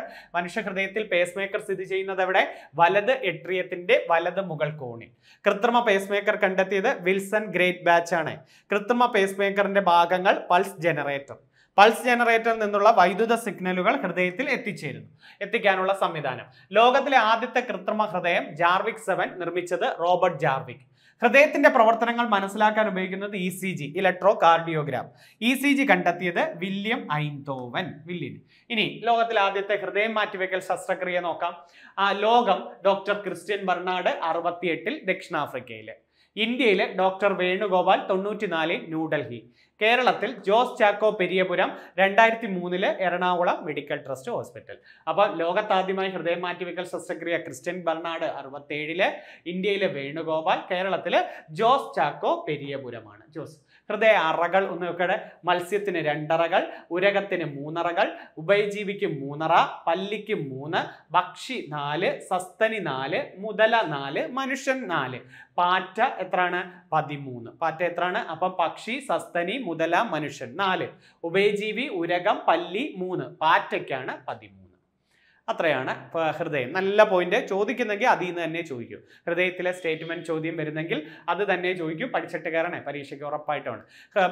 ഹൃദയത്തിൽ പേസ് മേക്കർ സ്ഥിതി ചെയ്യുന്നത് എവിടെ വലത് എട്രിയത്തിന്റെ വലത് മുകൾ കോണി കൃത്രിമ പേസ് മേക്കർ കണ്ടെത്തിയത് വിൽസൺ ഗ്രേറ്റ് ബാച്ച് ആണ് കൃത്രിമ പേസ് മേക്കറിന്റെ ഭാഗങ്ങൾ പൾസ് ജനറേറ്റർ പൾസ് ജനറേറ്ററിൽ നിന്നുള്ള വൈദ്യുത സിഗ്നലുകൾ ഹൃദയത്തിൽ എത്തിച്ചേരുന്നു എത്തിക്കാനുള്ള സംവിധാനം ലോകത്തിലെ ആദ്യത്തെ കൃത്രിമ ഹൃദയം ജാർവിക് സെവൻ നിർമ്മിച്ചത് റോബർട്ട് ജാർവിക് ഹൃദയത്തിന്റെ പ്രവർത്തനങ്ങൾ മനസ്സിലാക്കാൻ ഉപയോഗിക്കുന്നത് E C G electrocardiogram E C G കണ്ടെത്തിയത് വില്യം ഐൻതോവൻ വില്യൻ ഇനി ലോകത്തിലെ ആദ്യത്തെ ഹൃദയം മാറ്റിവെക്കൽ ശസ്ത്രക്രിയ നോക്കാം ആ ലോകം ഡോക്ടർ ക്രിസ്ത്യൻ ബർണാഡ് അറുപത്തിയെട്ടിൽ ദക്ഷിണാഫ്രിക്കയിലെ ഇന്ത്യയിലെ ഡോക്ടർ വേണുഗോപാൽ തൊണ്ണൂറ്റിനാലിൽ ന്യൂഡൽഹി കേരളത്തിൽ ജോസ് ചാക്കോ പെരിയപുരം രണ്ടായിരത്തി മൂന്നിലെ എറണാകുളം മെഡിക്കൽ ട്രസ്റ്റ് ഹോസ്പിറ്റൽ അപ്പോൾ ലോകത്താദ്യമായി ഹൃദയ മാറ്റിവെക്കൽ ശസ്ത്രക്രിയ ക്രിസ്ത്യൻ ബർണാട് അറുപത്തേഴില് ഇന്ത്യയിലെ വേണുഗോപാൽ കേരളത്തിൽ ജോസ് ചാക്കോ പെരിയപുരമാണ് ജോസ് ഹൃദയ അറകൾ ഒന്ന് നോക്കട്ടെ മത്സ്യത്തിന് രണ്ടറകൾ ഉരകത്തിന് മൂന്നറകൾ ഉഭയജീവിക്ക് മൂന്നറ പല്ലിക്ക് മൂന്ന് ഭക്ഷി നാല് സസ്തനി നാല് മുതല നാല് മനുഷ്യൻ നാല് പാറ്റ എത്രയാണ് പതിമൂന്ന് പാറ്റ എത്രയാണ് അപ്പം പക്ഷി സസ്തനി മുതല മനുഷ്യൻ നാല് ഉഭയജീവി ഉരകം പല്ലി മൂന്ന് പാറ്റയ്ക്കാണ് പതിമൂന്ന് അത്രയാണ് ഹൃദയം നല്ല പോയിന്റ് ചോദിക്കുന്നെങ്കിൽ അതിൽ നിന്ന് തന്നെ ചോദിക്കും ഹൃദയത്തിലെ സ്റ്റേറ്റ്മെന്റ് ചോദ്യം വരുന്നെങ്കിൽ അത് തന്നെ ചോദിക്കും പഠിച്ചിട്ട് കയറണേ പരീക്ഷയ്ക്ക് ഉറപ്പായിട്ടാണ്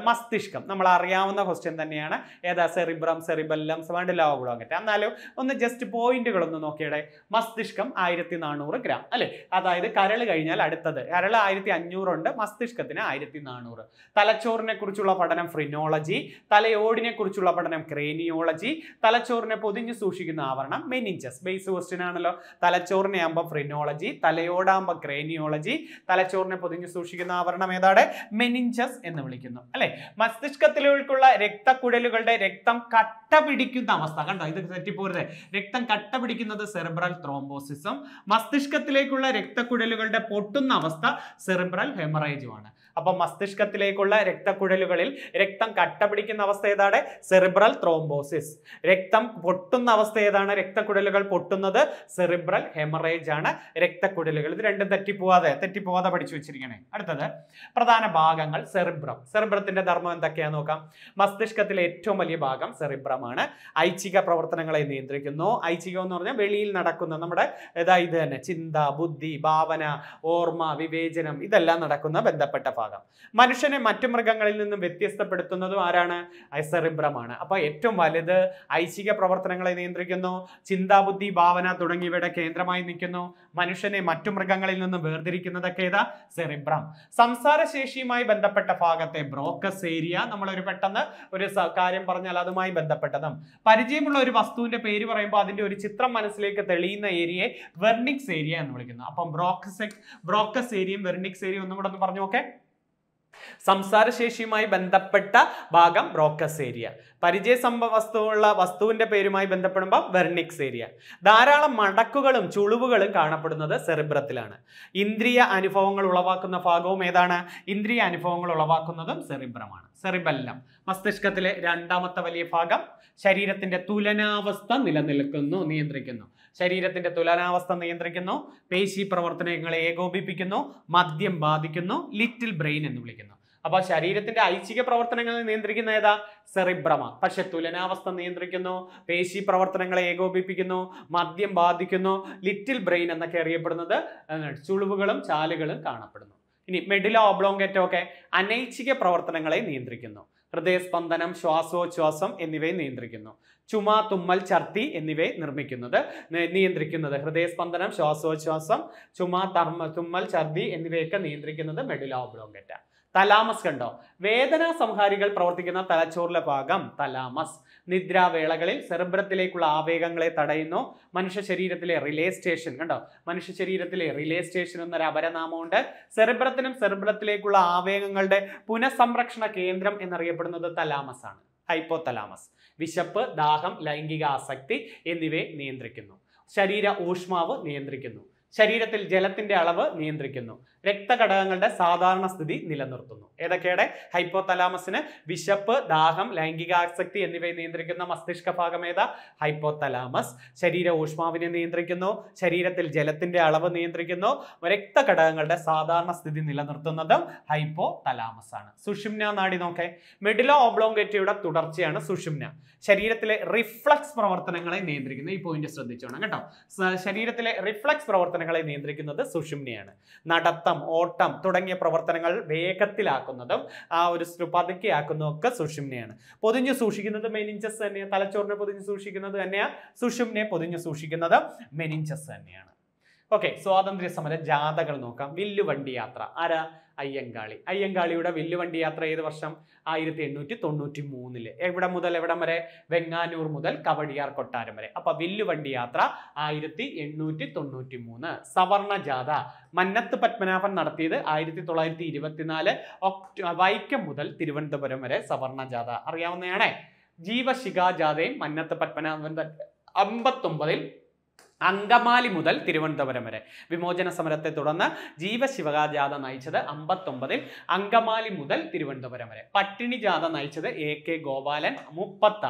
മസ്തിഷ്കം നമ്മൾ അറിയാവുന്ന ക്വസ്റ്റ്യൻ തന്നെയാണ് ഏതാ സെറിബ്രം സെറിബെല്ലം സ്വാണ്ടിലോകുളോക്കട്ടെ എന്നാലും ഒന്ന് ജസ്റ്റ് പോയിന്റുകളൊന്ന് നോക്കിയടെ മസ്തിഷ്കം ആയിരത്തി നാനൂറ് ഗ്രാം അല്ലേ അതായത് കരൾ കഴിഞ്ഞാൽ അടുത്തത് കരൾ ആയിരത്തി അഞ്ഞൂറുണ്ട് മസ്തിഷ്കത്തിന് ആയിരത്തി നാനൂറ് തലച്ചോറിനെ കുറിച്ചുള്ള പഠനം ഫ്രിനോളജി തലയോടിനെ കുറിച്ചുള്ള പഠനം ക്രേനിയോളജി തലച്ചോറിനെ പൊതിഞ്ഞു സൂക്ഷിക്കുന്ന ആവരണം ഇഞ്ചസ് ബേസ് ക്വസ്റ്റ്യൻ ആണല്ലോ തലച്ചോറിനെ ആകുമ്പോൾ ഫ്രിനോളജി തലയോടാകുമ്പോൾ ക്രേനിയോളജി തലച്ചോറിനെ പൊതിഞ്ഞു സൂക്ഷിക്കുന്ന ആവരണം ഏതാണ് മെനിഞ്ചസ് എന്ന് വിളിക്കുന്നു അല്ലെ മസ്തിഷ്കത്തിലേക്കുള്ള രക്തക്കുഴലുകളുടെ രക്തം കട്ട പിടിക്കുന്ന അവസ്ഥ കണ്ടോ ഇത് തെറ്റിപ്പോരുത് രക്തം കട്ട പിടിക്കുന്നത് സെറിബ്രൽ ത്രോംബോസിസും മസ്തിഷ്കത്തിലേക്കുള്ള രക്തക്കുഴലുകളുടെ പൊട്ടുന്ന അവസ്ഥ സെറിബ്രൽ ഹെമറേജുമാണ് അപ്പം മസ്തിഷ്കത്തിലേക്കുള്ള രക്തക്കുഴലുകളിൽ രക്തം കട്ട പിടിക്കുന്ന അവസ്ഥ ഏതാണ് സെറിബ്രൽ ത്രോംബോസിസ് രക്തം പൊട്ടുന്ന അവസ്ഥ ഏതാണ് രക്തക്കുഴലുകൾ പൊട്ടുന്നത് സെറിബ്രൽ ഹെമറേജ് ആണ് രക്തക്കുഴലുകൾ ഇത് രണ്ടും തെറ്റിപ്പോവാതെ തെറ്റിപ്പോവാതെ പഠിച്ചു വെച്ചിരിക്കണേ അടുത്തത് പ്രധാന ഭാഗങ്ങൾ സെറിബ്രം സെറിബ്രത്തിന്റെ ധർമ്മം എന്തൊക്കെയാന്ന് നോക്കാം മസ്തിഷ്കത്തിലെ ഏറ്റവും വലിയ ഭാഗം സെറിബ്രമാണ് ഐച്ഛിക പ്രവർത്തനങ്ങളെ നിയന്ത്രിക്കുന്നു ഐച്ഛികം എന്ന് പറഞ്ഞാൽ വെളിയിൽ നടക്കുന്ന നമ്മുടെ ഇതാ ഇത് തന്നെ ചിന്ത ബുദ്ധി ഭാവന ഓർമ്മ വിവേചനം ഇതെല്ലാം നടക്കുന്ന ബന്ധപ്പെട്ട സ്വാഗതം മനുഷ്യനെ മറ്റു മൃഗങ്ങളിൽ നിന്നും വ്യത്യസ്തപ്പെടുത്തുന്നതും ആരാണ് ഐസറിബ്രമാണ് അപ്പോൾ ഏറ്റവും വലുത് ഐശിക പ്രവർത്തനങ്ങളെ നിയന്ത്രിക്കുന്നു ചിന്താബുദ്ധി ഭാവന തുടങ്ങിയവയുടെ കേന്ദ്രമായി നിൽക്കുന്നു മനുഷ്യനെ മറ്റു മൃഗങ്ങളിൽ നിന്നും വേർതിരിക്കുന്നതൊക്കെ ഏതാ സെറിബ്രം സംസാരശേഷിയുമായി ബന്ധപ്പെട്ട ഭാഗത്തെ ബ്രോക്കസ് ഏരിയ നമ്മളൊരു പെട്ടെന്ന് ഒരു കാര്യം പറഞ്ഞാൽ അതുമായി ബന്ധപ്പെട്ടതും പരിചയമുള്ള ഒരു വസ്തുവിന്റെ പേര് പറയുമ്പോൾ അതിന്റെ ഒരു ചിത്രം മനസ്സിലേക്ക് തെളിയുന്ന ഏരിയയെ വെർണിക്സ് ഏരിയ എന്ന് വിളിക്കുന്നു അപ്പം ബ്രോക്കസ് ബ്രോക്കസ് ഏരിയയും വെർണിക്സ് ഏരിയയും ഒന്നും കൂടെ ഒന്ന് പറഞ്ഞു നോക്കേ സംസാരശേഷിയുമായി ബന്ധപ്പെട്ട ഭാഗം ബ്രോക്കസ് ഏരിയ സംഭവ വസ്തുവുള്ള വസ്തുവിന്റെ പേരുമായി ബന്ധപ്പെടുമ്പോൾ വെർണിക്സ് ഏരിയ ധാരാളം മടക്കുകളും ചുളിവുകളും കാണപ്പെടുന്നത് സെറിബ്രത്തിലാണ് ഇന്ദ്രിയ അനുഭവങ്ങൾ ഉളവാക്കുന്ന ഭാഗവും ഏതാണ് ഇന്ദ്രിയ അനുഭവങ്ങൾ ഉളവാക്കുന്നതും സെറിബ്രമാണ് സെറിബല്ലം മസ്തിഷ്കത്തിലെ രണ്ടാമത്തെ വലിയ ഭാഗം ശരീരത്തിന്റെ തുലനാവസ്ഥ നിലനിൽക്കുന്നു നിയന്ത്രിക്കുന്നു ശരീരത്തിന്റെ തുലനാവസ്ഥ നിയന്ത്രിക്കുന്നു പേശി പ്രവർത്തനങ്ങളെ ഏകോപിപ്പിക്കുന്നു മദ്യം ബാധിക്കുന്നു ലിറ്റിൽ ബ്രെയിൻ എന്ന് വിളിക്കുന്നു അപ്പൊ ശരീരത്തിന്റെ ഐച്ഛിക പ്രവർത്തനങ്ങളെ നിയന്ത്രിക്കുന്ന ഏതാ സെറിബ്രമ പക്ഷെ തുലനാവസ്ഥ നിയന്ത്രിക്കുന്നു പേശി പ്രവർത്തനങ്ങളെ ഏകോപിപ്പിക്കുന്നു മദ്യം ബാധിക്കുന്നു ലിറ്റിൽ ബ്രെയിൻ എന്നൊക്കെ അറിയപ്പെടുന്നത് ചുളിവുകളും ചാലുകളും കാണപ്പെടുന്നു ഇനി മെഡിലോ ഓബ്ലോങ്കറ്റോ ഒക്കെ അനൈച്ഛിക പ്രവർത്തനങ്ങളെ നിയന്ത്രിക്കുന്നു ഹൃദയസ്പന്ദനം ശ്വാസോച്ഛ്വാസം എന്നിവയെ നിയന്ത്രിക്കുന്നു ചുമ തുമ്മൽ ഛർദി എന്നിവയെ നിർമ്മിക്കുന്നത് നിയന്ത്രിക്കുന്നത് ഹൃദയസ്പന്ദനം ശ്വാസോച്ഛ്വാസം ചുമ തർമ്മ തുമ്മൽ ഛർദി എന്നിവയൊക്കെ നിയന്ത്രിക്കുന്നത് മെഡുലാ ഓബ്ലോങ്കറ്റ തലാമസ് കണ്ടോ വേദന സംഹാരികൾ പ്രവർത്തിക്കുന്ന തലച്ചോറിലെ ഭാഗം തലാമസ് നിദ്രാവേളകളിൽ സെറബ്രത്തിലേക്കുള്ള ആവേഗങ്ങളെ തടയുന്നു മനുഷ്യ ശരീരത്തിലെ റിലേ സ്റ്റേഷൻ കണ്ടോ മനുഷ്യ ശരീരത്തിലെ റിലേ സ്റ്റേഷൻ എന്നൊരു അപരനാമമുണ്ട് സെറബ്രത്തിനും സെറബ്രത്തിലേക്കുള്ള ആവേഗങ്ങളുടെ പുനഃസംരക്ഷണ കേന്ദ്രം എന്നറിയപ്പെടുന്നത് തലാമസ് ആണ് ഹൈപ്പോ തലാമസ് വിശപ്പ് ദാഹം ലൈംഗിക ആസക്തി എന്നിവയെ നിയന്ത്രിക്കുന്നു ശരീര ഊഷ്മാവ് നിയന്ത്രിക്കുന്നു ശരീരത്തിൽ ജലത്തിന്റെ അളവ് നിയന്ത്രിക്കുന്നു രക്തഘടകങ്ങളുടെ സാധാരണ സ്ഥിതി നിലനിർത്തുന്നു ഏതൊക്കെയുടെ ഹൈപ്പോതലാമസിന് വിശപ്പ് ദാഹം ലൈംഗികാസക്തി എന്നിവയെ നിയന്ത്രിക്കുന്ന മസ്തിഷ്ക ഭാഗം ഏതാ ഹൈപ്പോതലാമസ് ശരീര ഊഷ്മാവിനെ നിയന്ത്രിക്കുന്നു ശരീരത്തിൽ ജലത്തിന്റെ അളവ് നിയന്ത്രിക്കുന്നു രക്തഘടകങ്ങളുടെ സാധാരണ സ്ഥിതി നിലനിർത്തുന്നതും ഹൈപ്പോ തലാമസ് ആണ് സുഷുമ്ന നാടി നോക്കേ മെഡിലോ ഓബ്ലോങ്കേറ്റയുടെ തുടർച്ചയാണ് സുഷുമ്ന ശരീരത്തിലെ റിഫ്ലക്സ് പ്രവർത്തനങ്ങളെ നിയന്ത്രിക്കുന്ന ഈ പോയിന്റ് ശ്രദ്ധിച്ചോണം കേട്ടോ ശരീരത്തിലെ റിഫ്ലക്സ് പ്രവർത്തനങ്ങളെ നിയന്ത്രിക്കുന്നത് സുഷുമ്നയാണ് നടത്തം നൃത്തം ഓട്ടം തുടങ്ങിയ പ്രവർത്തനങ്ങൾ വേഗത്തിലാക്കുന്നതും ആ ഒരു പതുക്കെയാക്കുന്നതും ഒക്കെ സുഷുമ്നയാണ് പൊതിഞ്ഞു സൂക്ഷിക്കുന്നത് മെനിഞ്ചസ് തന്നെയാണ് തലച്ചോറിനെ പൊതിഞ്ഞു സൂക്ഷിക്കുന്നത് തന്നെയാണ് സുഷുമ്നെ പൊതിഞ്ഞു സൂക്ഷിക്കുന്നത് മെനിഞ്ചസ് തന്നെയാണ് ഓക്കെ സ്വാതന്ത്ര്യ സമര ജാഥകൾ നോക്കാം വില്ലുവണ്ടി യാത്ര ആരാ അയ്യങ്കാളി അയ്യങ്കാളിയുടെ വില്ലുവണ്ടി യാത്ര ഏത് വർഷം ആയിരത്തി എണ്ണൂറ്റി തൊണ്ണൂറ്റി മൂന്നില് എവിടെ മുതൽ എവിടം വരെ വെങ്ങാനൂർ മുതൽ കവടിയാർ കൊട്ടാരം വരെ അപ്പൊ വില്ലുവണ്ടി യാത്ര ആയിരത്തി എണ്ണൂറ്റി തൊണ്ണൂറ്റി മൂന്ന് സവർണ ജാഥ മന്നത്ത് പത്മനാഭൻ നടത്തിയത് ആയിരത്തി തൊള്ളായിരത്തി ഇരുപത്തിനാല് ഒക്ടോ വൈക്കം മുതൽ തിരുവനന്തപുരം വരെ സവർണ ജാഥ അറിയാവുന്നതാണേ ജീവശിഖാ ജാഥയും മന്നത്ത് പത്മനാഭൻ അമ്പത്തൊമ്പതിൽ അങ്കമാലി മുതൽ തിരുവനന്തപുരം വരെ വിമോചന സമരത്തെ തുടർന്ന് ജീവശിവകാ ജാഥ നയിച്ചത് അമ്പത്തൊമ്പതിൽ അങ്കമാലി മുതൽ തിരുവനന്തപുരം വരെ പട്ടിണി ജാഥ നയിച്ചത് എ കെ ഗോപാലൻ മുപ്പത്തി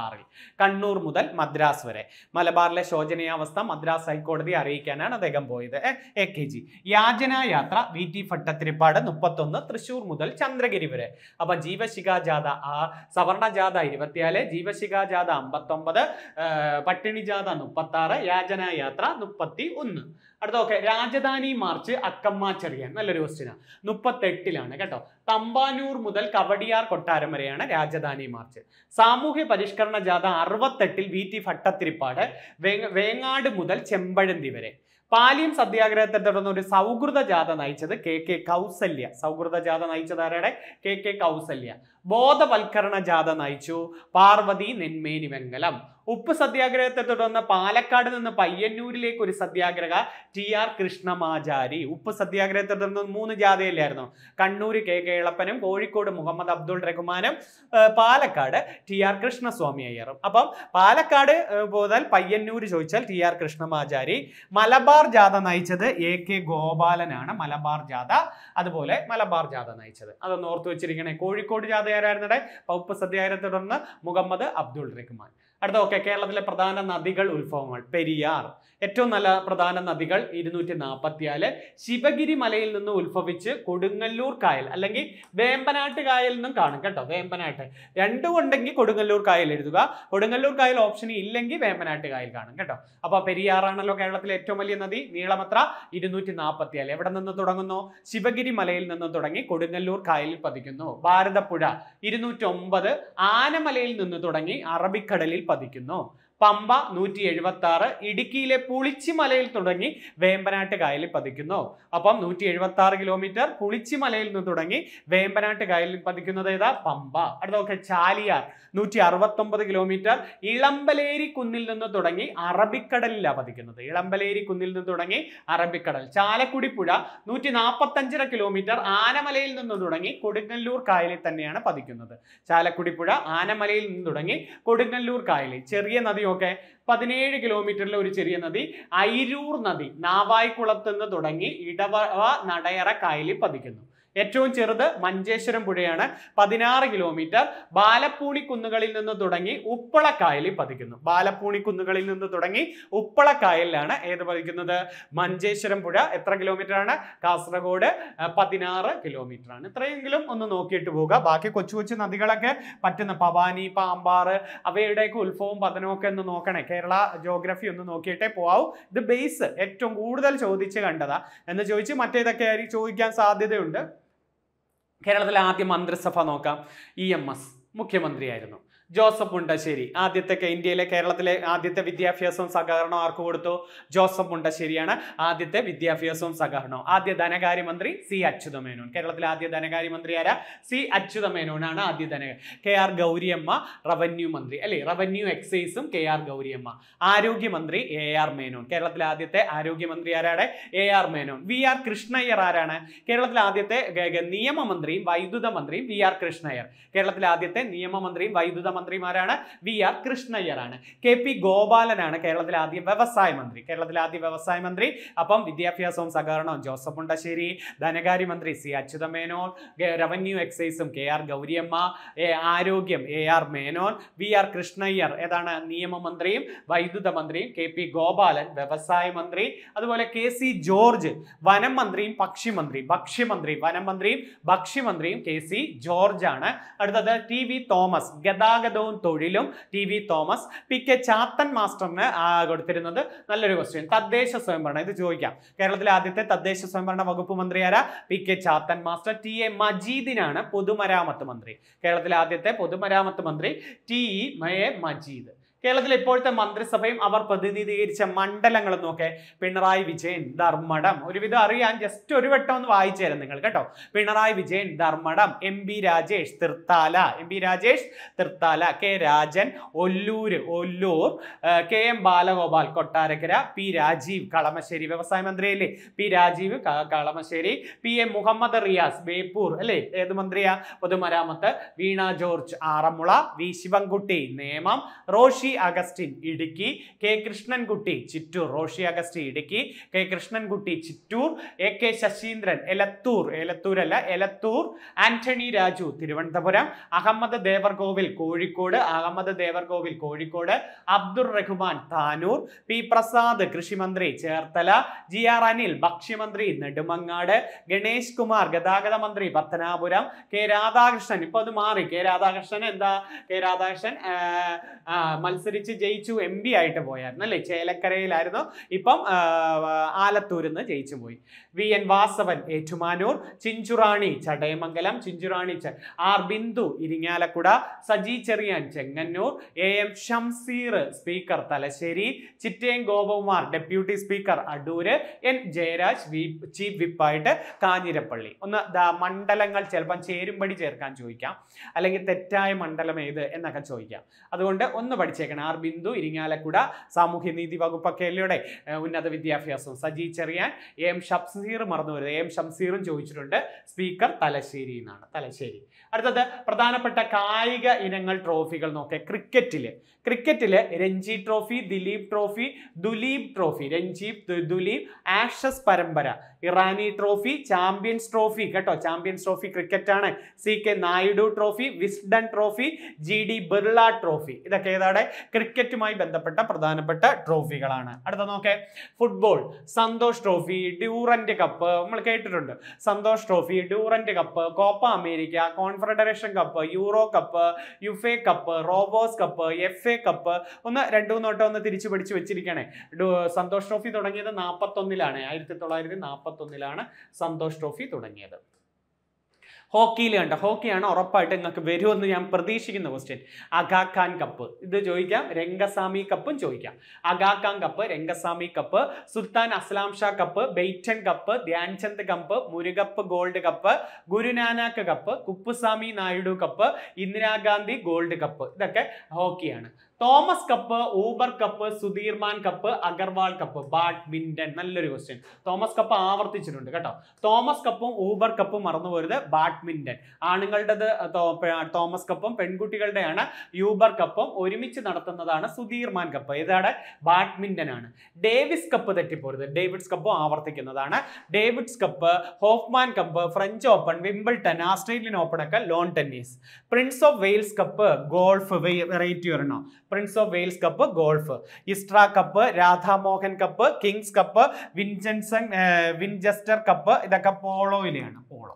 കണ്ണൂർ മുതൽ മദ്രാസ് വരെ മലബാറിലെ ശോചനീയാവസ്ഥ മദ്രാസ് ഹൈക്കോടതി അറിയിക്കാനാണ് അദ്ദേഹം പോയത് എ കെ ജി യാചനാ യാത്ര വി ടി ഭട്ടത്തിരിപ്പാട് മുപ്പത്തൊന്ന് തൃശൂർ മുതൽ ചന്ദ്രഗിരി വരെ അപ്പൊ ജീവശികാ ജാഥ ആ സവർണ ജാഥ ഇരുപത്തിയാല് ജീവശികാ ജാഥ അമ്പത്തൊമ്പത് പട്ടിണി ജാഥ മുപ്പത്തി ആറ് യാത്ര എത്ര മുപ്പത്തി ഒന്ന് അടുത്ത ഓക്കെ രാജധാനി മാർച്ച് അക്കമ്മ ചെറിയാൻ നല്ലൊരു ക്വസ്റ്റ്യനാണ് മുപ്പത്തെട്ടിലാണ് കേട്ടോ തമ്പാനൂർ മുതൽ കവടിയാർ കൊട്ടാരം വരെയാണ് രാജധാനി മാർച്ച് സാമൂഹ്യ പരിഷ്കരണ ജാഥ അറുപത്തെട്ടിൽ വി ടി ഭട്ടത്തിരിപ്പാട് വേങ്ങാട് മുതൽ ചെമ്പഴന്തി വരെ പാലിയം സത്യാഗ്രഹത്തെ തുടർന്ന് ഒരു സൗഹൃദ ജാഥ നയിച്ചത് കെ കെ കൗസല്യ സൗഹൃദ ജാഥ നയിച്ചത് ആരുടെ കെ കെ കൗസല്യ ബോധവൽക്കരണ ജാഥ നയിച്ചു പാർവതി നെന്മേനി വെങ്കലം ഉപ്പ് സത്യാഗ്രഹത്തെ തുടർന്ന് പാലക്കാട് നിന്ന് പയ്യന്നൂരിലേക്ക് ഒരു സത്യാഗ്രഹ ടി ആർ കൃഷ്ണമാചാരി ഉപ്പ് സത്യാഗ്രഹത്തെ തുടർന്ന് മൂന്ന് ജാഥയിലായിരുന്നു കണ്ണൂർ കെ കെ ഇളപ്പനും കോഴിക്കോട് മുഹമ്മദ് അബ്ദുൾ റഹ്മാനും പാലക്കാട് ടി ആർ കൃഷ്ണസ്വാമി അയ്യറും അപ്പം പാലക്കാട് പോയാൽ പയ്യന്നൂർ ചോദിച്ചാൽ ടി ആർ കൃഷ്ണമാചാരി മലബാർ ജാഥ നയിച്ചത് എ കെ ഗോപാലനാണ് മലബാർ ജാഥ അതുപോലെ മലബാർ ജാഥ നയിച്ചത് അതൊന്ന് ഓർത്ത് വെച്ചിരിക്കണേ കോഴിക്കോട് ജാഥ ആരായിരുന്നടെ ഉപ്പ് സത്യാഗ്രഹത്തെ തുടർന്ന് മുഹമ്മദ് അബ്ദുൾ റഹ്മാൻ അടുത്ത ഓക്കെ കേരളത്തിലെ പ്രധാന നദികൾ ഉത്ഭവങ്ങൾ പെരിയാർ ഏറ്റവും നല്ല പ്രധാന നദികൾ ഇരുന്നൂറ്റി നാൽപ്പത്തിയാല് ശിവഗിരി മലയിൽ നിന്ന് ഉത്ഭവിച്ച് കൊടുങ്ങല്ലൂർ കായൽ അല്ലെങ്കിൽ വേമ്പനാട്ട് കായൽ നിന്നും കാണും കേട്ടോ വേമ്പനാട്ട് രണ്ടും ഉണ്ടെങ്കിൽ കൊടുങ്ങല്ലൂർ കായൽ എഴുതുക കൊടുങ്ങല്ലൂർ കായൽ ഓപ്ഷൻ ഇല്ലെങ്കിൽ വേമ്പനാട്ട് കായൽ കാണും കേട്ടോ അപ്പോൾ പെരിയാറാണല്ലോ കേരളത്തിലെ ഏറ്റവും വലിയ നദി നീളമത്ര ഇരുന്നൂറ്റി നാൽപ്പത്തിയാല് എവിടെ നിന്ന് തുടങ്ങുന്നു ശിവഗിരി മലയിൽ നിന്ന് തുടങ്ങി കൊടുങ്ങല്ലൂർ കായലിൽ പതിക്കുന്നു ഭാരതപ്പുഴ ഇരുന്നൂറ്റി ഒമ്പത് ആനമലയിൽ നിന്ന് തുടങ്ങി അറബിക്കടലിൽ பதிக்கணும் പമ്പ നൂറ്റി എഴുപത്തി ആറ് ഇടുക്കിയിലെ പുളിച്ചിമലയിൽ തുടങ്ങി വേമ്പനാട്ട് കായലിൽ പതിക്കുന്നു അപ്പം നൂറ്റി എഴുപത്തി ആറ് കിലോമീറ്റർ പുളിച്ചിമലയിൽ നിന്ന് തുടങ്ങി വേമ്പനാട്ട് കായലിൽ പതിക്കുന്നത് ഏതാ പമ്പ അടുത്തൊക്കെ ചാലിയാർ നൂറ്റി അറുപത്തൊമ്പത് കിലോമീറ്റർ ഇളമ്പലേരി കുന്നിൽ നിന്ന് തുടങ്ങി അറബിക്കടലിലാണ് പതിക്കുന്നത് ഇളമ്പലേരി കുന്നിൽ നിന്ന് തുടങ്ങി അറബിക്കടൽ ചാലക്കുടി പുഴ നൂറ്റി നാൽപ്പത്തഞ്ചര കിലോമീറ്റർ ആനമലയിൽ നിന്ന് തുടങ്ങി കൊടുങ്ങല്ലൂർ കായലിൽ തന്നെയാണ് പതിക്കുന്നത് ചാലക്കുടി പുഴ ആനമലയിൽ നിന്ന് തുടങ്ങി കൊടുങ്ങല്ലൂർ കായലിൽ ചെറിയ നദി ഓക്കെ പതിനേഴ് കിലോമീറ്ററിലെ ഒരു ചെറിയ നദി അയിരൂർ നദി നാവായിക്കുളത്ത് നിന്ന് തുടങ്ങി ഇടവ നടയറ കായലിൽ പതിക്കുന്നു ഏറ്റവും ചെറുത് മഞ്ചേശ്വരം പുഴയാണ് പതിനാറ് കിലോമീറ്റർ ബാലപ്പൂണി കുന്നുകളിൽ നിന്ന് തുടങ്ങി ഉപ്പളക്കായലിൽ പതിക്കുന്നു ബാലപ്പൂണി കുന്നുകളിൽ നിന്ന് തുടങ്ങി ഉപ്പളക്കായലിലാണ് ഏത് പതിക്കുന്നത് മഞ്ചേശ്വരം പുഴ എത്ര കിലോമീറ്റർ ആണ് കാസർഗോഡ് പതിനാറ് കിലോമീറ്റർ ആണ് ഇത്രയെങ്കിലും ഒന്ന് നോക്കിയിട്ട് പോവുക ബാക്കി കൊച്ചു കൊച്ചു നദികളൊക്കെ പറ്റുന്ന പവാനി പാമ്പാർ അവയുടെയൊക്കെ ഉത്ഭവം പതനവും ഒന്ന് നോക്കണേ കേരള ജോഗ്രഫി ഒന്ന് നോക്കിയിട്ടേ പോവാവൂ ഇത് ബേസ് ഏറ്റവും കൂടുതൽ ചോദിച്ച് കണ്ടതാ എന്ന് ചോദിച്ച് മറ്റേതൊക്കെ ആയി ചോദിക്കാൻ സാധ്യതയുണ്ട് കേരളത്തിലെ ആദ്യ മന്ത്രിസഭ നോക്കാം ഇ എം എസ് മുഖ്യമന്ത്രിയായിരുന്നു ജോസഫ് മുണ്ടശ്ശേരി ആദ്യത്തെ ഇന്ത്യയിലെ കേരളത്തിലെ ആദ്യത്തെ വിദ്യാഭ്യാസവും സഹകരണവും ആർക്ക് കൊടുത്തു ജോസഫ് മുണ്ടശ്ശേരിയാണ് ആദ്യത്തെ വിദ്യാഭ്യാസവും സഹകരണവും ആദ്യ ധനകാര്യമന്ത്രി സി അച്യുതമേനോൻ കേരളത്തിലെ ആദ്യ ധനകാര്യമന്ത്രി ആരാ സി അച്യുതമേനോനാണ് ആദ്യ ധന കെ ആർ ഗൗരിയമ്മ റവന്യൂ മന്ത്രി അല്ലെ റവന്യൂ എക്സൈസും കെ ആർ ഗൗരിയമ്മ ആരോഗ്യമന്ത്രി എ ആർ മേനോൻ കേരളത്തിലെ ആദ്യത്തെ ആരോഗ്യമന്ത്രി ആരാണ് A R Menon V R Krishna Iyer ആരാണ് കേരളത്തിലെ ആദ്യത്തെ നിയമമന്ത്രിയും വൈദ്യുത മന്ത്രിയും വി ആർ കൃഷ്ണയ്യർ കേരളത്തിലെ ആദ്യത്തെ നിയമമന്ത്രിയും വൈദ്യുത മന്ത്രിമാരാണ് വി ആർ കൃഷ്ണയ്യറാണ് കെ പി ഗോപാലനാണ് കേരളത്തിലെ ആദ്യ വ്യവസായ മന്ത്രി കേരളത്തിലെ ആദ്യ വ്യവസായ മന്ത്രി അപ്പം വിദ്യാഭ്യാസവും സഹകരണവും ജോസഫ് മുണ്ടശ്ശേരി ധനകാര്യ മന്ത്രി സി അച്യുതമേനോൻ റവന്യൂ എക്സൈസും കെ ആർ ഗൗരിയമ്മ എ ആരോഗ്യം A R Menon V R Krishna Iyer ഏതാണ് നിയമമന്ത്രിയും വൈദ്യുത മന്ത്രിയും കെ പി ഗോപാലൻ വ്യവസായ മന്ത്രി അതുപോലെ കെ സി ജോർജ് വനം മന്ത്രിയും പക്ഷിമന്ത്രി ഭക്ഷ്യമന്ത്രി വനം മന്ത്രിയും ഭക്ഷ്യമന്ത്രിയും കെ സി ജോർജ് ആണ് അടുത്തത് ടി വി തോമസ് ഗതാഗത വിഷാദവും തൊഴിലും T V Thomas P K Chathan മാസ്റ്ററിന് കൊടുത്തിരുന്നത് നല്ലൊരു ക്വസ്റ്റ്യൻ തദ്ദേശ സ്വയംഭരണം ഇത് ചോദിക്കാം കേരളത്തിലെ ആദ്യത്തെ തദ്ദേശ സ്വയംഭരണ വകുപ്പ് മന്ത്രിയാര P K Chathan master T A മജീദിനാണ് പൊതുമരാമത്ത് മന്ത്രി കേരളത്തിലെ ആദ്യത്തെ പൊതുമരാമത്ത് മന്ത്രി ടി ഇ എ മജീദ് കേരളത്തിലെ ഇപ്പോഴത്തെ മന്ത്രിസഭയും അവർ പ്രതിനിധീകരിച്ച മണ്ഡലങ്ങളും നോക്കെ പിണറായി വിജയൻ ധർമ്മടം ഒരുവിധം അറിയാൻ ജസ്റ്റ് ഒരു വട്ടം ഒന്ന് വായിച്ചു തരാം നിങ്ങൾ കേട്ടോ Pinarayi Vijayan Dharmadam M B Rajesh Thrithala M B Rajesh Thrithala K Rajan Ollur Ollur K M Balagopal Kottarakkara P Rajeev Kalamassery വ്യവസായ മന്ത്രിയല്ലേ P Rajeev Kalamassery P M Muhammad Riyas Beypore അല്ലേ ഏത് മന്ത്രിയാ പൊതുമരാമത്ത് Veena George Aranmula V Sivankutty Nemom Roshy Augustine Idukki K Krishnankutty Chittur Roshy Augustine Idukki K Krishnankutty Chittur A K Saseendran Elathur എലത്തൂരല്ല എലത്തൂർ ആന്റണി രാജു തിരുവനന്തപുരം അഹമ്മദ് ദേവർകോവിൽ കോഴിക്കോട് അഹമ്മദ് ദേവർകോവിൽ കോഴിക്കോട് അബ്ദുർ റഹ്മാൻ താനൂർ പി പ്രസാദ് കൃഷിമന്ത്രി ചേർത്തല ജി ആർ അനിൽ ഭക്ഷ്യമന്ത്രി നെടുമങ്ങാട് ഗണേഷ് കുമാർ ഗതാഗത മന്ത്രി പത്തനാപുരം കെ രാധാകൃഷ്ണൻ ഇപ്പൊ അത് മാറി കെ രാധാകൃഷ്ണൻ എന്താ കെ രാധാകൃഷ്ണൻ മത്സരിച്ച് ജയിച്ചു എം പി ആയിട്ട് പോയായിരുന്നു അല്ലേ ചേലക്കരയിലായിരുന്നു ഇപ്പം ആലത്തൂരിൽ നിന്ന് ജയിച്ചു പോയി വി എൻ വാസവൻ ഏറ്റുമാനൂർ ചിഞ്ചുറാണി ചടയമംഗലം ചിഞ്ചുറാണി ച R Bindu Irinjalakuda Saji Cheriyan Chengannur A M Shamseer speaker Thalassery Chittayam Gopakumar deputy speaker Adoor N Jayaraj V chief വിപ്പായിട്ട് കാഞ്ഞിരപ്പള്ളി ഒന്ന് മണ്ഡലങ്ങൾ ചിലപ്പം ചേരുംപടി ചേർക്കാൻ ചോദിക്കാം അല്ലെങ്കിൽ തെറ്റായ മണ്ഡലം ഏത് എന്നൊക്കെ ചോദിക്കാം അതുകൊണ്ട് ഒന്ന് പഠിച്ചേക്കാം ഗവേഷകൻ ആർ ബിന്ദു ഇരിങ്ങാലക്കുട സാമൂഹ്യനീതി വകുപ്പൊക്കെ അല്ലയുടെ ഉന്നത വിദ്യാഭ്യാസം സജി ചെറിയാൻ എം ഷംസീർ മറന്നു വരുന്നത് എം ഷംസീറും ചോദിച്ചിട്ടുണ്ട് സ്പീക്കർ തലശ്ശേരി എന്നാണ് തലശ്ശേരി അടുത്തത് പ്രധാനപ്പെട്ട കായിക ഇനങ്ങൾ ട്രോഫികൾ നോക്കെ ക്രിക്കറ്റിൽ ക്രിക്കറ്റിൽ Ranji trophy Dilip trophy Duleep trophy Ranji Duleep Ashes പരമ്പര ഇറാനി ട്രോഫി ചാമ്പ്യൻസ് ട്രോഫി കേട്ടോ ചാമ്പ്യൻസ് ട്രോഫി ക്രിക്കറ്റാണ് C K Naidu trophy Wisden trophy G D Birla trophy ഇതൊക്കെ ഏതാണ് ക്രിക്കറ്റുമായി ബന്ധപ്പെട്ട പ്രധാനപ്പെട്ട ട്രോഫികളാണ് അടുത്ത നോക്കേ football Santosh trophy Durand cup നമ്മൾ കേട്ടിട്ടുണ്ട് Santosh trophy Durand cup Copa America Confederation cup Euro cup UEFA cup Rovers cup F A cup ഒന്ന് രണ്ടു മൂന്നോട്ടം ഒന്ന് തിരിച്ചു പിടിച്ച് വെച്ചിരിക്കണേ സന്തോഷ് ട്രോഫി തുടങ്ങിയത് നാൽപ്പത്തൊന്നിലാണ് ആയിരത്തി തൊള്ളായിരത്തി നാൽപ്പത്തൊന്നിലാണ് സന്തോഷ് ട്രോഫി തുടങ്ങിയത് ഹോക്കിയിൽ കണ്ട ഹോക്കിയാണ് ഉറപ്പായിട്ട് നിങ്ങൾക്ക് വരുമെന്ന് ഞാൻ പ്രതീക്ഷിക്കുന്ന ക്വസ്റ്റ്യൻ അഗാഖാൻ കപ്പ് ഇത് ചോദിക്കാം രംഗസ്വാമി കപ്പും ചോദിക്കാം Aga Khan cup Rangaswamy cup Sultan Azlan Shah cup Beighton cup Dhyan Chand cup Murugappa gold cup Guru Nanak cup Kuppuswamy Naidu cup Indira Gandhi gold cup ഇതൊക്കെ ഹോക്കിയാണ് Thomas cup Uber cup Sudirman cup Agarwal cup badminton നല്ലൊരു ക്വസ്റ്റ്യൻ തോമസ് കപ്പ് ആവർത്തിച്ചിട്ടുണ്ട് കേട്ടോ തോമസ് കപ്പും ഊബർ കപ്പും മറന്നുപോരുത് ബാഡ്മിന്റൺ ആണുങ്ങളുടേത് തോമസ് കപ്പും പെൺകുട്ടികളുടെയാണ് യൂബർ കപ്പും ഒരുമിച്ച് നടത്തുന്നതാണ് സുധീർമാൻ കപ്പ് ഏതാണ് ബാഡ്മിന്റൺ ആണ് ഡേവിസ് കപ്പ് തെറ്റിപ്പോരുത് ഡേവിഡ്സ് കപ്പും ആവർത്തിക്കുന്നതാണ് Davids cup Hopman cup French open Wimbledon Australian open ഒക്കെ lawn tennis prince of Wales cup golf variety ഒരെണ്ണം prince of Wales cup golf ഇസ്ട്ര cup Radha Mohan cup kings cup വിൻജൻസൺ Winchester cup ഇതൊക്കെ പോളോയിലെയാണ് polo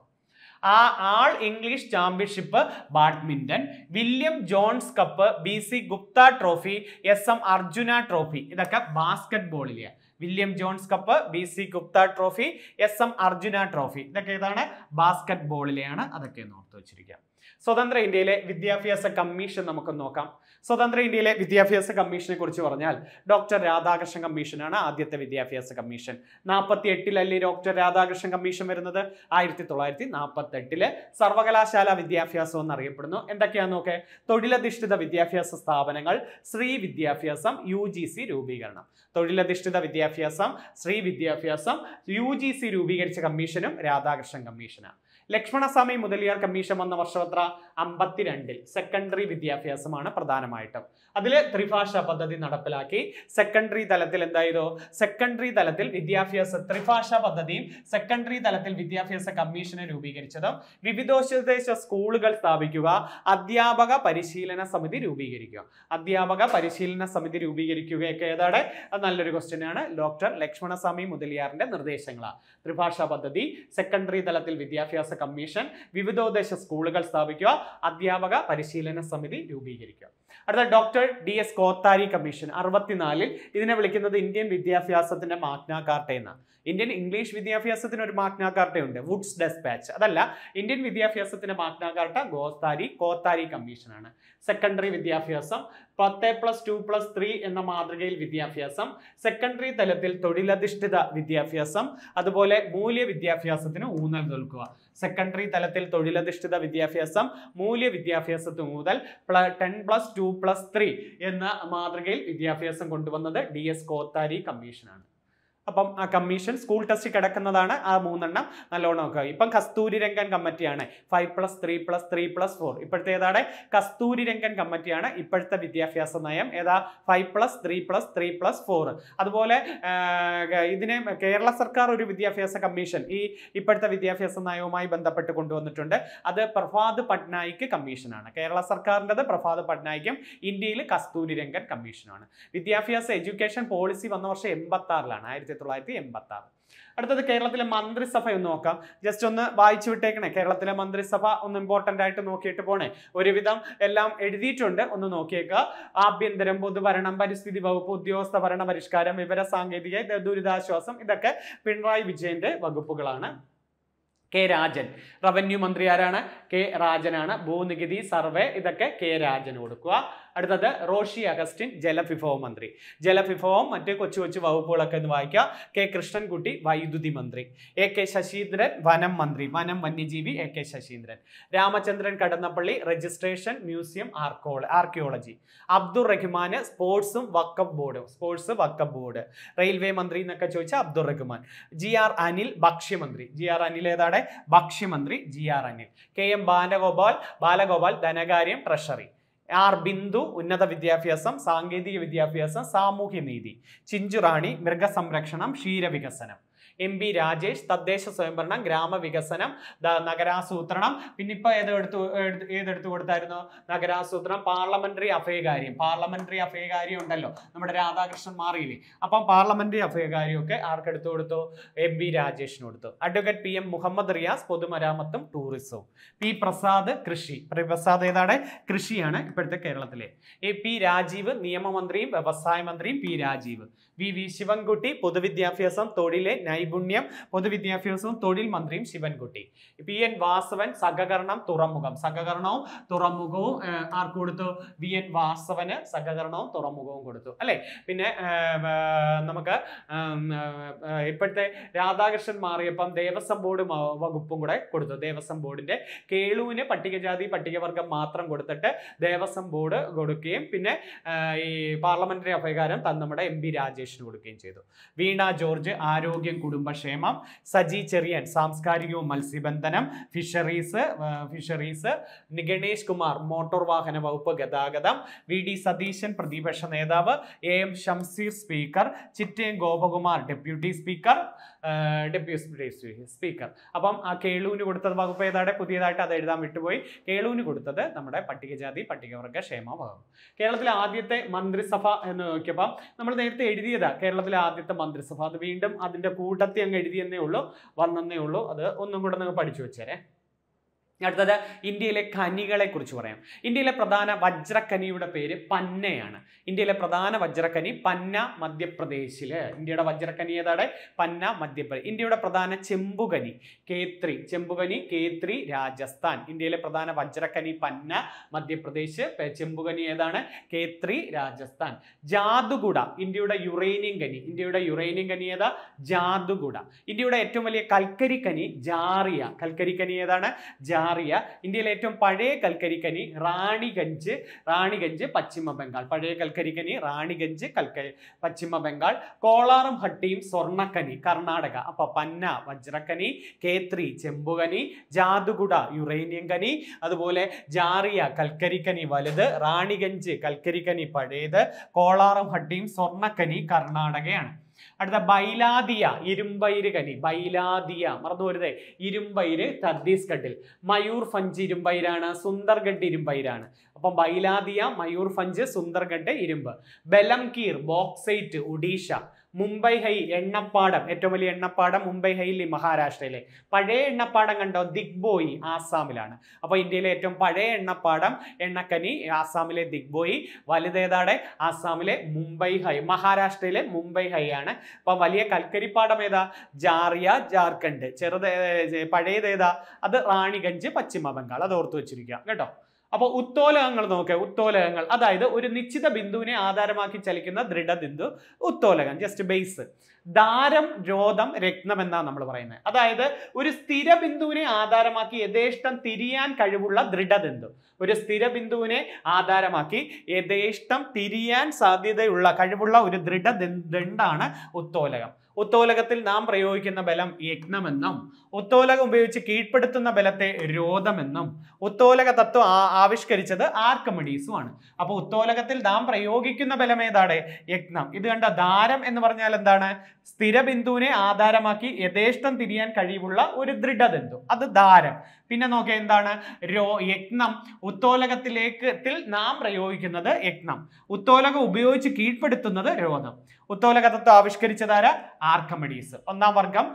ആ ആൾ English championship badminton William Jones cup B C Gupta trophy S M Arjuna trophy ഇതൊക്കെ ബാസ്കറ്റ് ബോളിലെയാണ് William Jones cup B C Gupta trophy S M Arjuna trophy ഇതൊക്കെ ഏതാണ് ബാസ്കറ്റ് ബോളിലെയാണ് അതൊക്കെ ഒന്ന് ഓർത്ത് വെച്ചിരിക്കുക സ്വതന്ത്ര ഇന്ത്യയിലെ വിദ്യാഭ്യാസ കമ്മീഷൻ നമുക്ക് നോക്കാം സ്വതന്ത്ര ഇന്ത്യയിലെ വിദ്യാഭ്യാസ കമ്മീഷനെ കുറിച്ച് പറഞ്ഞാൽ ഡോക്ടർ രാധാകൃഷ്ണൻ കമ്മീഷനാണ് ആദ്യത്തെ വിദ്യാഭ്യാസ കമ്മീഷൻ നാൽപ്പത്തി എട്ടിലല്ലേ ഡോക്ടർ രാധാകൃഷ്ണൻ കമ്മീഷൻ വരുന്നത് ആയിരത്തി തൊള്ളായിരത്തി നാൽപ്പത്തി എട്ടില് സർവകലാശാല വിദ്യാഭ്യാസം എന്നറിയപ്പെടുന്നു എന്തൊക്കെയാന്ന് നോക്കെ തൊഴിലധിഷ്ഠിത വിദ്യാഭ്യാസ സ്ഥാപനങ്ങൾ ശ്രീ വിദ്യാഭ്യാസം യു ജി സി രൂപീകരണം തൊഴിലധിഷ്ഠിത വിദ്യാഭ്യാസം ശ്രീ വിദ്യാഭ്യാസം യു ജി സി രൂപീകരിച്ച കമ്മീഷനും രാധാകൃഷ്ണൻ കമ്മീഷനാണ് ലക്ഷ്മണസ്വാമി മുതലിയാർ കമ്മീഷൻ വന്ന വർഷപത്ര അമ്പത്തിരണ്ടിൽ സെക്കൻഡറി വിദ്യാഭ്യാസമാണ് പ്രധാനമായിട്ടും അതിൽ ത്രിഭാഷ പദ്ധതി നടപ്പിലാക്കി സെക്കൻഡറി തലത്തിൽ എന്തായത് സെക്കൻഡറി തലത്തിൽ വിദ്യാഭ്യാസ ത്രിഭാഷ പദ്ധതിയും സെക്കൻഡറി തലത്തിൽ വിദ്യാഭ്യാസ കമ്മീഷനെ രൂപീകരിച്ചതും വിവിധോദ്ദേശ സ്കൂളുകൾ സ്ഥാപിക്കുക അധ്യാപക പരിശീലന സമിതി രൂപീകരിക്കുക അധ്യാപക പരിശീലന സമിതി രൂപീകരിക്കുകയൊക്കെ ഏതാണ് അത് നല്ലൊരു ക്വസ്റ്റ്യനാണ് ഡോക്ടർ ലക്ഷ്മണസ്വാമി മുതലിയാറിന്റെ നിർദ്ദേശങ്ങളാണ് ത്രിഭാഷ പദ്ധതി സെക്കൻഡറി തലത്തിൽ വിദ്യാഭ്യാസ കമ്മീഷൻ വിവിധോദ്ദേശ സ്കൂളുകൾ സ്ഥാപിക്കുക അധ്യാപക പരിശീലന സമിതി രൂപീകരിക്കുക അടുത്ത doctor D S Kothari commission അറുപത്തിനാലിൽ ഇതിനെ വിളിക്കുന്നത് ഇന്ത്യൻ വിദ്യാഭ്യാസത്തിന്റെ മാഗ്നാ കാർട്ട എന്നാണ് ഇന്ത്യൻ ഇംഗ്ലീഷ് വിദ്യാഭ്യാസത്തിന് ഒരു മാഗ്നാകാർട്ടയുണ്ട് വുഡ്സ് ഡെസ്പാച്ച് അതല്ല ഇന്ത്യൻ വിദ്യാഭ്യാസത്തിന്റെ മാഗ്നാകാർട്ട ഗോത്താരി കോത്താരി കമ്മീഷനാണ് സെക്കൻഡറി വിദ്യാഭ്യാസം പത്ത് പ്ലസ് ടു പ്ലസ് ത്രീ എന്ന മാതൃകയിൽ വിദ്യാഭ്യാസം സെക്കൻഡറി തലത്തിൽ തൊഴിലധിഷ്ഠിത വിദ്യാഭ്യാസം അതുപോലെ മൂല്യ വിദ്യാഭ്യാസത്തിന് ഊന്നൽ നൽകുക സെക്കൻഡറി തലത്തിൽ തൊഴിലധിഷ്ഠിത വിദ്യാഭ്യാസം മൂല്യ വിദ്യാഭ്യാസത്തു മുതൽ ten plus two plus three എന്ന മാതൃകയിൽ വിദ്യാഭ്യാസം കൊണ്ടുവന്നത് ഡി എസ് കോത്താരി കമ്മീഷനാണ് അപ്പം ആ കമ്മീഷൻ സ്കൂൾ ടെസ്റ്റ് കിടക്കുന്നതാണ് ആ മൂന്നെണ്ണം നോക്കുക ഇപ്പം കസ്തൂരി രംഗൻ കമ്മിറ്റിയാണ് five plus three plus three plus four ഇപ്പോഴത്തെ ഏതാണ് കസ്തൂരി രംഗൻ കമ്മിറ്റിയാണ് ഇപ്പോഴത്തെ വിദ്യാഭ്യാസ നയം ഏതാ five plus three plus three plus four അതുപോലെ ഇതിനെ കേരള സർക്കാർ ഒരു വിദ്യാഭ്യാസ കമ്മീഷൻ ഈ ഇപ്പോഴത്തെ വിദ്യാഭ്യാസ നയവുമായി ബന്ധപ്പെട്ട് കൊണ്ടുവന്നിട്ടുണ്ട് അത് പ്രഭാത് പട്നായിക് കമ്മീഷനാണ് കേരള സർക്കാരിൻ്റെത് പ്രഭാത് പട്നായിക്കും ഇന്ത്യയിൽ കസ്തൂരി രംഗൻ കമ്മീഷനാണ് വിദ്യാഭ്യാസ എഡ്യൂക്കേഷൻ പോളിസി വന്ന വർഷം എൺപത്തി ആറിലാണ് ആയിരത്തി തൊള്ളായിരത്തി എൺപത്തി ആറ് അടുത്തത് കേരളത്തിലെ മന്ത്രിസഭ ഒന്ന് നോക്കാം ജസ്റ്റ് ഒന്ന് വായിച്ചു വിട്ടേക്കണേ കേരളത്തിലെ മന്ത്രിസഭ ഒന്ന് ഇമ്പോർട്ടൻ്റ് ആയിട്ട് നോക്കിയിട്ട് പോണേ ഒരുവിധം എല്ലാം എഴുതിയിട്ടുണ്ട് ഒന്ന് നോക്കിയേക്കുക ആഭ്യന്തരം പൊതുഭരണം പരിസ്ഥിതി വകുപ്പ് ഉദ്യോഗസ്ഥ ഭരണ പരിഷ്കാരം വിവര സാങ്കേതിക ദുരിതാശ്വാസം ഇതൊക്കെ പിണറായി വിജയന്റെ വകുപ്പുകളാണ് കെ രാജൻ റവന്യൂ മന്ത്രി ആരാണ് കെ രാജനാണ് ഭൂനികുതി സർവേ ഇതൊക്കെ കെ രാജന് കൊടുക്കുക അടുത്തത് റോഷി അഗസ്റ്റിൻ ജലവിഭവ മന്ത്രി ജലവിഭവം മറ്റ് കൊച്ചു കൊച്ചു വകുപ്പുകളൊക്കെ ഒന്ന് വായിക്കാം കെ കൃഷ്ണൻകുട്ടി വൈദ്യുതി മന്ത്രി എ കെ ശശീന്ദ്രൻ വനം മന്ത്രി വനം വന്യജീവി A K Saseendran Ramachandran Kadannappally registration museum ആർക്കോള ആർക്കിയോളജി അബ്ദുൾ റഹ്മാന് സ്പോർട്സും വക്കപ്പ് ബോർഡും സ്പോർട്സ് വക്കപ്പ് ബോർഡ് റെയിൽവേ മന്ത്രി എന്നൊക്കെ ചോദിച്ചാൽ അബ്ദുൾ റഹ്മാൻ ജി ആർ അനിൽ ഭക്ഷ്യമന്ത്രി ജി ആർ അനിൽ ഏതാണ് ഭക്ഷ്യമന്ത്രി G R Anil K M Balagopal Balagopal ധനകാര്യം ട്രഷറി ആർ ബിന്ദു ഉന്നത വിദ്യാഭ്യാസം സാങ്കേതിക വിദ്യാഭ്യാസം സാമൂഹ്യനീതി ചിഞ്ചുറാണി മൃഗസംരക്ഷണം ക്ഷീരവികസനം എം ബി രാജേഷ് തദ്ദേശ സ്വയംഭരണം ഗ്രാമവികസനം നഗരാസൂത്രണം പിന്നെ ഇപ്പൊ ഏതെടുത്തു ഏതെടുത്തു കൊടുത്തായിരുന്നു നഗരാസൂത്രണം പാർലമെന്ററി അഭയകാര്യം പാർലമെന്ററി അഭയകാര്യം ഉണ്ടല്ലോ നമ്മുടെ രാധാകൃഷ്ണൻ മാറിയില്ലേ അപ്പം പാർലമെന്ററി അഭയകാര്യം ഒക്കെ ആർക്കെടുത്തു കൊടുത്തു എം ബി രാജേഷിന് കൊടുത്തു advocate P M Muhammad Riyas പൊതുമരാമത്തും ടൂറിസവും പി പ്രസാദ് കൃഷി പ്രസാദ് ഏതാണ് കൃഷിയാണ് ഇപ്പോഴത്തെ കേരളത്തിലെ എ പി രാജീവ് നിയമമന്ത്രിയും വ്യവസായ മന്ത്രിയും P Rajeev V V Sivankutty പൊതുവിദ്യാഭ്യാസം തൊഴിലെ നൈപുണ്യം പൊതുവിദ്യാഭ്യാസവും തൊഴിൽ മന്ത്രിയും ശിവൻകുട്ടി പി എൻ വാസവൻ സഹകരണം തുറമുഖം സഹകരണവും തുറമുഖവും ആർക്ക് കൊടുത്തു വി എൻ വാസവന് സഹകരണവും തുറമുഖവും കൊടുത്തു അല്ലെ പിന്നെ നമുക്ക് ഇപ്പോഴത്തെ രാധാകൃഷ്ണൻ മാറിയപ്പം ദേവസ്വം ബോർഡ് വകുപ്പും കൂടെ കൊടുത്തു ദേവസ്വം ബോർഡിന്റെ കേളുവിന് പട്ടികജാതി പട്ടികവർഗം മാത്രം കൊടുത്തിട്ട് ദേവസ്വം ബോർഡ് കൊടുക്കുകയും പിന്നെ ഈ പാർലമെന്ററി അഭികാരം തന്ന നമ്മുടെ എം പി രാജേഷ് അധ്യക്ഷൻ കൊടുക്കുകയും ചെയ്തു വീണ ജോർജ് ആരോഗ്യം കുടുംബക്ഷേമം സജി ചെറിയൻ സാംസ്കാരികവും മത്സ്യബന്ധനം fisheries fisheries Ganesh Kumar motor വാഹന വകുപ്പ് ഗതാഗതം വി ഡി സതീശൻ പ്രതിപക്ഷ നേതാവ് A M Shamseer speaker Chittayam Gopakumar deputy speaker deputy speaker അപ്പം ആ കേളുവിന് കൊടുത്തത് വകുപ്പ് ഏതാടെ പുതിയതായിട്ട് അത് എഴുതാൻ വിട്ടുപോയി കേളുവിന് കൊടുത്തത് നമ്മുടെ പട്ടികജാതി പട്ടികവർഗ ക്ഷേമ വകുപ്പ് കേരളത്തിലെ ആദ്യത്തെ മന്ത്രിസഭ എന്ന് നോക്കിയപ്പോൾ നമ്മൾ നേരത്തെ എഴുതിയതാ കേരളത്തിലെ ആദ്യത്തെ മന്ത്രിസഭ അത് വീണ്ടും അതിൻ്റെ കൂട്ടത്തിൽ അങ്ങ് എഴുതിയെന്നേ ഉള്ളൂ വന്നെന്നേ ഉള്ളൂ അത് ഒന്നും കൂടെ നിങ്ങൾ പഠിച്ചു വെച്ചേരേ അടുത്തത് ഇന്ത്യയിലെ കുറിച്ച് പറയാം ഇന്ത്യയിലെ പ്രധാന വജ്രക്കനിയുടെ പേര് പന്നയാണ് ഇന്ത്യയിലെ പ്രധാന വജ്രക്കനി പന്ന മധ്യപ്രദേശിൽ ഇന്ത്യയുടെ വജ്രക്കനി ഏതാണ് പന്ന മധ്യപ്രദേശ് ഇന്ത്യയുടെ പ്രധാന ചെമ്പുകനി കേത്രി ചെമ്പുകനി കേത്രി രാജസ്ഥാൻ ഇന്ത്യയിലെ പ്രധാന വജ്രക്കനി പന്ന മധ്യപ്രദേശ് ചെമ്പുകനി ഏതാണ് കേത്രി രാജസ്ഥാൻ ജാദുഗുഡ ഇന്ത്യയുടെ യുറേനിയം കനി ഇന്ത്യയുടെ യുറേനിയം കനി ഏതാ ജാദുഗുഡ ഇന്ത്യയുടെ ഏറ്റവും വലിയ കൽക്കരിക്കനി ജാറിയ കൽക്കരിക്കനി ഏതാണ് ജാ ഷാറിയ ഇന്ത്യയിലെ ഏറ്റവും പഴയ കൽക്കരിക്കനി റാണിഗഞ്ച് റാണിഗഞ്ച് പശ്ചിമ ബംഗാൾ പഴയ കൽക്കരിക്കനി റാണിഗഞ്ച് കൽക്കരി പശ്ചിമ ബംഗാൾ കോളാറും ഹട്ടിയും സ്വർണ്ണക്കനി കർണാടക അപ്പൊ പന്ന വജ്രക്കനി കേത്രി ചെമ്പുകനി ജാതുകുട യുറേനിയം കനി അതുപോലെ ജാറിയ കൽക്കരിക്കനി വലുത് റാണിഗഞ്ച് കൽക്കരിക്കനി പഴയത് കോളാറും ഹട്ടിയും സ്വർണ്ണക്കനി കർണാടകയാണ് അടുത്ത ബൈലാദിയ ഇരുമ്പൈര് കനി ബൈലാദിയ മറന്നുപോരുതേ ഇരുമ്പൈര് ഛത്തീസ്ഗഡിൽ മയൂർ ഫഞ്ച് ഇരുമ്പൈരാണ് സുന്ദർഗഡ് ഇരുമ്പൈരാണ് അപ്പം ബൈലാദിയ മയൂർ ഫഞ്ച് സുന്ദർഗഡ് ഇരുമ്പ് ബലംകീർ ബോക്സൈറ്റ് ഒഡീഷ മുംബൈ ഹൈ എണ്ണപ്പാടം ഏറ്റവും വലിയ എണ്ണപ്പാടം മുംബൈ ഹൈയിൽ മഹാരാഷ്ട്രയിലെ പഴയ എണ്ണപ്പാടം കണ്ടോ ദിഗ്ബോയി ആസാമിലാണ് അപ്പോൾ ഇന്ത്യയിലെ ഏറ്റവും പഴയ എണ്ണപ്പാടം എണ്ണക്കനി ആസാമിലെ ദിഗ്ബോയി വലുതേതാടെ ആസാമിലെ മുംബൈ ഹൈ മഹാരാഷ്ട്രയിലെ മുംബൈ ഹൈ ആണ് അപ്പോൾ വലിയ കൽക്കരിപ്പാടം ഏതാ ജാറിയ ജാർഖണ്ഡ് ചെറുത് പഴയതേതാ അത് റാണിഗഞ്ച് പശ്ചിമ ബംഗാൾ അത് ഓർത്തു വെച്ചിരിക്കുക കേട്ടോ അപ്പോൾ ഉത്തോലകങ്ങൾ നോക്കുക ഉത്തോലകങ്ങൾ അതായത് ഒരു നിശ്ചിത ബിന്ദുവിനെ ആധാരമാക്കി ചലിക്കുന്ന ദൃഢബിന്ദു ഉത്തോലകം ജസ്റ്റ് ബേസ് ദാരം രോധം രക്തം എന്നാണ് നമ്മൾ പറയുന്നത് അതായത് ഒരു സ്ഥിര ബിന്ദുവിനെ ആധാരമാക്കി യഥേഷ്ടം തിരിയാൻ കഴിവുള്ള ദൃഢബിന്ദു ഒരു സ്ഥിര ബിന്ദുവിനെ ആധാരമാക്കി യഥേഷ്ടം തിരിയാൻ സാധ്യതയുള്ള കഴിവുള്ള ഒരു ദൃഢ ദണ്ഡാണ് ഉത്തോലകം ഒത്തോലകത്തിൽ നാം പ്രയോഗിക്കുന്ന ബലം യജ്ഞമെന്നും ഒത്തോലകം ഉപയോഗിച്ച് കീഴ്പ്പെടുത്തുന്ന ബലത്തെ രോധമെന്നും ഒത്തോലക തത്വം ആവിഷ്കരിച്ചത് ആണ് അപ്പോൾ ഒത്തോലകത്തിൽ നാം പ്രയോഗിക്കുന്ന ബലം ഏതാണ് യജ്ഞം ഇത് കണ്ട ദാരം എന്ന് പറഞ്ഞാൽ എന്താണ് സ്ഥിരബിന്ദുവിനെ ആധാരമാക്കി യഥേഷ്ടം തിരിയാൻ കഴിവുള്ള ഒരു ദൃഢബിന്ദു അത് ദാരം പിന്നെ നോക്കുക എന്താണ് രോ യജ്ഞം ഉത്തോലകത്തിലേക്ക് നാം പ്രയോഗിക്കുന്നത് യജ്ഞം ഉത്തോലകം ഉപയോഗിച്ച് കീഴ്പ്പെടുത്തുന്നത് രോധം ഉത്തോലക തത്വം ആവിഷ്കരിച്ചതാര ആർക്കമഡീസ് ഒന്നാം വർഗം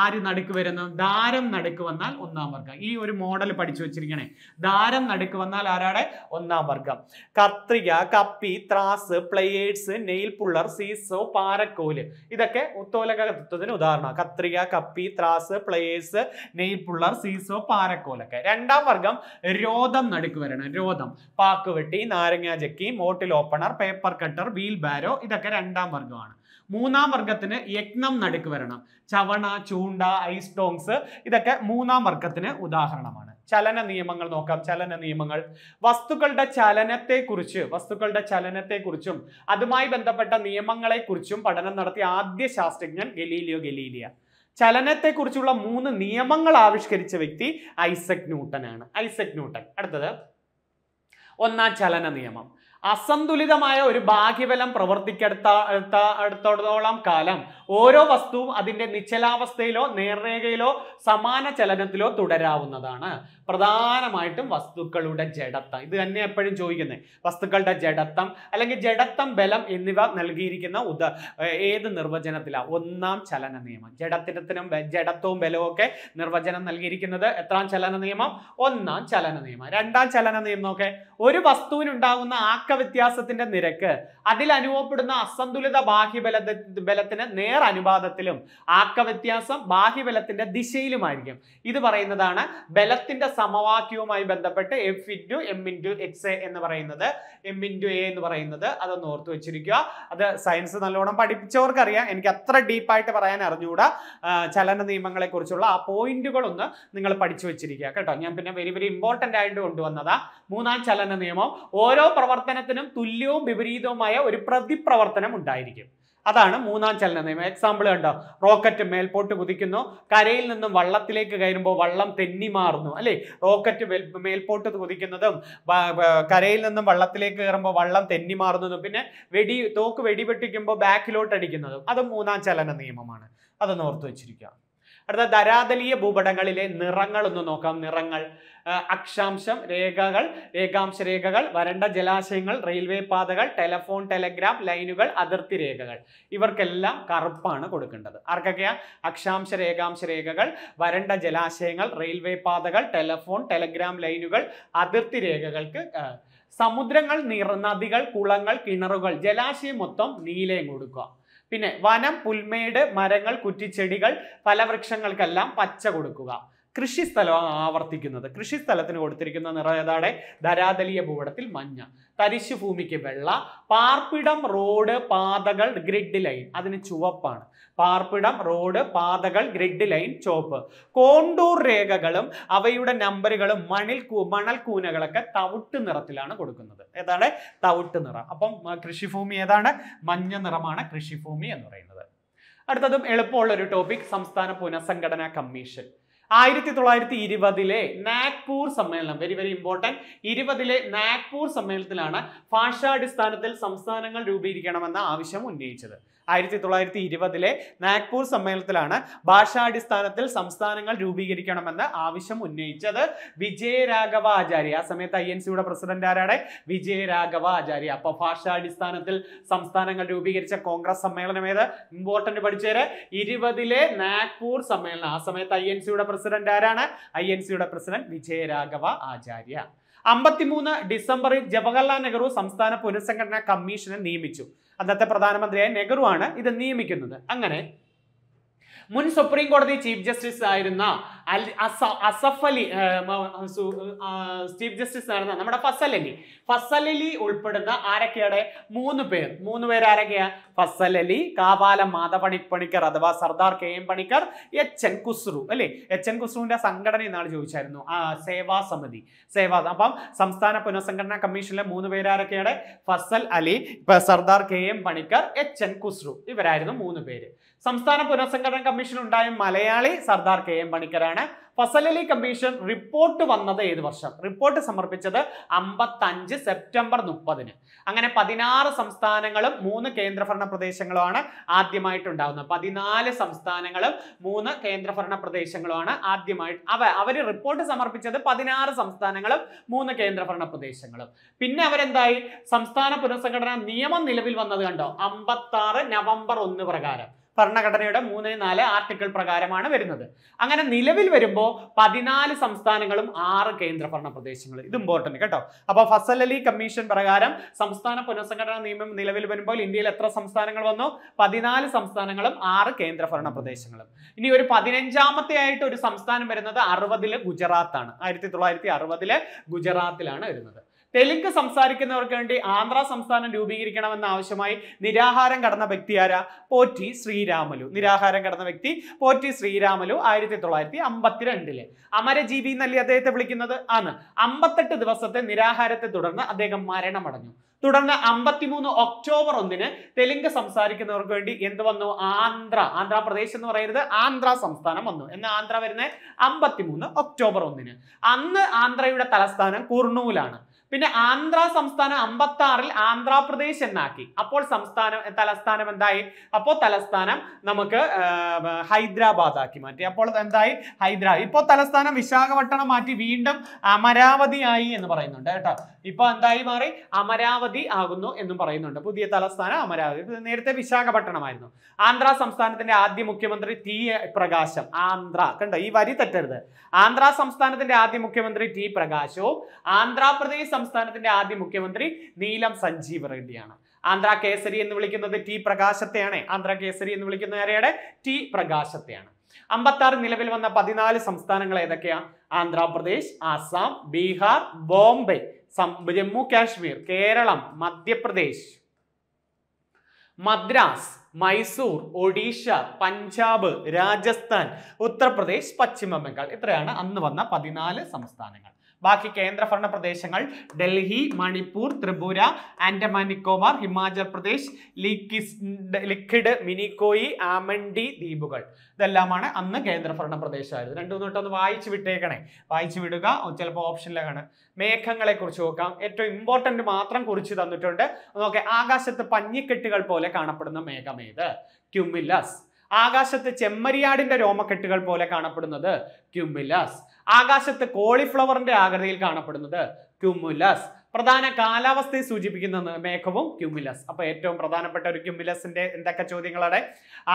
ആര് നടുക്ക് വരുന്നു ദാരം നടുക്ക് വന്നാൽ ഒന്നാം വർഗം ഈ ഒരു മോഡൽ പഠിച്ചു വെച്ചിരിക്കണേ ദാരം നടുക്ക് വന്നാൽ ആരാടെ ഒന്നാം വർഗം കത്രിക കപ്പി ത്രാസ് പ്ലേയേഴ്സ് നെയിൽ പുള്ളർ സീസോ പാരക്കോല് ഇതൊക്കെ ഉത്തോലക തത്വത്തിന് ഉദാഹരണമാണ് കത്രിക കപ്പി ത്രാസ് പ്ലേയേഴ്സ് നെയിൽ പുള്ളർ സീസോ പാരക്കോലൊക്കെ രണ്ടാം വർഗം രോദം നടുക്ക് വരണം രോദം പാക്കുവെട്ടി നാരങ്ങാ ജക്കി bottle opener paper cutter wheelbarrow ഇതൊക്കെ രണ്ടാം വർഗമാണ് മൂന്നാം വർഗത്തിന് യജ്ഞം നടുക്ക് വരണം ചവണ ചൂണ്ട ഐസ് ടോങ്സ് ഇതൊക്കെ മൂന്നാം വർഗത്തിന് ഉദാഹരണമാണ് ചലന നിയമങ്ങൾ നോക്കാം ചലന നിയമങ്ങൾ വസ്തുക്കളുടെ ചലനത്തെക്കുറിച്ച് വസ്തുക്കളുടെ ചലനത്തെക്കുറിച്ചും അതുമായി ബന്ധപ്പെട്ട നിയമങ്ങളെക്കുറിച്ചും പഠനം നടത്തിയ ആദ്യ ശാസ്ത്രജ്ഞൻ ഗലീലിയോ ഗലീലിയ ചലനത്തെക്കുറിച്ചുള്ള മൂന്ന് നിയമങ്ങൾ ആവിഷ്കരിച്ച വ്യക്തി ഐസക് ന്യൂട്ടനാണ് ഐസക് ന്യൂട്ടൻ അടുത്തത് ഒന്നാം ചലന നിയമം അസന്തുലിതമായ ഒരു ബാഹ്യബലം പ്രവർത്തിക്കെടുത്തോളം കാലം ഓരോ വസ്തുവും അതിൻ്റെ നിശ്ചലാവസ്ഥയിലോ നേർരേഖയിലോ സമാന ചലനത്തിലോ തുടരാവുന്നതാണ് പ്രധാനമായിട്ടും വസ്തുക്കളുടെ ജഡത്തം ഇത് തന്നെ എപ്പോഴും ചോദിക്കുന്നത് വസ്തുക്കളുടെ ജഡത്തം അല്ലെങ്കിൽ ജഡത്തം ബലം എന്നിവ നൽകിയിരിക്കുന്ന ഉദ ഏത് നിർവചനത്തിലാണ് ഒന്നാം ചലന നിയമം ജഡത്തിനും ജഡത്വവും ബലവും ഒക്കെ നിർവചനം നൽകിയിരിക്കുന്നത് എത്രാം ചലന നിയമം ഒന്നാം ചലന നിയമം രണ്ടാം ചലന നിയമം ഒക്കെ ഒരു വസ്തുവിനുണ്ടാകുന്ന ആക്ക തക്ക വ്യത്യാസത്തിന്റെ നിരക്ക് അതിൽ അനുഭവപ്പെടുന്ന അസന്തുലിത ബാഹ്യബല ബലത്തിന് നേർ അനുപാതത്തിലും ആക്ക വ്യത്യാസം ബാഹ്യബലത്തിന്റെ ദിശയിലുമായിരിക്കും ഇത് പറയുന്നതാണ് ബലത്തിന്റെ സമവാക്യവുമായി ബന്ധപ്പെട്ട് F into M into X A എന്ന് പറയുന്നത് എം ഇൻറ്റു എ എന്ന് പറയുന്നത് അതൊന്ന് ഓർത്ത് വെച്ചിരിക്കുക അത് സയൻസ് നല്ലോണം പഠിപ്പിച്ചവർക്കറിയാം എനിക്ക് അത്ര ഡീപ്പായിട്ട് പറയാൻ അറിഞ്ഞുകൂടാ ചലന നിയമങ്ങളെ കുറിച്ചുള്ള ആ പോയിന്റുകളൊന്ന് നിങ്ങൾ പഠിച്ചു വെച്ചിരിക്കുക കേട്ടോ ഞാൻ പിന്നെ വെരി വെരി ഇമ്പോർട്ടൻ്റ് ആയിട്ട് കൊണ്ടുവന്നതാ മൂന്നാം ചലന നിയമം ഓരോ പ്രവർത്തനത്തിനും തുല്യവും വിപരീതവുമായ ഒരു പ്രതിപ്രവർത്തനം ഉണ്ടായിരിക്കും അതാണ് മൂന്നാം ചലന നിയമം എക്സാമ്പിൾ കണ്ടോ റോക്കറ്റ് മേൽപോട്ട് കുതിക്കുന്നു കരയിൽ നിന്നും വള്ളത്തിലേക്ക് കയറുമ്പോൾ വള്ളം തെന്നി മാറുന്നു അല്ലേ റോക്കറ്റ് മേൽപോട്ട് കുതിക്കുന്നതും കരയിൽ നിന്നും വള്ളത്തിലേക്ക് കയറുമ്പോൾ വള്ളം തെന്നി മാറുന്നതും പിന്നെ വെടി തോക്ക് വെടിപൊട്ടിക്കുമ്പോൾ ബാക്കിലോട്ട് അടിക്കുന്നതും അതും മൂന്നാം ചലന നിയമമാണ് അതൊന്ന് ഓർത്ത് വെച്ചിരിക്കുക അടുത്ത ധരാതലീയ ഭൂപടങ്ങളിലെ നിറങ്ങൾ ഒന്ന് നോക്കാം നിറങ്ങൾ അക്ഷാംശം രേഖകൾ രേഖാംശ രേഖകൾ വരണ്ട ജലാശയങ്ങൾ റെയിൽവേ പാതകൾ ടെലഫോൺ ടെലഗ്രാം ലൈനുകൾ അതിർത്തി രേഖകൾ ഇവർക്കെല്ലാം കറുപ്പാണ് കൊടുക്കേണ്ടത് ആർക്കൊക്കെയാ അക്ഷാംശ രേഖാംശ രേഖകൾ വരണ്ട ജലാശയങ്ങൾ റെയിൽവേ പാതകൾ ടെലഫോൺ ടെലഗ്രാം ലൈനുകൾ അതിർത്തി രേഖകൾക്ക് സമുദ്രങ്ങൾ നിറ നദികൾ കുളങ്ങൾ കിണറുകൾ ജലാശയം മൊത്തം നീലയും കൊടുക്കുക പിന്നെ വനം പുൽമേട് മരങ്ങൾ കുറ്റിച്ചെടികൾ ഫലവൃക്ഷങ്ങൾക്കെല്ലാം പച്ച കൊടുക്കുക കൃഷി സ്ഥലമാണ് ആവർത്തിക്കുന്നത് കൃഷി സ്ഥലത്തിന് കൊടുത്തിരിക്കുന്ന നിറം ഏതാണ് ധരാതലീയ ഭൂപടത്തിൽ മഞ്ഞ തരിശു ഭൂമിക്ക് വെള്ള പാർപ്പിടം റോഡ് പാതകൾ ഗ്രിഡ് ലൈൻ അതിന് ചുവപ്പാണ് പാർപ്പിടം റോഡ് പാതകൾ ഗ്രിഡ് ലൈൻ ചുവപ്പ് കോണ്ടൂർ രേഖകളും അവയുടെ നമ്പറുകളും മണിൽ മണൽ കൂനകളൊക്കെ തവിട്ട് നിറത്തിലാണ് കൊടുക്കുന്നത് ഏതാണ് തവിട്ട് നിറം അപ്പം കൃഷിഭൂമി ഏതാണ് മഞ്ഞ നിറമാണ് കൃഷിഭൂമി എന്ന് പറയുന്നത് അടുത്തതും എളുപ്പമുള്ള ഒരു ടോപ്പിക് സംസ്ഥാന പുനഃസംഘടനാ കമ്മീഷൻ ആയിരത്തി തൊള്ളായിരത്തി ഇരുപതിലെ നാഗ്പൂർ സമ്മേളനം വെരി വെരി ഇമ്പോർട്ടൻറ്റ് ഇരുപതിലെ നാഗ്പൂർ സമ്മേളനത്തിലാണ് ഭാഷാടിസ്ഥാനത്തിൽ സംസ്ഥാനങ്ങൾ രൂപീകരിക്കണമെന്ന ആവശ്യം ഉന്നയിച്ചത് ആയിരത്തി തൊള്ളായിരത്തി ഇരുപതിലെ നാഗ്പൂർ സമ്മേളനത്തിലാണ് ഭാഷാടിസ്ഥാനത്തിൽ സംസ്ഥാനങ്ങൾ രൂപീകരിക്കണമെന്ന് ആവശ്യം ഉന്നയിച്ചത് വിജയരാഘവ ആചാര്യ ആ സമയത്ത് ഐ എൻ സിയുടെ പ്രസിഡന്റ് ആരാണ് വിജയരാഘവ ആചാര്യ അപ്പൊ ഭാഷാടിസ്ഥാനത്തിൽ സംസ്ഥാനങ്ങൾ രൂപീകരിച്ച കോൺഗ്രസ് സമ്മേളനം ഏത് ഇമ്പോർട്ടന്റ് പഠിച്ചത് ഇരുപതിലെ നാഗ്പൂർ സമ്മേളനം ആ സമയത്ത് ഐ എൻ സിയുടെ പ്രസിഡന്റ് ആരാണ് ഐ എൻ സിയുടെ പ്രസിഡന്റ് വിജയരാഘവ ആചാര്യ അമ്പത്തിമൂന്ന് ഡിസംബറിൽ ജവഹർലാൽ നെഹ്റു സംസ്ഥാന പുനഃസംഘടനാ കമ്മീഷനെ നിയമിച്ചു അന്നത്തെ പ്രധാനമന്ത്രിയായ നെഹ്റു ആണ് ഇത് നിയമിക്കുന്നത് അങ്ങനെ മുൻ സുപ്രീം കോടതി ചീഫ് ജസ്റ്റിസ് ആയിരുന്ന അസഫ് അലി ചീഫ് ജസ്റ്റിസ് ആയിരുന്ന നമ്മുടെ ഫസൽ അലി ഫസൽ അലി ഉൾപ്പെടുന്ന ആരൊക്കെയാണ് മൂന്ന് പേർ മൂന്ന് പേർ ആരൊക്കെയാണ് ഫസൽ അലി കാവാലം മാധപണി പണിക്കർ അഥവാ Sardar K M Panikkar H N Kunzru അല്ലെ എച്ച് എൻ കുസ്രുവിന്റെ സംഘടന എന്നാണ് ചോദിച്ചായിരുന്നു ആ സേവാ സമിതി സേവാ അപ്പം സംസ്ഥാന പുനഃസംഘടനാ കമ്മീഷനിലെ മൂന്ന് പേരാരൊക്കെയാണ് Fazal Ali Sardar K M Panikkar H N Kunzru ഇവരായിരുന്നു മൂന്ന് പേര് സംസ്ഥാന പുനഃസംഘടന കമ്മീഷൻ ഉണ്ടായ മലയാളി സർദാർ കെ എം പണിക്കരാണ് ഫസലലി കമ്മീഷൻ റിപ്പോർട്ട് വന്നത് ഏത് വർഷം റിപ്പോർട്ട് സമർപ്പിച്ചത് അമ്പത്തഞ്ച് സെപ്റ്റംബർ മുപ്പതിന് അങ്ങനെ പതിനാറ് സംസ്ഥാനങ്ങളും മൂന്ന് കേന്ദ്രഭരണ പ്രദേശങ്ങളുമാണ് ആദ്യമായിട്ടുണ്ടാകുന്നത് പതിനാല് സംസ്ഥാനങ്ങളും മൂന്ന് കേന്ദ്രഭരണ പ്രദേശങ്ങളുമാണ് ആദ്യമായി അവ അവർ റിപ്പോർട്ട് സമർപ്പിച്ചത് പതിനാറ് സംസ്ഥാനങ്ങളും മൂന്ന് കേന്ദ്രഭരണ പ്രദേശങ്ങളും പിന്നെ അവരെന്തായി സംസ്ഥാന പുനഃസംഘടന നിയമം നിലവിൽ വന്നത് കണ്ടോ അമ്പത്താറ് നവംബർ ഒന്ന് പ്രകാരം ഭരണഘടനയുടെ മൂന്ന് നാല് ആർട്ടിക്കിൾ പ്രകാരമാണ് വരുന്നത് അങ്ങനെ നിലവിൽ വരുമ്പോൾ പതിനാല് സംസ്ഥാനങ്ങളും ആറ് കേന്ദ്രഭരണ പ്രദേശങ്ങൾ ഇത് ഇമ്പോർട്ടന്റ് കേട്ടോ അപ്പോൾ ഫസൽ അലി കമ്മീഷൻ പ്രകാരം സംസ്ഥാന പുനഃസംഘടനാ നിയമം നിലവിൽ വരുമ്പോൾ ഇന്ത്യയിൽ എത്ര സംസ്ഥാനങ്ങൾ വന്നു പതിനാല് സംസ്ഥാനങ്ങളും ആറ് കേന്ദ്രഭരണ പ്രദേശങ്ങളും ഇനി ഒരു പതിനഞ്ചാമത്തെ ആയിട്ട് ഒരു സംസ്ഥാനം വരുന്നത് അറുപതില് ഗുജറാത്താണ് ആയിരത്തി തൊള്ളായിരത്തി അറുപതിലെ ഗുജറാത്തിലാണ് വരുന്നത് തെലുങ്ക് സംസാരിക്കുന്നവർക്ക് വേണ്ടി ആന്ധ്ര സംസ്ഥാനം രൂപീകരിക്കണമെന്ന ആവശ്യമായി നിരാഹാരം കടന്ന വ്യക്തി ആരാ പോറ്റി ശ്രീരാമലു നിരാഹാരം കടന്ന വ്യക്തി പോറ്റി ശ്രീരാമലു ആയിരത്തി തൊള്ളായിരത്തി അമ്പത്തിരണ്ടില് അമരജീവി എന്നല്ലേ അദ്ദേഹത്തെ വിളിക്കുന്നത് ആണ് അമ്പത്തെട്ട് ദിവസത്തെ നിരാഹാരത്തെ തുടർന്ന് അദ്ദേഹം മരണമടഞ്ഞു തുടർന്ന് അമ്പത്തിമൂന്ന് ഒക്ടോബർ ഒന്നിന് തെലുങ്ക് സംസാരിക്കുന്നവർക്ക് വേണ്ടി എന്ത് വന്നു ആന്ധ്ര ആന്ധ്രാപ്രദേശ് എന്ന് പറയുന്നത് ആന്ധ്ര സംസ്ഥാനം വന്നു എന്ന് ആന്ധ്ര വരുന്നത് അമ്പത്തിമൂന്ന് ഒക്ടോബർ ഒന്നിന് അന്ന് ആന്ധ്രയുടെ തലസ്ഥാനം കുർണൂലാണ് പിന്നെ ആന്ധ്ര സംസ്ഥാനം അമ്പത്തി ആറിൽ ആന്ധ്രാപ്രദേശ് എന്നാക്കി അപ്പോൾ സംസ്ഥാനം തലസ്ഥാനം എന്തായി അപ്പോൾ തലസ്ഥാനം നമുക്ക് ഹൈദരാബാദ് ആക്കി മാറ്റി അപ്പോൾ എന്തായി ഹൈദരാബാദ് ഇപ്പോൾ തലസ്ഥാനം വിശാഖപട്ടണം മാറ്റി വീണ്ടും അമരാവതി ആയി എന്ന് പറയുന്നുണ്ട് കേട്ടോ ഇപ്പൊ എന്തായി മാറി അമരാവതി ആകുന്നു എന്നും പറയുന്നുണ്ട് പുതിയ തലസ്ഥാനം അമരാവതി നേരത്തെ വിശാഖപട്ടണമായിരുന്നു ആന്ധ്ര സംസ്ഥാനത്തിന്റെ ആദ്യ മുഖ്യമന്ത്രി ടി പ്രകാശം ആന്ധ്ര കണ്ടോ ഈ വരി തെറ്റരുത് ആന്ധ്ര സംസ്ഥാനത്തിന്റെ ആദ്യ മുഖ്യമന്ത്രി ടി പ്രകാശവും ആന്ധ്രാപ്രദേശ് സംസ്ഥാനത്തിന്റെ ആദ്യ മുഖ്യമന്ത്രി നീലം സഞ്ജീവ് റെഡ്ഡിയാണ് ആന്ധ്ര കേസരി എന്ന് വിളിക്കുന്നത് ടി പ്രകാശത്തെയാണ് ആന്ധ്ര കേസരി എന്ന് വിളിക്കുന്ന ആരെയുടെ ടി പ്രകാശത്തെയാണ് അമ്പത്താറ് നിലവിൽ വന്ന പതിനാല് സംസ്ഥാനങ്ങൾ ഏതൊക്കെയാ ആന്ധ്രാപ്രദേശ് ആസാം ബീഹാർ ബോംബെ ജമ്മു കാശ്മീർ കേരളം മധ്യപ്രദേശ് മദ്രാസ് മൈസൂർ ഒഡീഷ പഞ്ചാബ് രാജസ്ഥാൻ ഉത്തർപ്രദേശ് പശ്ചിമ ബംഗാൾ ഇത്രയാണ് അന്ന് വന്ന പതിനാല് സംസ്ഥാനങ്ങൾ ബാക്കി കേന്ദ്രഭരണ പ്രദേശങ്ങൾ ഡൽഹി മണിപ്പൂർ ത്രിപുര ആൻഡമാൻ നിക്കോബാർ ഹിമാചൽ പ്രദേശ് ലിക്വിഡ് മിനിക്കോയി ആമണ്ടി ദ്വീപുകൾ ഇതെല്ലാമാണ് അന്ന് കേന്ദ്രഭരണ പ്രദേശമായിരുന്നു രണ്ടു തൊട്ടൊന്ന് വായിച്ചു വിട്ടേക്കണേ വായിച്ചു വിടുക ചിലപ്പോൾ ഓപ്ഷനിലാണ് മേഘങ്ങളെ കുറിച്ച് നോക്കാം ഏറ്റവും ഇമ്പോർട്ടൻ്റ് മാത്രം കുറിച്ച് തന്നിട്ടുണ്ട് നോക്കെ ആകാശത്ത് പഞ്ഞിക്കെട്ടുകൾ പോലെ കാണപ്പെടുന്ന മേഘമേത് ക്യുമിലസ് ആകാശത്ത് ചെമ്മരിയാടിന്റെ രോമക്കെട്ടുകൾ പോലെ കാണപ്പെടുന്നത് ക്യുമിലസ് ആകാശത്ത് കോളിഫ്ലവറിന്റെ ആകൃതിയിൽ കാണപ്പെടുന്നത് ക്യുമുലസ് പ്രധാന കാലാവസ്ഥയെ സൂചിപ്പിക്കുന്ന മേഘവും ക്യുമുലസ് അപ്പോൾ ഏറ്റവും പ്രധാനപ്പെട്ട ഒരു ക്യുമുലസിന്റെ എന്തൊക്കെ ചോദ്യങ്ങളാണ്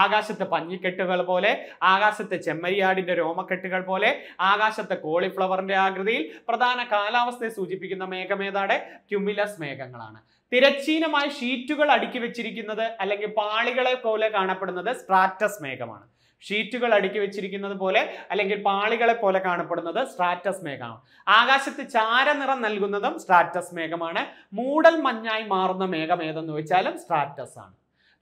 ആകാശത്ത് പഞ്ഞിക്കെട്ടുകൾ പോലെ ആകാശത്ത് ചെമ്മരിയാടിന്റെ രോമക്കെട്ടുകൾ പോലെ ആകാശത്ത് കോളിഫ്ലവറിന്റെ ആകൃതിയിൽ പ്രധാന കാലാവസ്ഥയെ സൂചിപ്പിക്കുന്ന മേഘമേതാടെ ക്യുമുലസ് മേഘങ്ങളാണ് തിരച്ചീനമായ ഷീറ്റുകൾ അടുക്കി വെച്ചിരിക്കുന്നത് അല്ലെങ്കിൽ പാളികളെ പോലെ കാണപ്പെടുന്നത് സ്ട്രാറ്റസ് മേഘമാണ് ഷീറ്റുകൾ അടുക്കി വെച്ചിരിക്കുന്നത് പോലെ അല്ലെങ്കിൽ പാളികളെ പോലെ കാണപ്പെടുന്നത് സ്ട്രാറ്റസ് മേഘമാണ് ആകാശത്ത് ചാരനിറം നൽകുന്നതും സ്ട്രാറ്റസ് മേഘമാണ് മൂടൽ മഞ്ഞായി മാറുന്ന മേഘം ഏതെന്ന് വെച്ചാലും സ്ട്രാറ്റസ് ആണ്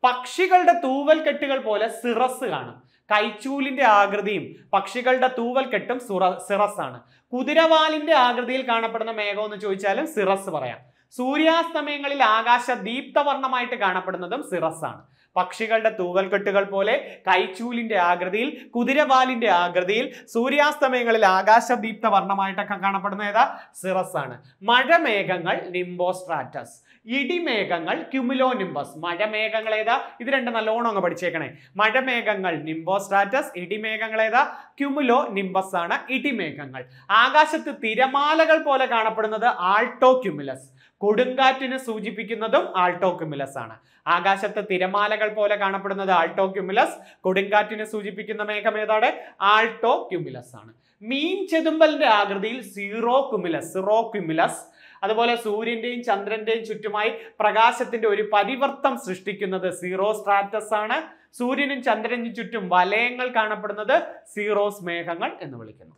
പക്ഷികളുടെ തൂവൽ കെട്ടുകൾ പോലെ സിറസ് കാണും കൈച്ചൂലിന്റെ ആകൃതിയും പക്ഷികളുടെ തൂവൽ കെട്ടും സിറസ് ആണ് കുതിരവാലിന്റെ ആകൃതിയിൽ കാണപ്പെടുന്ന മേഘം എന്ന് ചോദിച്ചാലും സിറസ് പറയാം സൂര്യാസ്തമയങ്ങളിൽ ആകാശ ദീപ്തവർണ്ണമായിട്ട് കാണപ്പെടുന്നതും സിറസാണ് പക്ഷികളുടെ തൂവൽക്കെട്ടുകൾ പോലെ കൈച്ചൂലിന്റെ ആകൃതിയിൽ കുതിരവാലിന്റെ ആകൃതിയിൽ സൂര്യാസ്തമയങ്ങളിൽ ആകാശദീപ്ത വർണ്ണമായിട്ടൊക്കെ കാണപ്പെടുന്ന ഏതാ സിറസ് ആണ് മഴമേഘങ്ങൾ നിംബോസ്ട്രാറ്റസ് ഇടിമേഘങ്ങൾ ക്യുമിലോ നിംബസ് മഴമേഘങ്ങൾ ഏതാ ഇത് രണ്ട് നല്ലോണം അങ്ങ് പഠിച്ചേക്കണേ മഴമേഘങ്ങൾ നിംബോസ്ട്രാറ്റസ് ഇടിമേഘങ്ങൾ ഏതാ ക്യുമിലോ നിംബസ് ആണ് ഇടിമേഘങ്ങൾ ആകാശത്ത് തിരമാലകൾ പോലെ കാണപ്പെടുന്നത് ആൾട്ടോ ക്യുമിലസ് കൊടുങ്കാറ്റിനെ സൂചിപ്പിക്കുന്നതും ആൾട്ടോ ക്യുമുലസ് ആണ് ആകാശത്ത് തിരമാലകൾ പോലെ കാണപ്പെടുന്നത് ആൾട്ടോ ക്യുമുലസ് കൊടുങ്കാറ്റിനെ സൂചിപ്പിക്കുന്ന മേഘം ഏതാണ് ആൾട്ടോ ക്യുമുലസ് ആണ് മീൻ ചെതുമ്പലിന്റെ ആകൃതിയിൽ സീറോ ക്യുമുലസ് സിറോ ക്യുമുലസ് അതുപോലെ സൂര്യന്റെയും ചന്ദ്രന്റെയും ചുറ്റുമായി പ്രകാശത്തിന്റെ ഒരു പരിവർത്തം സൃഷ്ടിക്കുന്നത് സീറോ സ്ട്രാറ്റസ് ആണ് സൂര്യനും ചന്ദ്രനും ചുറ്റും വലയങ്ങൾ കാണപ്പെടുന്നത് സീറോസ് മേഘങ്ങൾ എന്ന് വിളിക്കുന്നു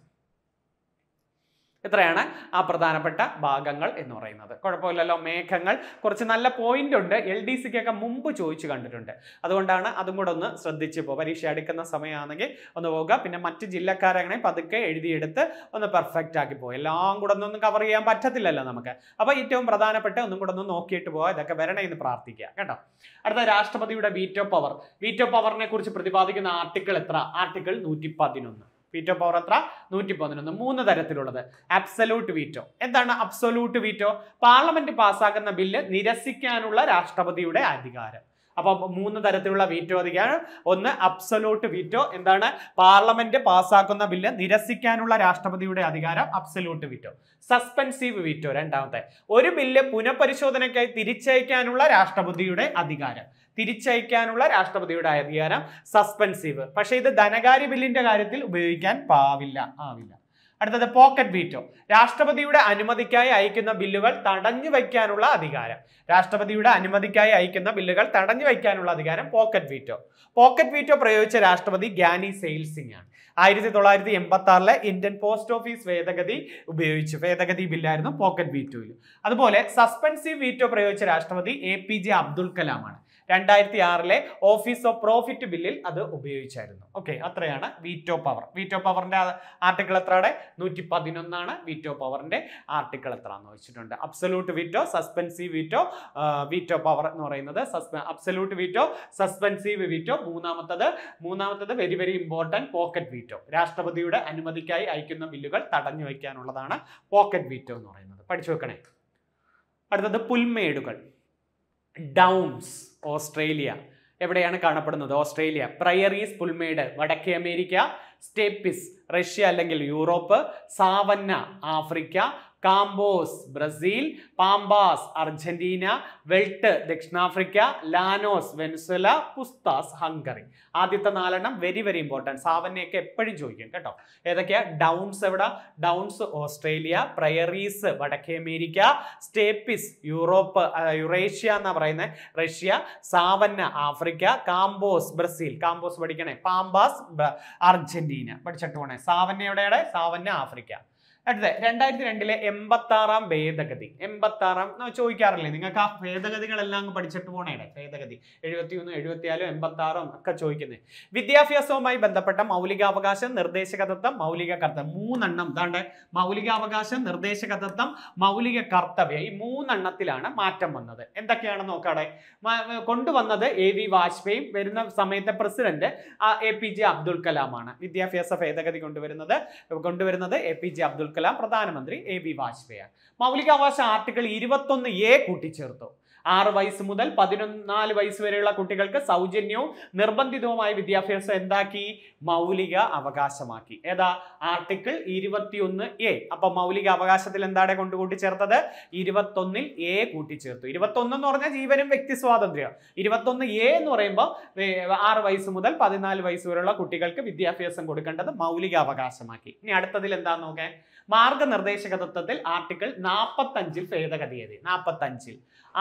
എത്രയാണ് ആ പ്രധാനപ്പെട്ട ഭാഗങ്ങൾ എന്ന് പറയുന്നത് കുഴപ്പമില്ലല്ലോ മേഘങ്ങൾ കുറച്ച് നല്ല പോയിന്റ് ഉണ്ട് എൽ ഡി സിക്കൊക്കെ മുമ്പ് ചോദിച്ചു കണ്ടിട്ടുണ്ട് അതുകൊണ്ടാണ് അതും കൂടെ ഒന്ന് ശ്രദ്ധിച്ചു പോകുക പരീക്ഷ എടുക്കുന്ന സമയമാണെങ്കിൽ ഒന്ന് പോകുക പിന്നെ മറ്റ് ജില്ലക്കാരങ്ങനെ പതുക്കെ എഴുതിയെടുത്ത് ഒന്ന് പെർഫെക്റ്റ് ആക്കി പോകും എല്ലാം കൂടെ ഒന്നും കവർ ചെയ്യാൻ പറ്റത്തില്ലല്ലോ നമുക്ക് അപ്പോൾ ഏറ്റവും പ്രധാനപ്പെട്ട ഒന്നും കൂടെ ഒന്ന് നോക്കിയിട്ട് പോകുക ഇതൊക്കെ വരണേ എന്ന് പ്രാർത്ഥിക്കുക കേട്ടോ അടുത്ത രാഷ്ട്രപതിയുടെ വീറ്റോ പവർ വീറ്റോ പവറിനെ കുറിച്ച് പ്രതിപാദിക്കുന്ന ആർട്ടിക്കിൾ എത്ര ആർട്ടിക്കിൾ നൂറ്റി പതിനൊന്ന് വീറ്റോ പവർ എത്ര നൂറ്റി പതിനൊന്ന് മൂന്ന് തരത്തിലുള്ളത് അബ്സല്യൂട്ട് വീറ്റോ എന്താണ് അബ്സൊലൂട്ട് വീറ്റോ പാർലമെന്റ് പാസ്സാക്കുന്ന ബില്ല് നിരസിക്കാനുള്ള രാഷ്ട്രപതിയുടെ അധികാരം അപ്പൊ മൂന്ന് തരത്തിലുള്ള വീറ്റോ അധികാരം ഒന്ന് അബ്സലൂട്ട് വീറ്റോ എന്താണ് പാർലമെന്റ് പാസ്സാക്കുന്ന ബില്ല് നിരസിക്കാനുള്ള രാഷ്ട്രപതിയുടെ അധികാരം അബ്സലൂട്ട് വീറ്റോ സസ്പെൻസീവ് വീറ്റോ രണ്ടാമത്തെ ഒരു ബില്ല് പുനഃപരിശോധനയ്ക്കായി തിരിച്ചയക്കാനുള്ള രാഷ്ട്രപതിയുടെ അധികാരം തിരിച്ചയക്കാനുള്ള രാഷ്ട്രപതിയുടെ അധികാരം സസ്പെൻസീവ് പക്ഷേ ഇത് ധനകാര്യ ബില്ലിന്റെ കാര്യത്തിൽ ഉപയോഗിക്കാൻ പാവില്ല ആവില്ല അടുത്തത് പോക്കറ്റ് വീറ്റോ രാഷ്ട്രപതിയുടെ അനുമതിക്കായി അയക്കുന്ന ബില്ലുകൾ തടഞ്ഞു വയ്ക്കാനുള്ള അധികാരം രാഷ്ട്രപതിയുടെ അനുമതിക്കായി അയക്കുന്ന ബില്ലുകൾ തടഞ്ഞു വയ്ക്കാനുള്ള അധികാരം പോക്കറ്റ് വീറ്റോ പോക്കറ്റ് വീറ്റോ പ്രയോഗിച്ച രാഷ്ട്രപതി ഗ്യാനി സെയിൽസിംഗ് ആണ് ആയിരത്തി തൊള്ളായിരത്തി എൺപത്തി ആറിലെ ഇന്ത്യൻ പോസ്റ്റ് ഓഫീസ് ഭേദഗതി ഉപയോഗിച്ചു ഭേദഗതി ബില്ലായിരുന്നു പോക്കറ്റ് വീറ്റോയിൽ അതുപോലെ സസ്പെൻസീവ് വീറ്റോ പ്രയോഗിച്ച രാഷ്ട്രപതി എ പി ജെ അബ്ദുൽ കലാമാണ് രണ്ടായിരത്തി ആറിലെ ഓഫീസ് ഓഫ് പ്രോഫിറ്റ് ബില്ലിൽ അത് ഉപയോഗിച്ചായിരുന്നു ഓക്കെ അത്രയാണ് വീറ്റോ പവർ വീറ്റോ പവറിന്റെ ആർട്ടിക്കിൾ എത്രയുടെ നൂറ്റി പതിനൊന്നാണ് വീറ്റോ പവറിന്റെ ആർട്ടിക്കിൾ എത്ര എന്ന് വെച്ചിട്ടുണ്ട് absolute veto suspensive veto veto power എന്ന് പറയുന്നത് അബ്സലൂട്ട് വീറ്റോ സസ്പെൻസീവ് വീറ്റോ മൂന്നാമത്തത് മൂന്നാമത്തത് very very important pocket veto രാഷ്ട്രപതിയുടെ അനുമതിക്കായി അയക്കുന്ന ബില്ലുകൾ തടഞ്ഞു വയ്ക്കാനുള്ളതാണ് പോക്കറ്റ് വീറ്റോ എന്ന് പറയുന്നത് പഠിച്ചു വെക്കണേ അടുത്തത് പുൽമേടുകൾ ഡൗൺസ് ഓസ്ട്രേലിയ എവിടെയാണ് കാണപ്പെടുന്നത് ഓസ്ട്രേലിയ പ്രയറീസ് പുൽമേട് വടക്കേ അമേരിക്ക സ്റ്റേപ്പിസ് റഷ്യ അല്ലെങ്കിൽ Europe savanna Africa campos Brazil pampas Argentina veld ദക്ഷിണാഫ്രിക്ക ലാനോസ് വെനിസ്വല പുസ്താസ് ഹംഗറി ആദ്യത്തെ നാലെണ്ണം വെരി വെരി ഇമ്പോർട്ടൻറ്റ് സാവനെയൊക്കെ എപ്പോഴും ചോദിക്കും കേട്ടോ ഏതൊക്കെയാണ് ഡൗൺസ് എവിടെ ഡൗൺസ് ഓസ്ട്രേലിയ പ്രയറീസ് വടക്കേ അമേരിക്ക സ്റ്റേപ്പിസ് യൂറോപ്പ് യുറേഷ്യ എന്ന് പറയുന്നത് Russia savanna Africa campos Brazil campos പഠിക്കണേ പാമ്പാസ് അർജന്റീന പഠിച്ചിട്ട് പോണേ സാവന്ന എവിടെയാണ് സാവന്ന ആഫ്രിക്ക അടുത്തത് രണ്ടായിരത്തി രണ്ടിലെ എൺപത്താറാം ഭേദഗതി എൺപത്താറാം ചോദിക്കാറില്ലേ നിങ്ങൾക്ക് ആ ഭേദഗതികളെല്ലാം അങ്ങ് പഠിച്ചിട്ട് പോണേടെ ഭേദഗതി എഴുപത്തി ഒന്ന് എഴുപത്തിയാലും എൺപത്താറും ഒക്കെ ചോദിക്കുന്നത് വിദ്യാഭ്യാസവുമായി ബന്ധപ്പെട്ട മൗലികാവകാശം നിർദ്ദേശകതത്വം മൗലിക കർത്തവ്യം മൂന്നെണ്ണം ഇതാണ്ട് മൗലികാവകാശം നിർദ്ദേശകതത്വം മൗലിക കർത്തവ്യം ഈ മൂന്നെണ്ണത്തിലാണ് മാറ്റം വന്നത് എന്തൊക്കെയാണ് നോക്കാടെ കൊണ്ടുവന്നത് എ വി വാജ്പേയി വരുന്ന സമയത്തെ president A P J Abdul കലാമാണ് വിദ്യാഭ്യാസ ഭേദഗതി കൊണ്ടുവരുന്നത് കൊണ്ടുവരുന്നത് A P J Abdul Kalam പ്രധാനമന്ത്രി എ ബി വാജ്പേയി മൗലികാവകാശ ആർട്ടിക്കിൾ ഇരുപത്തൊന്ന് എ കൂട്ടിച്ചേർത്തു ആറ് വയസ്സ് മുതൽ പതിനൊന്നാല് വയസ്സ് വരെയുള്ള കുട്ടികൾക്ക് സൗജന്യവും നിർബന്ധിതവുമായ വിദ്യാഭ്യാസം എന്താക്കി മൗലിക അവകാശമാക്കി ഏതാ ആർട്ടിക്കിൾ ഇരുപത്തിയൊന്ന് എ അപ്പൊ മൗലിക അവകാശത്തിൽ എന്താണ് കൊണ്ട് കൂട്ടിച്ചേർത്തത് ഇരുപത്തൊന്നിൽ എ കൂട്ടിച്ചേർത്തു ഇരുപത്തൊന്ന് എന്ന് പറഞ്ഞാൽ ജീവനും വ്യക്തി സ്വാതന്ത്ര്യം ഇരുപത്തൊന്ന് എ എന്ന് പറയുമ്പോൾ ആറ് വയസ്സ് മുതൽ പതിനാല് വയസ്സ് വരെയുള്ള കുട്ടികൾക്ക് വിദ്യാഭ്യാസം കൊടുക്കേണ്ടത് മൗലിക അവകാശമാക്കി ഇനി അടുത്തതിൽ എന്താന്ന് നോക്കേ മാർഗനിർദ്ദേശക തത്വത്തിൽ ആർട്ടിക്കിൾ നാൽപ്പത്തഞ്ചിൽ ഭേദഗതിയത് നാൽപ്പത്തഞ്ചിൽ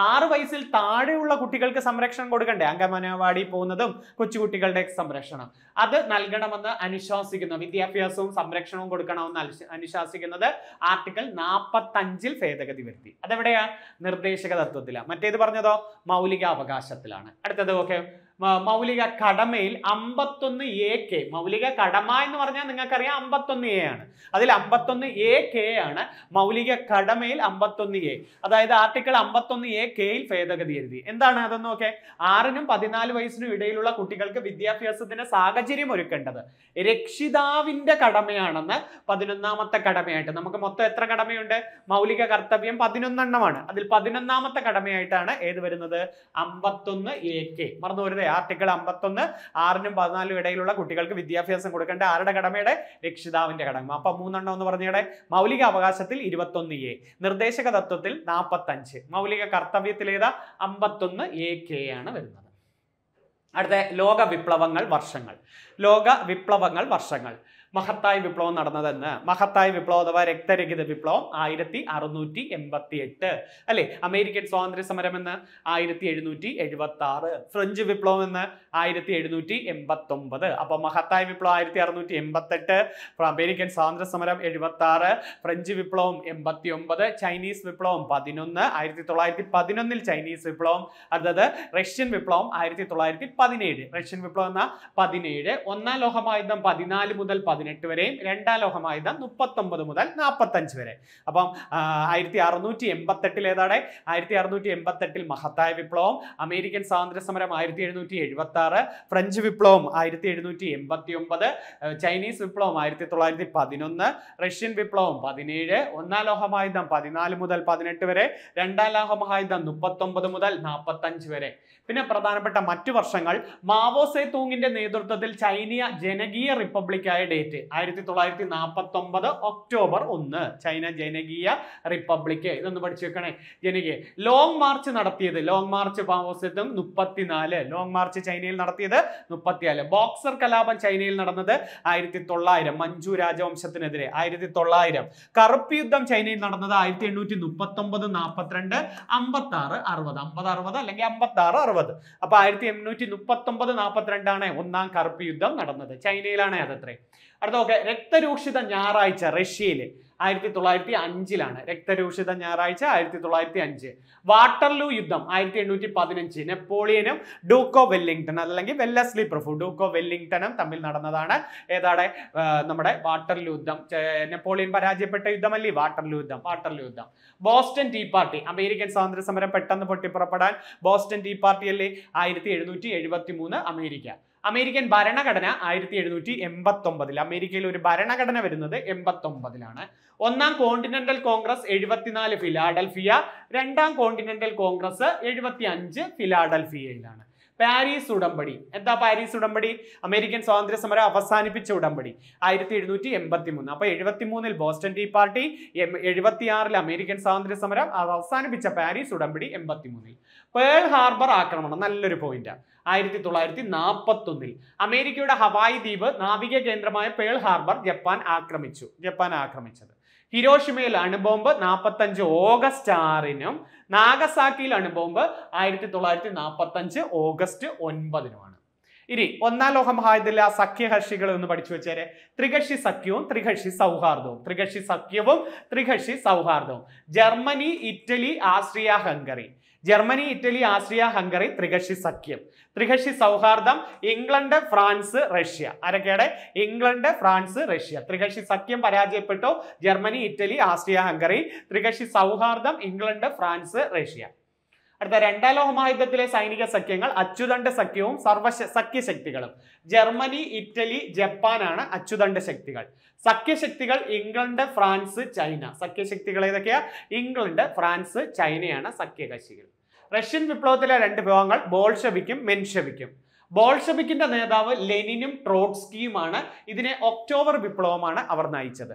ആറ് വയസ്സിൽ താഴെയുള്ള കുട്ടികൾക്ക് സംരക്ഷണം കൊടുക്കണ്ടേ അംഗമനവാടി പോകുന്നതും കൊച്ചുകുട്ടികളുടെ സംരക്ഷണം അത് നൽകണമെന്ന് അനുശാസിക്കുന്നു വിദ്യാഭ്യാസവും സംരക്ഷണവും കൊടുക്കണമെന്ന് അനുശാസിക്കുന്നത് ആർട്ടിക്കിൾ നാൽപ്പത്തഞ്ചിൽ ഭേദഗതി വരുത്തി അതെവിടെയാ നിർദ്ദേശക തത്വത്തിലാണ് മറ്റേത് പറഞ്ഞതോ മൗലികാവകാശത്തിലാണ് അടുത്തത് ഓക്കെ മൗലിക കടമയിൽ അമ്പത്തൊന്ന് എ കെ മൗലിക കടമ എന്ന് പറഞ്ഞാൽ നിങ്ങൾക്കറിയാം അമ്പത്തൊന്ന് എ ആണ് അതിൽ അമ്പത്തൊന്ന് എ കെ ആണ് മൗലിക കടമയിൽ അമ്പത്തൊന്ന് എ അതായത് ആർട്ടിക്കിൾ അമ്പത്തൊന്ന് എ കെയിൽ ഭേദഗതി എഴുതി എന്താണ് അതെന്ന് നോക്കെ ആറിനും പതിനാല് വയസ്സിനും ഇടയിലുള്ള കുട്ടികൾക്ക് വിദ്യാഭ്യാസത്തിന് സാഹചര്യം ഒരുക്കേണ്ടത് രക്ഷിതാവിന്റെ കടമയാണെന്ന് പതിനൊന്നാമത്തെ കടമയായിട്ട് നമുക്ക് മൊത്തം എത്ര കടമയുണ്ട് മൗലിക കർത്തവ്യം പതിനൊന്നെണ്ണമാണ് അതിൽ പതിനൊന്നാമത്തെ കടമയായിട്ടാണ് ഏത് വരുന്നത് അമ്പത്തൊന്ന് എ കെ മറന്നു അല്ലേ ആർട്ടിക്കിൾ അമ്പത്തൊന്ന് ആറിനും പതിനാലും ഇടയിലുള്ള കുട്ടികൾക്ക് വിദ്യാഭ്യാസം കൊടുക്കേണ്ട ആരുടെ കടമയുടെ രക്ഷിതാവിന്റെ കടമ അപ്പൊ മൂന്നെണ്ണം എന്ന് പറഞ്ഞ മൗലിക അവകാശത്തിൽ ഇരുപത്തൊന്ന് എ നിർദ്ദേശക തത്വത്തിൽ നാൽപ്പത്തഞ്ച് മൗലിക കർത്തവ്യത്തിലേതാ അമ്പത്തൊന്ന് എ കെ ആണ് വരുന്നത് അടുത്ത ലോക വിപ്ലവങ്ങൾ വർഷങ്ങൾ ലോക വിപ്ലവങ്ങൾ വർഷങ്ങൾ മഹത്തായ വിപ്ലവം നടന്നതെന്ന് മഹത്തായ വിപ്ലവം അഥവാ രക്തരഹിത വിപ്ലവം ആയിരത്തി അറുന്നൂറ്റി എൺപത്തി എട്ട് അല്ലെ അമേരിക്കൻ സ്വാതന്ത്ര്യ സമരം എന്ന് ആയിരത്തി എഴുന്നൂറ്റി എഴുപത്തി ആറ് ഫ്രഞ്ച് വിപ്ലവം എന്ന് ആയിരത്തി എഴുന്നൂറ്റി എൺപത്തി ഒമ്പത് അപ്പൊ മഹത്തായ വിപ്ലവം ആയിരത്തി അറുന്നൂറ്റി എൺപത്തെട്ട് അമേരിക്കൻ സ്വാതന്ത്ര്യ സമരം എഴുപത്തി ആറ് ഫ്രഞ്ച് വിപ്ലവം എൺപത്തി ഒമ്പത് ചൈനീസ് വിപ്ലവം പതിനൊന്ന് ആയിരത്തി തൊള്ളായിരത്തി പതിനൊന്നിൽ ചൈനീസ് വിപ്ലവം അടുത്തത് റഷ്യൻ വിപ്ലവം ആയിരത്തി തൊള്ളായിരത്തി പതിനേഴ് റഷ്യൻ വിപ്ലവം എന്ന പതിനേഴ് ഒന്നാം ലോകമായുദ്ധം പതിനാല് മുതൽ പതിനൊന്ന് പതിനെട്ട് വരെയും രണ്ടാം ലോഹമായുധം മുപ്പത്തൊമ്പത് മുതൽ നാൽപ്പത്തഞ്ച് വരെ അപ്പം ആയിരത്തി അറുന്നൂറ്റി എൺപത്തെട്ടിൽ ഏതാണ് ആയിരത്തി അറുന്നൂറ്റി എൺപത്തെട്ടിൽ മഹത്തായ വിപ്ലവം അമേരിക്കൻ സ്വാതന്ത്ര്യ സമരം ആയിരത്തി എഴുന്നൂറ്റി എഴുപത്തി ആറ് ഫ്രഞ്ച് വിപ്ലവം ആയിരത്തി എഴുന്നൂറ്റി എൺപത്തി ഒമ്പത് ചൈനീസ് വിപ്ലവം ആയിരത്തി തൊള്ളായിരത്തി പതിനൊന്ന് റഷ്യൻ വിപ്ലവം പതിനേഴ് ഒന്നാം ലോഹമായുധം പതിനാല് മുതൽ പതിനെട്ട് വരെ രണ്ടാം ലോഹമായുധം മുപ്പത്തൊമ്പത് മുതൽ നാൽപ്പത്തഞ്ച് വരെ പിന്നെ പ്രധാനപ്പെട്ട മറ്റു വർഷങ്ങൾ മാവോ സേ തൂങ്ങിന്റെ നേതൃത്വത്തിൽ ചൈനീയ ജനകീയ റിപ്പബ്ലിക്കായ ഡേറ്റ് ആയിരത്തി തൊള്ളായിരത്തി നാൽപ്പത്തി ഒമ്പത് ഒക്ടോബർ ഒന്ന് ചൈന ജനകീയ റിപ്പബ്ലിക്ക് ഇതൊന്ന് പഠിച്ചു വെക്കണേ ജനകീയ ലോങ് മാർച്ച് നടത്തിയത് long march Mao Tse Tung മുപ്പത്തിനാല് ലോങ് മാർച്ച് ചൈനയിൽ നടത്തിയത് മുപ്പത്തിനാല് ബോക്സർ കലാപം ചൈനയിൽ നടന്നത് ആയിരത്തി തൊള്ളായിരം മഞ്ജു രാജവംശത്തിനെതിരെ ആയിരത്തി തൊള്ളായിരം കറുപ്പ് യുദ്ധം ചൈനയിൽ നടന്നത് ആയിരത്തി എണ്ണൂറ്റി മുപ്പത്തി ഒമ്പത് നാൽപ്പത്തിരണ്ട് അമ്പത്തി ആറ് അറുപത് അമ്പത് അറുപത് അല്ലെങ്കിൽ അമ്പത്തി ആറ് അറുപത് അറുപത് അപ്പൊ ആയിരത്തി എണ്ണൂറ്റി മുപ്പത്തി മുപ്പത്തൊമ്പത് നാൽപ്പത്തിരണ്ടാണ് ഒന്നാം കറുപ്പ് യുദ്ധം നടന്നത് ചൈനയിലാണ് അതത്രേ അടുത്ത ഓക്കെ രക്തരൂക്ഷിത ഞായറാഴ്ച റഷ്യയിൽ ആയിരത്തി തൊള്ളായിരത്തി അഞ്ചിലാണ് രക്തരൂഷിത ഞായറാഴ്ച ആയിരത്തി തൊള്ളായിരത്തി അഞ്ച് വാട്ടർലൂ യുദ്ധം ആയിരത്തി എണ്ണൂറ്റി പതിനഞ്ച് നെപ്പോളിയനും ഡൂക്കോ വെല്ലിംഗ്ടൺ അല്ലെങ്കിൽ വെല്ലസ്ലി പ്രഫു ഡൂക്കോ വെല്ലിംഗ്ടണും തമ്മിൽ നടന്നതാണ് ഏതാണ് നമ്മുടെ വാട്ടർലൂ യുദ്ധം നെപ്പോളിയൻ പരാജയപ്പെട്ട യുദ്ധമല്ലേ വാട്ടർലൂ യുദ്ധം വാട്ടർലൂ യുദ്ധം ബോസ്റ്റൺ ടീ പാർട്ടി അമേരിക്കൻ സ്വാതന്ത്ര്യ സമരം പെട്ടെന്ന് പൊട്ടിപ്പുറപ്പെടാൻ ബോസ്റ്റൺ ടീ പാർട്ടി അല്ലേ ആയിരത്തി എഴുന്നൂറ്റി എഴുപത്തി മൂന്ന് അമേരിക്ക അമേരിക്കൻ ഭരണഘടന ആയിരത്തി എഴുന്നൂറ്റി ഒമ്പതിൽ അമേരിക്കയിൽ ഒരു ഭരണഘടന വരുന്നത് ഒമ്പതിലാണ് ഒന്നാം കോണ്ടിനെന്റൽ കോൺഗ്രസ് എഴുപത്തിനാല് ഫിലാഡൽഫിയ രണ്ടാം കോണ്ടിനെന്റൽ കോൺഗ്രസ് എഴുപത്തി അഞ്ച് ഫിലാഡൽഫിയയിലാണ് പാരീസ് ഉടമ്പടി എന്താ പാരീസ് ഉടമ്പടി അമേരിക്കൻ സ്വാതന്ത്ര്യ സമരം അവസാനിപ്പിച്ച ഉടമ്പടി ആയിരത്തി എഴുന്നൂറ്റി എൺപത്തി മൂന്ന് അപ്പൊ എഴുപത്തി മൂന്നിൽ ബോസ്റ്റൺ ടീ പാർട്ടി ആറിൽ അമേരിക്കൻ സ്വാതന്ത്ര്യ സമരം അവസാനിപ്പിച്ച പാരീസ് ഉടമ്പടി എൺപത്തി മൂന്നിൽ പേൾ ഹാർബർ ആക്രമണം നല്ലൊരു പോയിന്റാണ് ആയിരത്തി തൊള്ളായിരത്തി ഒന്നിൽ അമേരിക്കയുടെ ഹവായി ദ്വീപ് നാവിക കേന്ദ്രമായ പേൾ ഹാർബർ ജപ്പാൻ ആക്രമിച്ചു ജപ്പാൻ ആക്രമിച്ചത് ഹിരോഷിമയിൽ അണുബോംബ് നാൽപ്പത്തഞ്ച് ഓഗസ്റ്റ് ആറിനും നാഗസാക്കിയിൽ അണുബോംബ് ആയിരത്തി തൊള്ളായിരത്തി നാൽപ്പത്തഞ്ച് ഓഗസ്റ്റ് ഒൻപതിനുമാണ് ഇനി ഒന്നാം ലോക മഹായുദ്ധത്തിലെ സഖ്യകക്ഷികൾ എന്ന് പഠിച്ചു വെച്ചേരെ ത്രികക്ഷി സഖ്യവും ത്രികക്ഷി സൗഹാർദ്ദവും ത്രികക്ഷി സഖ്യവും ത്രികക്ഷി സൗഹാർദ്ദവും Germany Italy Austria Hungary Germany Italy Austria Hungary ത്രികക്ഷി സഖ്യം ത്രികക്ഷി സൗഹാർദ്ദം ഇംഗ്ലണ്ട് ഫ്രാൻസ് റഷ്യ ആരൊക്കെയാണ് ഇംഗ്ലണ്ട് ഫ്രാൻസ് റഷ്യ ത്രികക്ഷി സഖ്യം പരാജയപ്പെട്ടു ജർമ്മനി ഇറ്റലി ആസ്ട്രിയ ഹംഗറി ത്രികക്ഷി സൗഹാർദ്ദം ഇംഗ്ലണ്ട് ഫ്രാൻസ് റഷ്യ അടുത്ത രണ്ടാം ലോക സൈനിക സഖ്യങ്ങൾ അച്യുതണ്ട് സഖ്യവും സർവശ സഖ്യശക്തികളും ജർമ്മനി ഇറ്റലി ജപ്പാനാണ് അച്യുതണ്ട് ശക്തികൾ സഖ്യശക്തികൾ ഇംഗ്ലണ്ട് ഫ്രാൻസ് ചൈന സഖ്യശക്തികൾ ഏതൊക്കെയാ ഇംഗ്ലണ്ട് ഫ്രാൻസ് ചൈനയാണ് സഖ്യകക്ഷികൾ റഷ്യൻ വിപ്ലവത്തിലെ രണ്ട് വിഭാഗങ്ങൾ ബോൾഷവിക്കും മെൻഷവിക്കും ബോൾഷവിക്കിന്റെ നേതാവ് ലെനിനും ട്രോട്സ്കിയുമാണ് ഇതിനെ ഒക്ടോബർ വിപ്ലവമാണ് അവർ നയിച്ചത്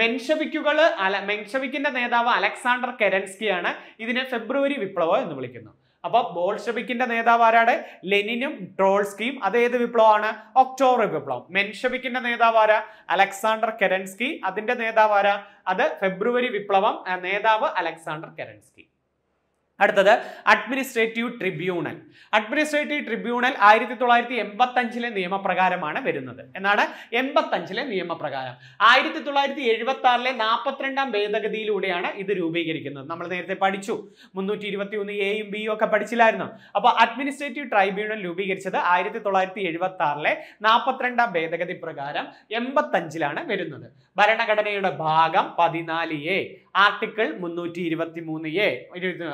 മെൻഷവിക്കുകൾ അല മെൻഷവിക്കിന്റെ നേതാവ് അലക്സാണ്ടർ കെരൻസ്കിയാണ് ഇതിനെ ഫെബ്രുവരി വിപ്ലവം എന്ന് വിളിക്കുന്നു അപ്പോൾ ബോൾഷവിക്കിന്റെ നേതാവ് ആരാണ് ലെനിനും ട്രോൾസ്കിയും അതേത് വിപ്ലവമാണ് ഒക്ടോബർ വിപ്ലവം മെൻഷവിക്കിന്റെ നേതാവ് ആരാ അലക്സാണ്ടർ കെരൻസ്കി അതിന്റെ നേതാവ് ആരാ അത് ഫെബ്രുവരി വിപ്ലവം നേതാവ് അലക്സാണ്ടർ കെരൻസ്കി അടുത്തത് അഡ്മിനിസ്ട്രേറ്റീവ് ട്രിബ്യൂണൽ അഡ്മിനിസ്ട്രേറ്റീവ് ട്രിബ്യൂണൽ ആയിരത്തി തൊള്ളായിരത്തി എൺപത്തി അഞ്ചിലെ നിയമപ്രകാരമാണ് വരുന്നത് എന്നാണ് എൺപത്തി അഞ്ചിലെ നിയമപ്രകാരം ആയിരത്തി തൊള്ളായിരത്തി എഴുപത്തി ആറിലെ നാൽപ്പത്തിരണ്ടാം ഭേദഗതിയിലൂടെയാണ് ഇത് രൂപീകരിക്കുന്നത് നമ്മൾ നേരത്തെ പഠിച്ചു മുന്നൂറ്റി ഇരുപത്തി ഒന്ന് എയും ബിയും ഒക്കെ പഠിച്ചില്ലായിരുന്നു അപ്പോൾ അഡ്മിനിസ്ട്രേറ്റീവ് ട്രൈബ്യൂണൽ രൂപീകരിച്ചത് ആയിരത്തി തൊള്ളായിരത്തി എഴുപത്തി ആറിലെ നാൽപ്പത്തിരണ്ടാം ഭേദഗതി പ്രകാരം എൺപത്തി അഞ്ചിലാണ് വരുന്നത് ഭരണഘടനയുടെ ഭാഗം പതിനാല് എ ആർട്ടിക്കിൾ മുന്നൂറ്റി ഇരുപത്തി മൂന്ന് എ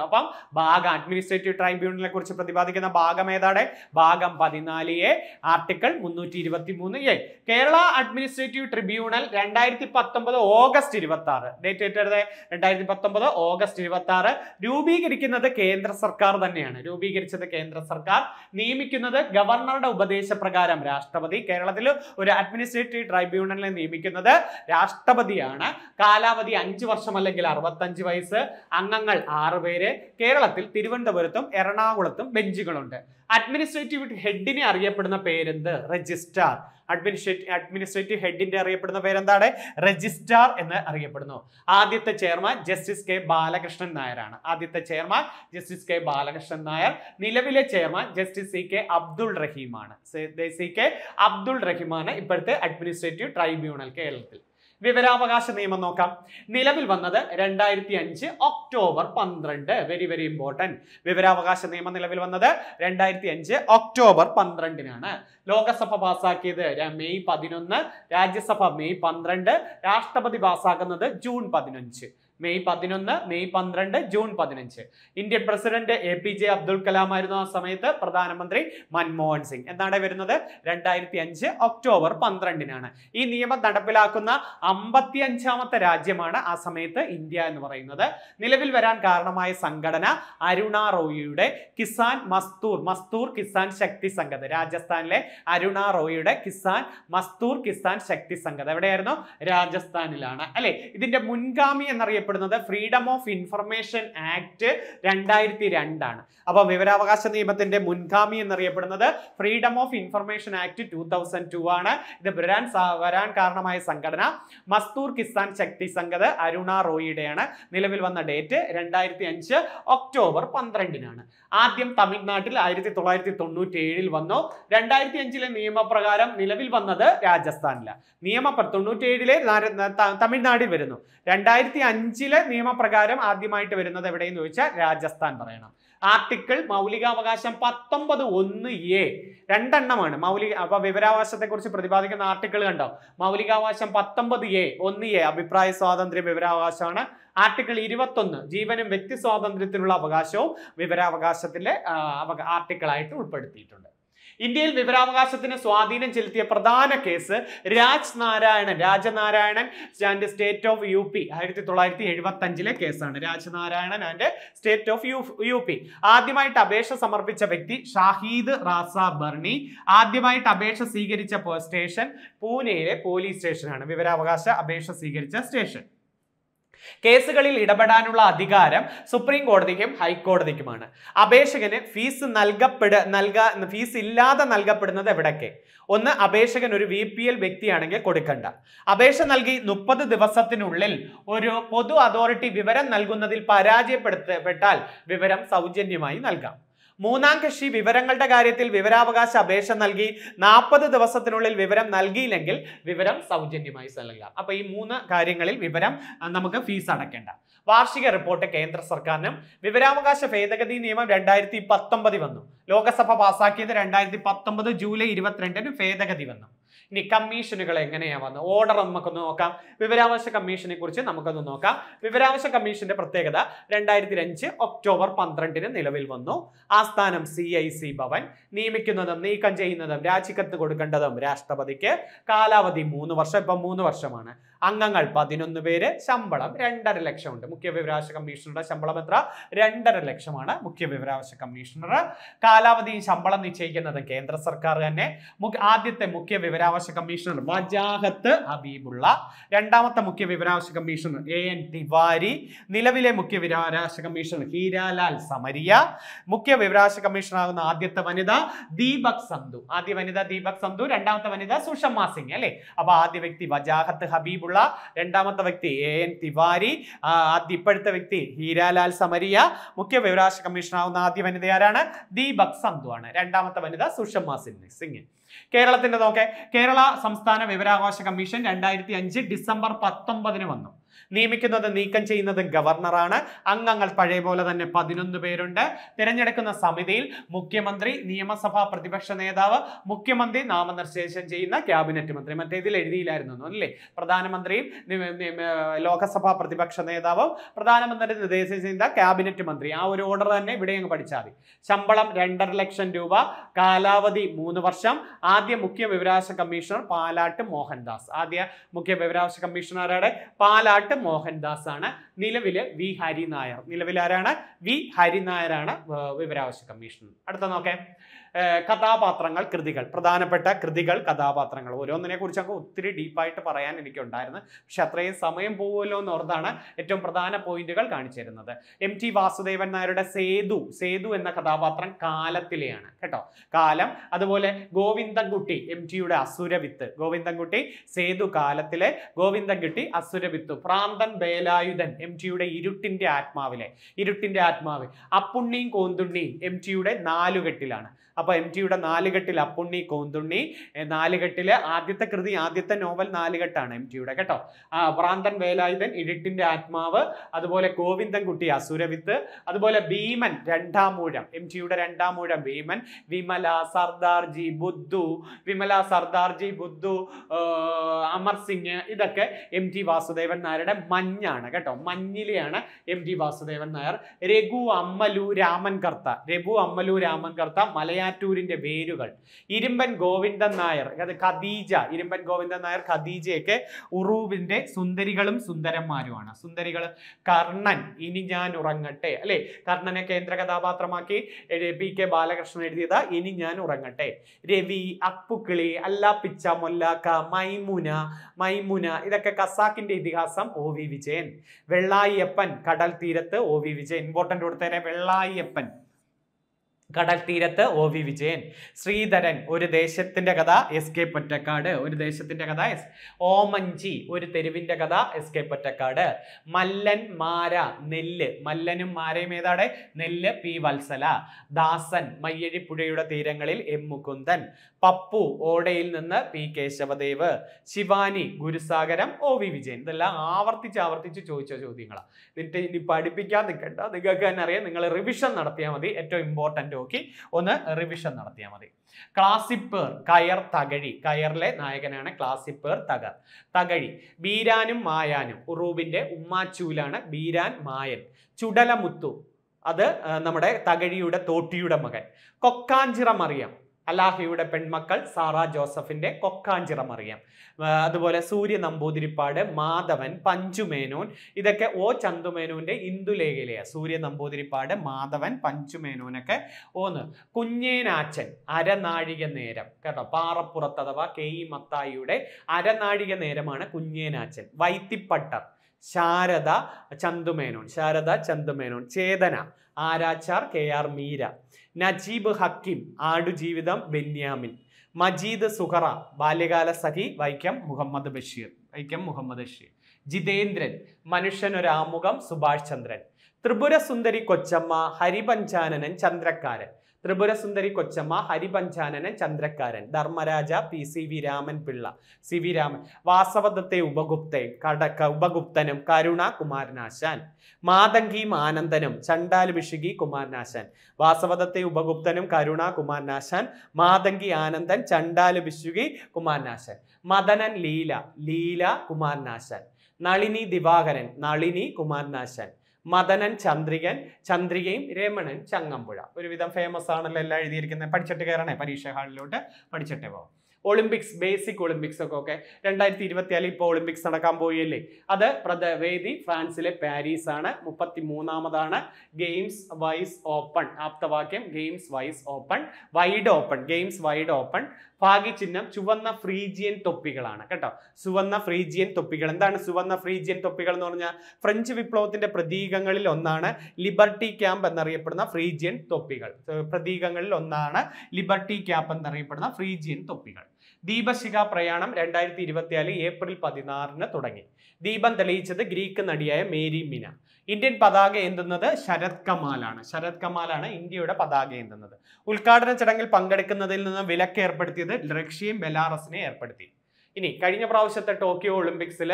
അപ്പം ഭാഗം അഡ്മിനിസ്ട്രേറ്റീവ് ട്രൈബ്യൂണലിനെ കുറിച്ച് പ്രതിപാദിക്കുന്ന ഭാഗം ഏതാണ് ഭാഗം പതിനാല് എ ആർട്ടിക്കിൾ മുന്നൂറ്റി ഇരുപത്തി മൂന്ന് എ കേരള അഡ്മിനിസ്ട്രേറ്റീവ് ട്രിബ്യൂണൽ രണ്ടായിരത്തി പത്തൊമ്പത് ഓഗസ്റ്റ് ഇരുപത്തി ആറ് ഡേറ്റ് ഏറ്റെടുത്ത് രണ്ടായിരത്തി പത്തൊമ്പത് ഓഗസ്റ്റ് ഇരുപത്തി ആറ് രൂപീകരിക്കുന്നത് കേന്ദ്ര സർക്കാർ തന്നെയാണ് രൂപീകരിച്ചത് കേന്ദ്ര സർക്കാർ നിയമിക്കുന്നത് ഗവർണറുടെ ഉപദേശപ്രകാരം രാഷ്ട്രപതി കേരളത്തിൽ ഒരു അഡ്മിനിസ്ട്രേറ്റീവ് ട്രൈബ്യൂണലിനെ നിയമിക്കുന്നത് രാഷ്ട്രപതിയാണ് കാലാവധി അഞ്ച് വർഷം അല്ലെങ്കിൽ അല്ലെങ്കിൽ അറുപത്തഞ്ച് വയസ്സ് അംഗങ്ങൾ ആറ് പേര് കേരളത്തിൽ തിരുവനന്തപുരത്തും എറണാകുളത്തും ബെഞ്ചുകളുണ്ട് അഡ്മിനിസ്ട്രേറ്റീവ് ഹെഡിനെ അറിയപ്പെടുന്ന പേരെന്ത് രജിസ്ട്രാർ അഡ്മിനിസ്ട്രേറ്റീവ് അഡ്മിനിസ്ട്രേറ്റീവ് ഹെഡിന്റെ അറിയപ്പെടുന്ന പേരെന്താണ് രജിസ്ട്രാർ എന്ന് അറിയപ്പെടുന്നു ആദ്യത്തെ ചെയർമാൻ ജസ്റ്റിസ് കെ ബാലകൃഷ്ണൻ നായരാണ് ആദ്യത്തെ chairman justice K Balakrishnan Nair നിലവിലെ chairman justice C K Abdul റഹീമാണ് സി കെ അബ്ദുൾ റഹീമാണ് ഇപ്പോഴത്തെ അഡ്മിനിസ്ട്രേറ്റീവ് ട്രൈബ്യൂണൽ കേരളത്തിൽ വിവരാവകാശ നിയമം നോക്കാം നിലവിൽ വന്നത് രണ്ടായിരത്തി അഞ്ച് ഒക്ടോബർ പന്ത്രണ്ട് വെരി വെരി ഇമ്പോർട്ടൻറ്റ് വിവരാവകാശ നിയമം നിലവിൽ വന്നത് രണ്ടായിരത്തി അഞ്ച് ഒക്ടോബർ പന്ത്രണ്ടിനാണ് ലോകസഭ പാസ്സാക്കിയത് മെയ് പതിനൊന്ന് രാജ്യസഭ മെയ് പന്ത്രണ്ട് രാഷ്ട്രപതി പാസ്സാക്കുന്നത് ജൂൺ പതിനഞ്ച് മെയ് പതിനൊന്ന് മെയ് പന്ത്രണ്ട് ജൂൺ പതിനഞ്ച് Indian president A P J Abdul Kalam ആയിരുന്നു ആ സമയത്ത് പ്രധാനമന്ത്രി മൻമോഹൻ സിംഗ് എന്താണ് വരുന്നത് രണ്ടായിരത്തി അഞ്ച് ഒക്ടോബർ പന്ത്രണ്ടിനാണ് ഈ നിയമം നടപ്പിലാക്കുന്ന അമ്പത്തി അഞ്ചാമത്തെ രാജ്യമാണ് ആ സമയത്ത് ഇന്ത്യ എന്ന് പറയുന്നത് നിലവിൽ വരാൻ കാരണമായ സംഘടന അരുണ റോയിയുടെ കിസാൻ മസ്തൂർ മസ്തൂർ കിസാൻ ശക്തി സംഘത രാജസ്ഥാനിലെ അരുണ റോയിയുടെ കിസാൻ മസ്തൂർ കിസാൻ ശക്തി സംഘത എവിടെയായിരുന്നു രാജസ്ഥാനിലാണ് അല്ലെ ഇതിന്റെ മുൻഗാമി എന്നറിയ അറിയപ്പെടുന്നത് ഫ്രീഡം ഓഫ് ഇൻഫർമേഷൻ ആക്ട് രണ്ടായിരത്തി രണ്ടാണ് അപ്പോൾ വിവരാവകാശ നിയമത്തിന്റെ മുൻഗാമി എന്നറിയപ്പെടുന്നത് freedom of information act two thousand two ആണ് ഇത് വരാൻ വരാൻ കാരണമായ സംഘടന മസ്തൂർ കിസാൻ ശക്തി സംഘത് അരുണ റോയിയുടെയാണ് നിലവിൽ വന്ന ഡേറ്റ് രണ്ടായിരത്തി അഞ്ച് ഒക്ടോബർ പന്ത്രണ്ടിനാണ് ആദ്യം തമിഴ്നാട്ടിൽ ആയിരത്തി തൊള്ളായിരത്തി തൊണ്ണൂറ്റി ഏഴിൽ വന്നു രണ്ടായിരത്തി അഞ്ചിലെ നിയമപ്രകാരം നിലവിൽ വന്നത് രാജസ്ഥാനിലാണ് നിയമ തൊണ്ണൂറ്റി ഏഴിലെ തമിഴ്നാട്ടിൽ വരുന്നു രണ്ടായിരത്തി അഞ്ചിലെ നിയമപ്രകാരം ആദ്യമായിട്ട് വരുന്നത് എവിടെയെന്ന് ചോദിച്ചാൽ രാജസ്ഥാൻ പറയണം ആർട്ടിക്കിൾ മൗലികാവകാശം പത്തൊമ്പത് ഒന്ന് എ രണ്ടെണ്ണമാണ് മൗലിക അപ്പൊ വിവരാവകാശത്തെക്കുറിച്ച് പ്രതിപാദിക്കുന്ന ആർട്ടിക്കിൾ കണ്ടോ മൗലികാവകാശം പത്തൊമ്പത് എ ഒന്ന് എ അഭിപ്രായ സ്വാതന്ത്ര്യ വിവരാവകാശമാണ് ആർട്ടിക്കിൾ ഇരുപത്തൊന്ന് ജീവനും വ്യക്തി സ്വാതന്ത്ര്യത്തിനുള്ള അവകാശവും വിവരാവകാശത്തിലെ ആർട്ടിക്കിളായിട്ട് ഉൾപ്പെടുത്തിയിട്ടുണ്ട് ഇന്ത്യയിൽ വിവരാവകാശത്തിന് സ്വാധീനം ചെലുത്തിയ പ്രധാന case Raj Narayanan Rajnarayanan and state of U P ആയിരത്തി തൊള്ളായിരത്തി എഴുപത്തി അഞ്ചിലെ കേസാണ് Rajnarayanan and state of U P ആദ്യമായിട്ട് അപേക്ഷ സമർപ്പിച്ച വ്യക്തി ഷാഹീദ് റാസ ബർണി ആദ്യമായിട്ട് അപേക്ഷ സ്വീകരിച്ച സ്റ്റേഷൻ പൂനെയിലെ പോലീസ് സ്റ്റേഷനാണ് വിവരാവകാശ അപേക്ഷ സ്വീകരിച്ച സ്റ്റേഷൻ കേസുകളിൽ ഇടപെടാനുള്ള അധികാരം സുപ്രീം കോടതിക്കും ഹൈക്കോടതിക്കുമാണ് അപേക്ഷകന് ഫീസ് നൽകപ്പെട നൽക ഫീസ് ഇല്ലാതെ നൽകപ്പെടുന്നത് എവിടൊക്കെ ഒന്ന് അപേക്ഷകൻ ഒരു വി പി എൽ വ്യക്തിയാണെങ്കിൽ കൊടുക്കണ്ട അപേക്ഷ നൽകി മുപ്പത് ദിവസത്തിനുള്ളിൽ ഒരു പൊതു അതോറിറ്റി വിവരം നൽകുന്നതിൽ പരാജയപ്പെടുത്തപ്പെട്ടാൽ വിവരം സൗജന്യമായി നൽകാം മൂന്നാം കക്ഷി വിവരങ്ങളുടെ കാര്യത്തിൽ വിവരാവകാശ അപേക്ഷ നൽകി നാൽപ്പത് ദിവസത്തിനുള്ളിൽ വിവരം നൽകിയില്ലെങ്കിൽ വിവരം സൗജന്യമായി നൽകുക അപ്പൊ ഈ മൂന്ന് കാര്യങ്ങളിൽ വിവരം നമുക്ക് ഫീസ് അടയ്ക്കേണ്ട വാർഷിക റിപ്പോർട്ട് കേന്ദ്ര സർക്കാരിനും വിവരാവകാശ ഭേദഗതി നിയമം രണ്ടായിരത്തി പത്തൊമ്പതിൽ വന്നു ലോകസഭ പാസാക്കിയത് രണ്ടായിരത്തി പത്തൊമ്പത് ജൂലൈ ഇരുപത്തിരണ്ടിന് ഭേദഗതി വന്നു ഇനി കമ്മീഷനുകൾ എങ്ങനെയാണ് വന്നത് ഓർഡർ നമുക്കൊന്ന് നോക്കാം വിവരാവകാശ കമ്മീഷനെ കുറിച്ച് നമുക്കൊന്ന് നോക്കാം വിവരാവകാശ കമ്മീഷന്റെ പ്രത്യേകത രണ്ടായിരത്തി അഞ്ച് ഒക്ടോബർ പന്ത്രണ്ടിന് നിലവിൽ വന്നു ആസ്ഥാനം സി ഐ സി ഭവൻ നിയമിക്കുന്നതും നീക്കം ചെയ്യുന്നതും രാജിക്കത്ത് കൊടുക്കേണ്ടതും രാഷ്ട്രപതിക്ക് കാലാവധി മൂന്ന് വർഷം ഇപ്പം മൂന്ന് വർഷമാണ് അംഗങ്ങൾ പതിനൊന്ന് പേര് ശമ്പളം രണ്ടര ലക്ഷം ഉണ്ട് മുഖ്യ വിവരാവകാശ കമ്മീഷണറുടെ ശമ്പളം എത്ര രണ്ടര ലക്ഷമാണ് മുഖ്യ വിവരാവകാശ കമ്മീഷണർ കാലാവധിയും ശമ്പളം നിശ്ചയിക്കുന്നത് കേന്ദ്ര സർക്കാർ തന്നെ ആദ്യത്തെ മുഖ്യ വിവരാവകാശ കമ്മീഷണർ വജാഹത്ത് ഹബീബുള്ള രണ്ടാമത്തെ മുഖ്യ വിവരാവകാശ കമ്മീഷണർ എ എൻ തിവാരി നിലവിലെ മുഖ്യ വിവരാവകാശ കമ്മീഷണർ ഹീരാലാൽ സമരിയ മുഖ്യ വിവരാവകാശ ആകുന്ന ആദ്യത്തെ വനിത ദീപക് സന്ധു ആദ്യ വനിത ദീപക് സന്ധു രണ്ടാമത്തെ വനിത സുഷമ സിംഗ് അല്ലേ അപ്പൊ ആദ്യ വ്യക്തി വജാഹത്ത് ഹബീബുള്ള ഉള്ള രണ്ടാമത്തെ വ്യക്തി എ എൻ തിവാരി ഇപ്പോഴത്തെ വ്യക്തി ഹീരാലാൽ സമരിയ മുഖ്യ വിവരാശ കമ്മീഷണറാവുന്ന ആദ്യ വനിത ആരാണ് ദീപക് സന്ധു ആണ് രണ്ടാമത്തെ വനിത സുഷമ സിംഗ് കേരളത്തിന്റെ നോക്കെ കേരള സംസ്ഥാന വിവരാവകാശ കമ്മീഷൻ രണ്ടായിരത്തി അഞ്ച് ഡിസംബർ പത്തൊമ്പതിന് വന്നു നിയമിക്കുന്നത് നീക്കം ചെയ്യുന്നത് ഗവർണറാണ് അംഗങ്ങൾ പഴയ പോലെ തന്നെ പതിനൊന്ന് പേരുണ്ട് തിരഞ്ഞെടുക്കുന്ന സമിതിയിൽ മുഖ്യമന്ത്രി നിയമസഭാ പ്രതിപക്ഷ നേതാവ് മുഖ്യമന്ത്രി നാമനിർദ്ദേശം ചെയ്യുന്ന ക്യാബിനറ്റ് മന്ത്രി മറ്റേതിൽ എഴുതിയില്ലായിരുന്നു അല്ലേ പ്രധാനമന്ത്രിയും ലോകസഭാ പ്രതിപക്ഷ നേതാവും പ്രധാനമന്ത്രി നിർദ്ദേശം ചെയ്യുന്ന ക്യാബിനറ്റ് മന്ത്രി ആ ഒരു ഓർഡർ തന്നെ ഇവിടെ അങ്ങ് പഠിച്ചാൽ മതി ശമ്പളം രണ്ടര ലക്ഷം രൂപ കാലാവധി മൂന്ന് വർഷം ആദ്യ മുഖ്യ വിവരാവകാശ കമ്മീഷണർ പാലാട്ട് മോഹൻദാസ് ആദ്യ മുഖ്യ വിവരാവകാശ കമ്മീഷണറുടെ പാലാട്ട് മോഹൻദാസ് ആണ് നിലവില് വി നായർ നിലവിൽ ആരാണ് വി ഹരിനായരാണ് വിവരാവകാശ കമ്മീഷൻ അടുത്ത നോക്കേ കഥാപാത്രങ്ങൾ കൃതികൾ പ്രധാനപ്പെട്ട കൃതികൾ കഥാപാത്രങ്ങൾ ഓരോന്നിനെ കുറിച്ചൊക്കെ ഒത്തിരി ഡീപ്പായിട്ട് പറയാൻ എനിക്കുണ്ടായിരുന്നു പക്ഷെ അത്രയും സമയം പോകുമല്ലോ എന്ന് ഓർത്താണ് ഏറ്റവും പ്രധാന പോയിന്റുകൾ കാണിച്ചു തരുന്നത് എം ടി വാസുദേവൻ നായരുടെ സേതു സേതു എന്ന കഥാപാത്രം കാലത്തിലെയാണ് കേട്ടോ കാലം അതുപോലെ ഗോവിന്ദൻകുട്ടി എം ടിയുടെ അസുരവിത്ത് ഗോവിന്ദൻകുട്ടി സേതു കാലത്തിലെ ഗോവിന്ദൻകുട്ടി അസുരവിത്ത് പ്രാന്തൻ ബേലായുധൻ എം ടിയുടെ ഇരുട്ടിന്റെ ആത്മാവിലെ ഇരുട്ടിന്റെ ആത്മാവ് അപ്പുണ്ണിയും കോന്തുണ്ണിയും എം ടിയുടെ നാലുകെട്ടിലാണ് അപ്പോൾ എം ടിയുടെ നാലുകെട്ടിൽ അപ്പുണ്ണി കോന്തുണ്ണി നാലുകെട്ടിൽ ആദ്യത്തെ കൃതി ആദ്യത്തെ നോവൽ നാലുകെട്ടാണ് എം ടിയുടെ കേട്ടോ ഭ്രാന്തൻ വേലായുധൻ ഇടിട്ടിൻ്റെ ആത്മാവ് അതുപോലെ ഗോവിന്ദൻകുട്ടി അസുരവിത്ത് അതുപോലെ ഭീമൻ രണ്ടാമൂഴം എം ടിയുടെ രണ്ടാമൂഴം ഭീമൻ വിമല സർദാർജി ബുദ്ധു വിമല സർദാർജി ബുദ്ധു അമർ സിംഗ് ഇതൊക്കെ എം ടി വാസുദേവൻ നായരുടെ മഞ്ഞാണ് കേട്ടോ മഞ്ഞിലെയാണ് എം ടി വാസുദേവൻ നായർ രഘു അമ്മലു രാമൻ കർത്ത രഘു അമ്മലു രാമൻ കർത്ത മലയാള പയ്യാറ്റൂരിൻ്റെ വേരുകൾ ഇരുമ്പൻ ഗോവിന്ദൻ നായർ അത് ഖദീജ ഇരുമ്പൻ ഗോവിന്ദൻ നായർ ഖദീജയൊക്കെ ഉറൂബിൻ്റെ സുന്ദരികളും സുന്ദരന്മാരുമാണ് സുന്ദരികൾ കർണൻ ഇനി ഞാൻ ഉറങ്ങട്ടെ അല്ലേ കർണനെ കേന്ദ്ര കഥാപാത്രമാക്കി പി കെ ബാലകൃഷ്ണൻ എഴുതിയത് ഇനി ഞാൻ ഉറങ്ങട്ടെ രവി അപ്പുക്കിളി അല്ലാപ്പിച്ച മൊല്ലാക്ക മൈമുന മൈമുന ഇതൊക്കെ കസാക്കിന്റെ ഇതിഹാസം O V Vijayan Vellayiyappan Kadal Theerathu O V Vijayan important കൊടുത്തേരെ വെള്ളായിയപ്പൻ കടൽ തീരത്ത് ഒ വി വിജയൻ ശ്രീധരൻ ഒരു ദേശത്തിൻ്റെ കഥ എസ് കെ പൊറ്റക്കാട് ഒരു ദേശത്തിൻ്റെ കഥ എസ് ഓമഞ്ചി ഒരു തെരുവിൻ്റെ കഥ എസ് കെ പൊറ്റക്കാട് മല്ലൻ മാര നെല്ല് മല്ലനും മാരയും ഏതാണ് നെല്ല് പി വത്സല ദാസൻ മയ്യഴിപ്പുഴയുടെ തീരങ്ങളിൽ എം മുകുന്ദൻ പപ്പു ഓടയിൽ നിന്ന് P Kesavadev Shivani Gurusagaram O V Vijayan ഇതെല്ലാം ആവർത്തിച്ച് ആവർത്തിച്ച് ചോദിച്ച ചോദ്യങ്ങളാണ് എന്നിട്ട് ഇനി പഠിപ്പിക്കാൻ നിൽക്കണ്ട നിങ്ങൾക്ക് തന്നെ അറിയാം നിങ്ങൾ റിവിഷൻ നടത്തിയാൽ മതി ഏറ്റവും ഇമ്പോർട്ടൻ്റ് നോക്കി ഒന്ന് റിവിഷൻ നടത്തിയാൽ മതി ക്ലാസിപ്പേർ കയർ തകഴി കയറിലെ നായകനാണ് ക്ലാസിപ്പേർ തകർ തകഴി ബീരാനും മായാനും ഉറൂബിൻ്റെ ഉമ്മാച്ചൂലാണ് ബീരാൻ മായൻ ചുടലമുത്തു അത് നമ്മുടെ തകഴിയുടെ തോട്ടിയുടെ മകൻ കൊക്കാഞ്ചിറം അറിയാം അലാഹയുടെ പെൺമക്കൾ സാറ ജോസഫിൻ്റെ കൊക്കാഞ്ചിറ അറിയാം അതുപോലെ സൂര്യ നമ്പൂതിരിപ്പാട് മാധവൻ പഞ്ചുമേനോൻ ഇതൊക്കെ ഓ ചന്തുമേനോൻ്റെ ഇന്ദുലേഖലയാണ് സൂര്യ നമ്പൂതിരിപ്പാട് മാധവൻ പഞ്ചുമേനോനൊക്കെ ഓന്ന് കുഞ്ഞേനാച്ചൻ അരനാഴിക നേരം കേട്ടോ പാറപ്പുറത്ത് അഥവാ കെ ഇ മത്തായിയുടെ അരനാഴിക നേരമാണ് കുഞ്ഞേനാച്ചൻ വൈത്തിപ്പട്ടർ ശാരദ ചന്തുമേനോൻ ശാരദ ചന്തുമേനോൻ ചേതന ആരാച്ചാർ കെ ആർ മീര നജീബ് ഹക്കിം ആടുജീവിതം ബെന്യാമിൻ മജീദ് സുഹറ ബാല്യകാല സഖി വൈക്കം മുഹമ്മദ് ബഷീർ വൈക്കം മുഹമ്മദ് ബഷീർ ജിതേന്ദ്രൻ ഒരാമുഖം സുഭാഷ് ചന്ദ്രൻ ത്രിപുര സുന്ദരി കൊച്ചമ്മ ഹരിപഞ്ചാനനൻ ചന്ദ്രക്കാരൻ ത്രിപുരസുന്ദരി കൊച്ചമ്മ ഹരിപഞ്ചാനന് Chandrakkaran Dharmaraja P C V Raman Pillai C V Raman വാസവദത്തെ ഉപഗുപ്തെ കടക്ക ഉപഗുപ്തനും കരുണ കുമാരനാശാൻ മാതങ്കിയും ആനന്ദനും ചണ്ടാലുഭിഷികി കുമാരനാശാൻ വാസവദത്തെ ഉപഗുപ്തനും കരുണ കുമാരനാശാൻ മാതങ്കി ആനന്ദൻ ചണ്ടാലുഭിഷികി കുമാരനാശാൻ മദനൻ ലീല ലീല കുമാരനാശാൻ നളിനി ദിവാകരൻ നളിനി കുമാരനാശാൻ മദനൻ ചന്ദ്രികൻ ചന്ദ്രികയും രമണൻ ചങ്ങമ്പുഴ ഒരുവിധം ഫേമസ് ആണല്ലോ എല്ലാം എഴുതിയിരിക്കുന്നത് പഠിച്ചിട്ട് കയറണേ പരീക്ഷ ഹാളിലോട്ട് പഠിച്ചിട്ടേ പോവാം ഒളിമ്പിക്സ് ബേസിക് ഒളിമ്പിക്സ് ഒക്കെ ഓക്കെ രണ്ടായിരത്തി ഇരുപത്തിയാലിൽ ഇപ്പോൾ ഒളിമ്പിക്സ് നടക്കാൻ പോയല്ലേ അത് പ്രദ വേദി ഫ്രാൻസിലെ പാരീസ് ആണ് മുപ്പത്തി മൂന്നാമതാണ് ഗെയിംസ് വൈസ് ഓപ്പൺ ആപ്തവാക്യം games wise open wide open games wide open ഭാഗ്യ ചിഹ്നം ചുവന്ന ഫ്രീജിയൻ തൊപ്പികളാണ് കേട്ടോ സുവന്ന ഫ്രീജിയൻ തൊപ്പികൾ എന്താണ് സുവന്ന ഫ്രീജിയൻ തൊപ്പികൾ എന്ന് പറഞ്ഞാൽ ഫ്രഞ്ച് വിപ്ലവത്തിന്റെ പ്രതീകങ്ങളിൽ ഒന്നാണ് ലിബർട്ടി ക്യാമ്പ് എന്നറിയപ്പെടുന്ന ഫ്രീജിയൻ തൊപ്പികൾ പ്രതീകങ്ങളിൽ ഒന്നാണ് ലിബർട്ടി ക്യാമ്പ് എന്നറിയപ്പെടുന്ന ഫ്രീജിയൻ തൊപ്പികൾ ദീപശിഖ പ്രയാണം രണ്ടായിരത്തി ഇരുപത്തിനാല് ഏപ്രിൽ പതിനാറിന് തുടങ്ങി ദീപം തെളിയിച്ചത് ഗ്രീക്ക് നടിയായ മേരി മിന ഇന്ത്യൻ പതാക എന്തുന്നത് ശരത് കമാലാണ് ശരത് കമാലാണ് ഇന്ത്യയുടെ പതാക എന്തുന്നത് ഉദ്ഘാടന ചടങ്ങിൽ പങ്കെടുക്കുന്നതിൽ നിന്ന് വിലക്ക് ഏർപ്പെടുത്തിയത് റഷ്യയും ബെലാറസിനെ ഏർപ്പെടുത്തി ഇനി കഴിഞ്ഞ പ്രാവശ്യത്തെ ടോക്കിയോ ഒളിമ്പിക്സിൽ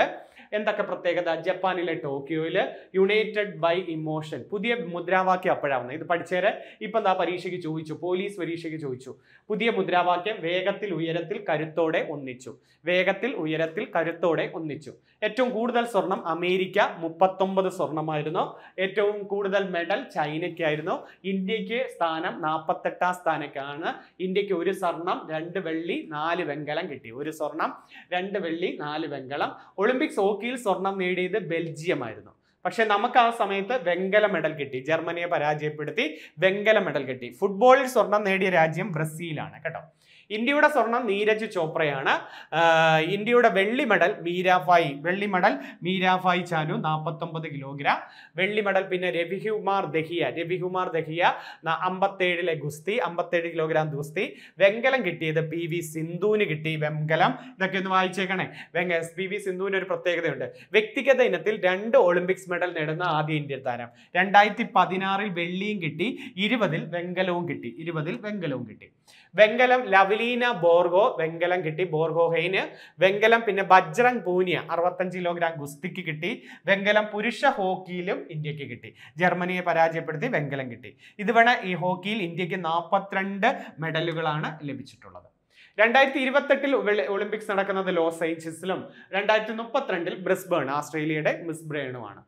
എന്തൊക്കെ പ്രത്യേകത ജപ്പാനിലെ ടോക്കിയോയിൽ യുണൈറ്റഡ് ബൈ ഇമോഷൻ പുതിയ മുദ്രാവാക്യം അപ്പോഴാവുന്നത് ഇത് പഠിച്ചേര് ഇപ്പം എന്താ പരീക്ഷയ്ക്ക് ചോദിച്ചു പോലീസ് പരീക്ഷയ്ക്ക് ചോദിച്ചു പുതിയ മുദ്രാവാക്യം വേഗത്തിൽ ഉയരത്തിൽ കരുത്തോടെ ഒന്നിച്ചു വേഗത്തിൽ ഉയരത്തിൽ കരുത്തോടെ ഒന്നിച്ചു ഏറ്റവും കൂടുതൽ സ്വർണം അമേരിക്ക മുപ്പത്തൊമ്പത് സ്വർണമായിരുന്നു ഏറ്റവും കൂടുതൽ മെഡൽ ചൈനയ്ക്കായിരുന്നു ഇന്ത്യക്ക് സ്ഥാനം നാൽപ്പത്തെട്ടാം സ്ഥാനക്കാണ് ഇന്ത്യക്ക് ഒരു സ്വർണം രണ്ട് വെള്ളി നാല് വെങ്കലം കിട്ടി ഒരു സ്വർണം രണ്ട് വെള്ളി നാല് വെങ്കലം ഒളിമ്പിക്സ് ഹോക്കിയിൽ സ്വർണം നേടിയത് ബെൽജിയം ആയിരുന്നു പക്ഷെ നമുക്ക് ആ സമയത്ത് വെങ്കല മെഡൽ കിട്ടി ജർമ്മനിയെ പരാജയപ്പെടുത്തി വെങ്കല മെഡൽ കിട്ടി ഫുട്ബോളിൽ സ്വർണം നേടിയ രാജ്യം ബ്രസീലാണ് കേട്ടോ ഇന്ത്യയുടെ സ്വർണം നീരജ് ചോപ്രയാണ് ഇന്ത്യയുടെ വെള്ളി മെഡൽ മീരാഫായി വെള്ളി മെഡൽ മീരാഫായി ചാനു നാൽപ്പത്തൊമ്പത് കിലോഗ്രാം വെള്ളി മെഡൽ പിന്നെ രവികുമാർ ദഹിയ രവികുമാർ ദഹിയ അമ്പത്തേഴിലെ ഗുസ്തി അമ്പത്തേഴ് കിലോഗ്രാം ഗുസ്തി വെങ്കലം കിട്ടിയത് പി വി സിന്ധുവിന് കിട്ടി വെങ്കലം ഇതൊക്കെ ഒന്ന് വായിച്ചേക്കണേ വെങ്ക പി വി സിന്ധുവിന് ഒരു പ്രത്യേകതയുണ്ട് വ്യക്തിഗത ഇനത്തിൽ രണ്ട് ഒളിമ്പിക്സ് മെഡൽ നേടുന്ന ആദ്യ ഇന്ത്യൻ താരം രണ്ടായിരത്തി പതിനാറിൽ വെള്ളിയും കിട്ടി ഇരുപതിൽ വെങ്കലവും കിട്ടി ഇരുപതിൽ വെങ്കലവും കിട്ടി വെങ്കലം ലവലീന ബോർഗോ വെങ്കലം കിട്ടി ബോർഗോഹൈന് വെങ്കലം പിന്നെ ബജ്രംഗ് പൂനിയ അറുപത്തഞ്ച് കിലോഗ്രാം ഗുസ്തിക്ക് കിട്ടി വെങ്കലം പുരുഷ ഹോക്കിയിലും ഇന്ത്യക്ക് കിട്ടി ജർമ്മനിയെ പരാജയപ്പെടുത്തി വെങ്കലം കിട്ടി ഇതുവണ ഈ ഹോക്കിയിൽ ഇന്ത്യക്ക് നാൽപ്പത്തിരണ്ട് മെഡലുകളാണ് ലഭിച്ചിട്ടുള്ളത് രണ്ടായിരത്തി ഇരുപത്തെട്ടിൽ ഒളിമ്പിക്സ് നടക്കുന്നത് ലോസ് ഏഞ്ചൽസിലും രണ്ടായിരത്തി മുപ്പത്തിരണ്ടിൽ ബ്രിസ്ബേൺ ആസ്ട്രേലിയയുടെ മിസ്ബ്രേണുമാണ്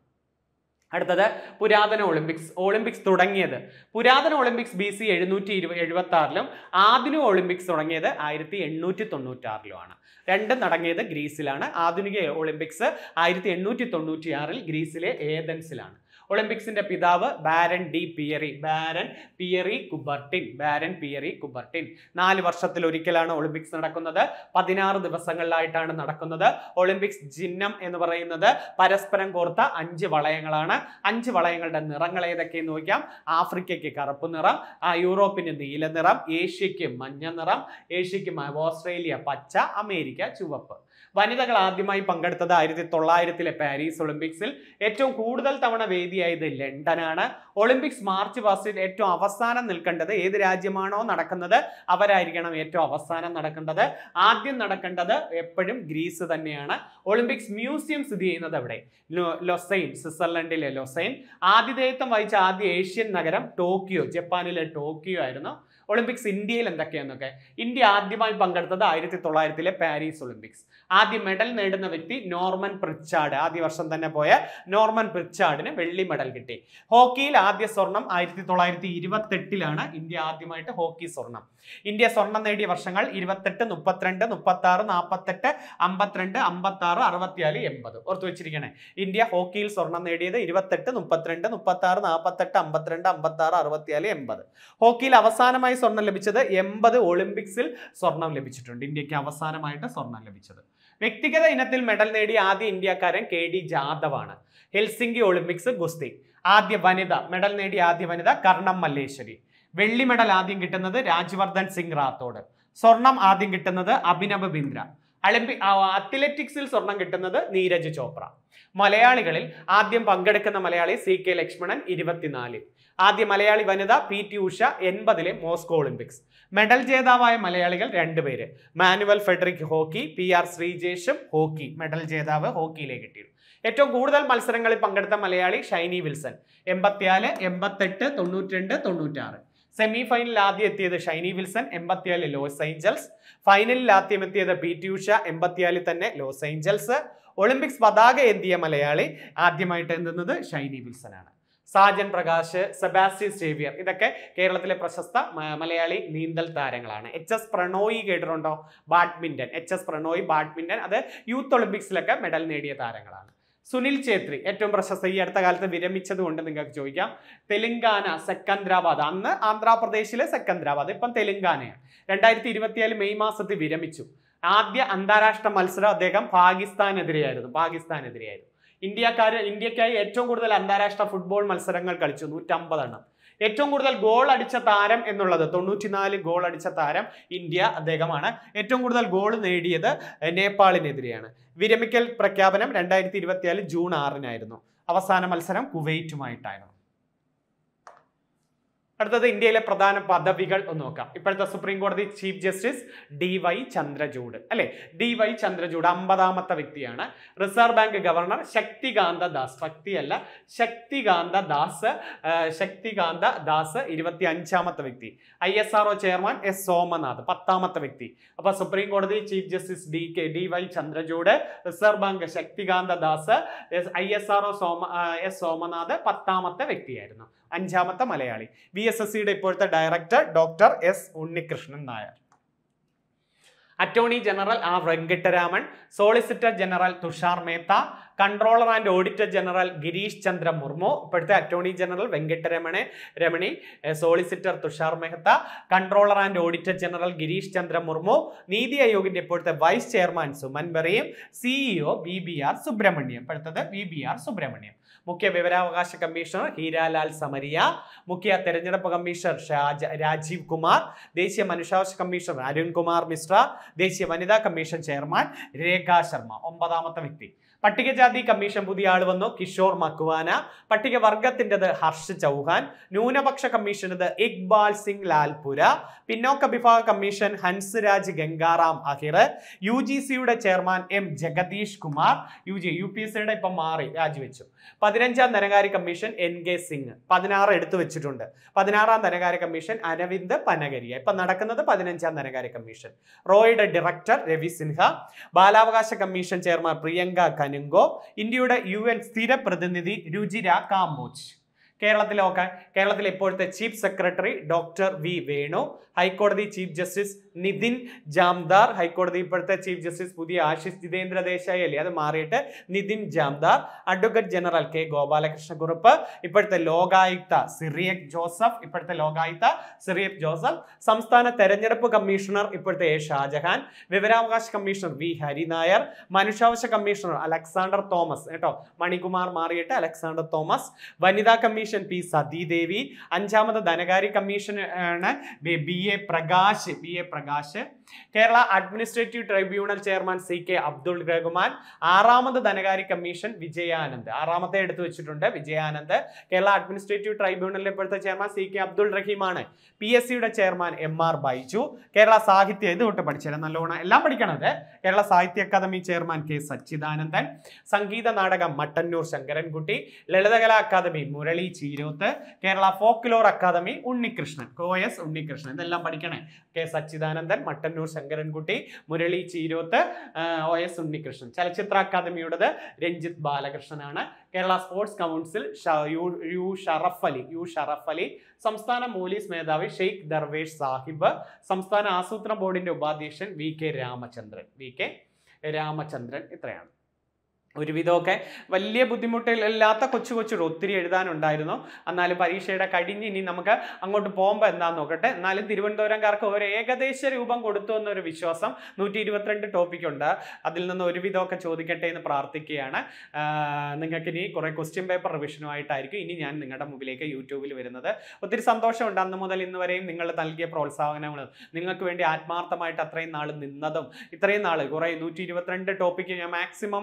അടുത്തത് പുരാതന ഒളിമ്പിക്സ് ഒളിമ്പിക്സ് തുടങ്ങിയത് പുരാതന ഒളിമ്പിക്സ് ബി സി എഴുന്നൂറ്റി ഇരുപത് എഴുപത്തി ആറിലും ആധുനിക ഒളിമ്പിക്സ് തുടങ്ങിയത് ആയിരത്തി എണ്ണൂറ്റി തൊണ്ണൂറ്റാറിലുമാണ് രണ്ടും നടങ്ങിയത് ഗ്രീസിലാണ് ആധുനിക ഒളിമ്പിക്സ് ആയിരത്തി എണ്ണൂറ്റി തൊണ്ണൂറ്റിയാറിൽ ഗ്രീസിലെ ഏതൻസിലാണ് ഒളിമ്പിക്സിന്റെ പിതാവ് baron de Pierre baron Pierre Coubertin baron Pierre Coubertin നാല് വർഷത്തിൽ ഒരിക്കലാണ് ഒളിമ്പിക്സ് നടക്കുന്നത് പതിനാറ് ദിവസങ്ങളിലായിട്ടാണ് നടക്കുന്നത് ഒളിമ്പിക്സ് ചിഹ്നം എന്ന് പറയുന്നത് പരസ്പരം കോർത്ത അഞ്ച് വളയങ്ങളാണ് അഞ്ച് വളയങ്ങളുടെ നിറങ്ങൾ ഏതൊക്കെയെന്ന് നോക്കാം ആഫ്രിക്കയ്ക്ക് കറുപ്പ് നിറം യൂറോപ്പിന് നീല നിറം ഏഷ്യയ്ക്ക് മഞ്ഞ നിറം ഏഷ്യയ്ക്ക് ഓസ്ട്രേലിയ പച്ച അമേരിക്ക ചുവപ്പ് വനിതകൾ ആദ്യമായി പങ്കെടുത്തത് ആയിരത്തി തൊള്ളായിരത്തിലെ പാരീസ് ഒളിമ്പിക്സിൽ ഏറ്റവും കൂടുതൽ തവണ വേദിയായത് ലണ്ടനാണ് ഒളിമ്പിക്സ് മാർച്ച് പാസ്റ്റിൽ ഏറ്റവും അവസാനം നിൽക്കേണ്ടത് ഏത് രാജ്യമാണോ നടക്കുന്നത് അവരായിരിക്കണം ഏറ്റവും അവസാനം നടക്കേണ്ടത് ആദ്യം നടക്കേണ്ടത് എപ്പോഴും ഗ്രീസ് തന്നെയാണ് ഒളിമ്പിക്സ് മ്യൂസിയം സ്ഥിതി ചെയ്യുന്നത് അവിടെ ലൊസൈൻ സ്വിറ്റ്സർലൻഡിലെ ലൊസൈൻ ആതിഥേയത്വം വഹിച്ച ആദ്യ ഏഷ്യൻ നഗരം ടോക്കിയോ ജപ്പാനിലെ ടോക്കിയോ ആയിരുന്നു ഒളിമ്പിക്സ് ഇന്ത്യയിൽ എന്തൊക്കെയാണെന്നൊക്കെ ഇന്ത്യ ആദ്യമായി പങ്കെടുത്തത് ആയിരത്തി തൊള്ളായിരത്തിലെ പാരീസ് ഒളിമ്പിക്സ് ആദ്യ മെഡൽ നേടുന്ന വ്യക്തി നോർമൻ പ്രിച്ചാർഡ് ആദ്യ വർഷം തന്നെ പോയ നോർമൻ പ്രിച്ചാർഡിന് വെള്ളി മെഡൽ കിട്ടി ഹോക്കിയിൽ ആദ്യ സ്വർണം ആയിരത്തി തൊള്ളായിരത്തി ഇരുപത്തെട്ടിലാണ് ഇന്ത്യ ആദ്യമായിട്ട് ഹോക്കി സ്വർണം ഇന്ത്യ സ്വർണം നേടിയ വർഷങ്ങൾ ഇരുപത്തെട്ട് മുപ്പത്തിരണ്ട് മുപ്പത്തി ആറ് നാൽപ്പത്തെട്ട് അമ്പത്തിരണ്ട് അമ്പത്തി ആറ് അറുപത്തിനാല് എൺപത് ഓർത്ത് വെച്ചിരിക്കണേ ഇന്ത്യ ഹോക്കിയിൽ സ്വർണം നേടിയത് ഇരുപത്തെട്ട് മുപ്പത്തിരണ്ട് മുപ്പത്തി ആറ് നാൽപ്പത്തെട്ട് അമ്പത്തിരണ്ട് അമ്പത്തി ആറ് അറുപത്തിനാല് എൺപത് ഹോക്കിയിൽ അവസാനമായി സ്വർണം ലഭിച്ചത് എൺപത് ഒളിമ്പിക്സിൽ സ്വർണം ലഭിച്ചിട്ടുണ്ട് ഇന്ത്യക്ക് അവസാനമായിട്ട് സ്വർണം ലഭിച്ചത് വ്യക്തിഗത ഇനത്തിൽ മെഡൽ നേടിയ ആദ്യ ഇന്ത്യക്കാരൻ കെ ഡി ജാദവാണ് ഹെൽസിംഗി ഒളിമ്പിക്സ് ഗുസ്തി ആദ്യ വനിത മെഡൽ നേടിയ ആദ്യ വനിത കർണം മല്ലേശ്വരി വെള്ളി മെഡൽ ആദ്യം കിട്ടുന്നത് രാജ്വർദ്ധൻ സിംഗ് റാത്തോഡ് സ്വർണം ആദ്യം കിട്ടുന്നത് അഭിനവ് ബിന്ദ്ര ഒളിമ്പി അത്ലറ്റിക്സിൽ സ്വർണം കിട്ടുന്നത് നീരജ് ചോപ്ര മലയാളികളിൽ ആദ്യം പങ്കെടുക്കുന്ന മലയാളി സി കെ ലക്ഷ്മണൻ ഇരുപത്തിനാലിൽ ആദ്യ മലയാളി വനിത പി ടി ഉഷ എൺപതിലെ മോസ്കോ ഒളിമ്പിക്സ് മെഡൽ ജേതാവായ മലയാളികൾ രണ്ടുപേര് Manuel Frederick hockey P R ശ്രീജേഷും ഹോക്കി മെഡൽ ജേതാവ് ഹോക്കിയിലേക്ക് കിട്ടിയിരുന്നു ഏറ്റവും കൂടുതൽ മത്സരങ്ങളിൽ പങ്കെടുത്ത മലയാളി ഷൈനി വിൽസൺ എൺപത്തിയാല് എൺപത്തെട്ട് തൊണ്ണൂറ്റി രണ്ട് തൊണ്ണൂറ്റാറ് സെമി ഫൈനലിൽ ആദ്യം എത്തിയത് ഷൈനി വിൽസൺ എൺപത്തിയാലിൽ ലോസ് ഏഞ്ചൽസ് ഫൈനലിൽ ആദ്യം എത്തിയത് പി ടി ഉഷ എൺപത്തിയാലിൽ തന്നെ ലോസ് ഏഞ്ചൽസ് ഒളിമ്പിക്സ് പതാക എന്തിയ മലയാളി ആദ്യമായിട്ട് എന്തുന്നത് ഷൈനി വിൽസൺ ആണ് സാജൻ പ്രകാശ് സെബാസ്റ്റ്യൻ സേവിയർ ഇതൊക്കെ കേരളത്തിലെ പ്രശസ്ത മലയാളി നീന്തൽ താരങ്ങളാണ് എച്ച് എസ് പ്രണോയി കേട്ടിട്ടുണ്ടോ badminton H S Prannoy badminton അത് യൂത്ത് ഒളിമ്പിക്സിലൊക്കെ മെഡൽ നേടിയ താരങ്ങളാണ് സുനിൽ ഛേത്രി ഏറ്റവും പ്രശസ്ത ഈ അടുത്ത കാലത്ത് വിരമിച്ചതുകൊണ്ട് നിങ്ങൾക്ക് ചോദിക്കാം തെലങ്കാന സെക്കന്ദ്രാബാദ് അന്ന് ആന്ധ്രാപ്രദേശിലെ സെക്കന്ദ്രാബാദ് ഇപ്പം തെലങ്കാനയാണ് രണ്ടായിരത്തി ഇരുപത്തിയാല് മെയ് മാസത്തിൽ വിരമിച്ചു ആദ്യ അന്താരാഷ്ട്ര മത്സരം അദ്ദേഹം പാകിസ്ഥാനെതിരെയായിരുന്നു പാകിസ്ഥാനെതിരെയായിരുന്നു ഇന്ത്യക്കാർ ഇന്ത്യക്കായി ഏറ്റവും കൂടുതൽ അന്താരാഷ്ട്ര ഫുട്ബോൾ മത്സരങ്ങൾ കളിച്ചു നൂറ്റമ്പതെണ്ണം ഏറ്റവും കൂടുതൽ ഗോൾ അടിച്ച താരം എന്നുള്ളത് തൊണ്ണൂറ്റിനാല് ഗോൾ അടിച്ച താരം ഇന്ത്യ അദ്ദേഹമാണ് ഏറ്റവും കൂടുതൽ ഗോൾ നേടിയത് നേപ്പാളിനെതിരെയാണ് വിരമിക്കൽ പ്രഖ്യാപനം രണ്ടായിരത്തി ഇരുപത്തിനാല് ജൂൺ ആറിനായിരുന്നു അവസാന മത്സരം കുവൈറ്റുമായിട്ടായിരുന്നു അടുത്തത് ഇന്ത്യയിലെ പ്രധാന പദവികൾ ഒന്ന് നോക്കാം ഇപ്പോഴത്തെ സുപ്രീം കോടതി chief justice D Y Chandrachud അല്ലെ ഡി വൈ ചന്ദ്രചൂഡ് അമ്പതാമത്തെ വ്യക്തിയാണ് reserve bank governor Shaktikanta Das ഭക്തിയല്ല ശക്തികാന്ത ദാസ് ശക്തികാന്ത ദാസ് ഇരുപത്തി അഞ്ചാമത്തെ വ്യക്തി I S R O chairman S Somanath പത്താമത്തെ വ്യക്തി അപ്പോൾ സുപ്രീം കോടതി chief justice D K D Y Chandrachud reserve bank Shaktikanta Das I S R O Soma S Somanath പത്താമത്തെ വ്യക്തിയായിരുന്നു അഞ്ചാമത്തെ മലയാളി വി എസ് എസ് സിയുടെ ഇപ്പോഴത്തെ director doctor S Unnikrishnan Nair attorney general R Venkittaraman solicitor general Tushar Mehta controller and auditor general Girish Chandra Murmu ഇപ്പോഴത്തെ അറ്റോർണി ജനറൽ വെങ്കിട്ടരമണെ Ramani solicitor Tushar Mehta controller and auditor general Girish Chandra Murmu NITI ആയോഗിൻ്റെ ഇപ്പോഴത്തെ vice chairman Suman ബറിയും CEO B B R Subrahmanyam ഇപ്പോഴത്തത് ബി ബി ആർ സുബ്രഹ്മണ്യം മുഖ്യ വിവരാവകാശ കമ്മീഷണർ ഹീരാലാൽ സമരിയ മുഖ്യ തെരഞ്ഞെടുപ്പ് കമ്മീഷണർ ഷാജ രാജീവ് കുമാർ ദേശീയ മനുഷ്യാവകാശ കമ്മീഷണർ കുമാർ മിശ്ര ദേശീയ വനിതാ കമ്മീഷൻ ചെയർമാൻ രേഖാ ശർമ്മ ഒമ്പതാമത്തെ വ്യക്തി പട്ടികജാതി കമ്മീഷൻ പുതിയ ആൾ വന്നു കിഷോർ മക്വാന പട്ടികവർഗത്തിൻ്റെത് ഹർഷ് ചൗഹാൻ ന്യൂനപക്ഷ കമ്മീഷൻ്റെത് ഇക്ബാൽ സിംഗ് ലാൽപുര പിന്നോക്ക വിഭാഗ commission Hansraj Gangaram Ahir U G സിയുടെ chairman M Jagadish Kumar U G U P S സിയുടെ ഇപ്പം മാറി രാജിവെച്ചു പതിനഞ്ചാം ധനകാര്യ കമ്മീഷൻ എൻ കെ സിംഗ് പതിനാറ് എടുത്തു വെച്ചിട്ടുണ്ട് പതിനാറാം ധനകാര്യ കമ്മീഷൻ അരവിന്ദ് പനഗരിയ ഇപ്പം നടക്കുന്നത് പതിനഞ്ചാം ധനകാര്യ കമ്മീഷൻ റോയുടെ ഡയറക്ടർ രവി സിൻഹ ബാലാവകാശ കമ്മീഷൻ ചെയർമാൻ പ്രിയങ്ക കനുങ്കോ ഇന്ത്യയുടെ യു എൻ സ്ഥിര പ്രതിനിധി രുചിര കാമ്പോച്ച് കേരളത്തിലൊക്കെ കേരളത്തിലെ ഇപ്പോഴത്തെ chief secretary doctor V Venu ഹൈക്കോടതി ചീഫ് ജസ്റ്റിസ് നിതിൻ ജാംദാർ ഹൈക്കോടതി ഇപ്പോഴത്തെ ചീഫ് ജസ്റ്റിസ് പുതിയ ആശിഷ് ജിതേന്ദ്ര ദേശായി അല്ലേ അത് മാറിയിട്ട് Nitin Jamdar advocate general K Gopalakrishnakurup ഇപ്പോഴത്തെ ലോകായുക്ത സിറിയക് ജോസഫ് ഇപ്പോഴത്തെ ലോകായുക്ത സിറിയക് ജോസഫ് സംസ്ഥാന തെരഞ്ഞെടുപ്പ് കമ്മീഷണർ ഇപ്പോഴത്തെ എ ഷാജഹാൻ വിവരാവകാശ കമ്മീഷണർ വി ഹരിനായർ മനുഷ്യാവകാശ കമ്മീഷണർ അലക്സാണ്ടർ തോമസ് കേട്ടോ മണികുമാർ മാറിയിട്ട് അലക്സാണ്ടർ തോമസ് വനിതാ കമ്മീഷൻ പി സതീദേവി അഞ്ചാമത് ധനകാര്യ കമ്മീഷൻ ആണ് B A Prakash B A Prakash Prakash है Kerala administrative tribunal chairman C K Abdul Rahman ആറാമത് ധനകാര്യ കമ്മീഷൻ വിജയാനന്ദ് ആറാമത്തെ എടുത്തു വെച്ചിട്ടുണ്ട് വിജയാനന്ദ് കേരള അഡ്മിനിസ്ട്രേറ്റീവ് ട്രൈബ്യൂണലിലെ ഇപ്പോഴത്തെ ചെയർമാൻ സി കെ അബ്ദുൾ റഹീമാണ് പി എസ് സിയുടെ chairman M R Baiju Kerala Sahitya ഇത് തൊട്ട് പഠിച്ചത് നല്ലോണം എല്ലാം പഠിക്കണത് Kerala Sahitya academy chairman K Sachidanandan Sangeetha Natakam Mattannur Sankarankutty Lalithakala academy Murali Cheeroth Kerala folklore academy Unnikrishnan കോ എസ് ഉണ്ണികൃഷ്ണൻ ഇതെല്ലാം പഠിക്കണേ K Sachidanandan Mattannur Kannur Sankarankutty Murali Cheeroth O S Unnikrishnan Chalachitra അക്കാദമിയുടേത് രഞ്ജിത്ത് ബാലകൃഷ്ണനാണ് Kerala sports council U Sharaf Ali U Sharaf Ali സംസ്ഥാന പോലീസ് മേധാവി ഷെയ്ഖ് ദർവേഷ് സാഹിബ് സംസ്ഥാന ആസൂത്രണ ബോർഡിന്റെ ഉപാധ്യക്ഷൻ V K Ramachandran V K Ramachandran ഇത്രയാണ് ഒരുവിധമൊക്കെ വലിയ ബുദ്ധിമുട്ടില്ലാത്ത കൊച്ചു കൊച്ചു ഒത്തിരി എഴുതാനുണ്ടായിരുന്നു എന്നാലും പരീക്ഷയുടെ കഴിഞ്ഞ് ഇനി നമുക്ക് അങ്ങോട്ട് പോകുമ്പോൾ എന്താന്ന് നോക്കട്ടെ എന്നാലും തിരുവനന്തപുരംകാർക്ക് ഒരു ഏകദേശ രൂപം കൊടുത്തു എന്നൊരു വിശ്വാസം നൂറ്റി ഇരുപത്തിരണ്ട് ടോപ്പിക്കുണ്ട് അതിൽ നിന്ന് ഒരുവിധമൊക്കെ ചോദിക്കട്ടെ എന്ന് പ്രാർത്ഥിക്കുകയാണ് നിങ്ങൾക്ക് ഇനി കുറേ ക്വസ്റ്റ്യൻ പേപ്പർ റിവിഷനുമായിട്ടായിരിക്കും ഇനി ഞാൻ നിങ്ങളുടെ മുമ്പിലേക്ക് യൂട്യൂബിൽ വരുന്നത് ഒത്തിരി സന്തോഷമുണ്ട് അന്ന് മുതൽ ഇന്ന് വരെയും നിങ്ങൾ നൽകിയ പ്രോത്സാഹനങ്ങൾ നിങ്ങൾക്ക് വേണ്ടി ആത്മാർത്ഥമായിട്ട് അത്രയും നാൾ നിന്നതും ഇത്രയും നാൾ കുറേ നൂറ്റി ഇരുപത്തിരണ്ട് ടോപ്പിക്ക് ഞാൻ മാക്സിമം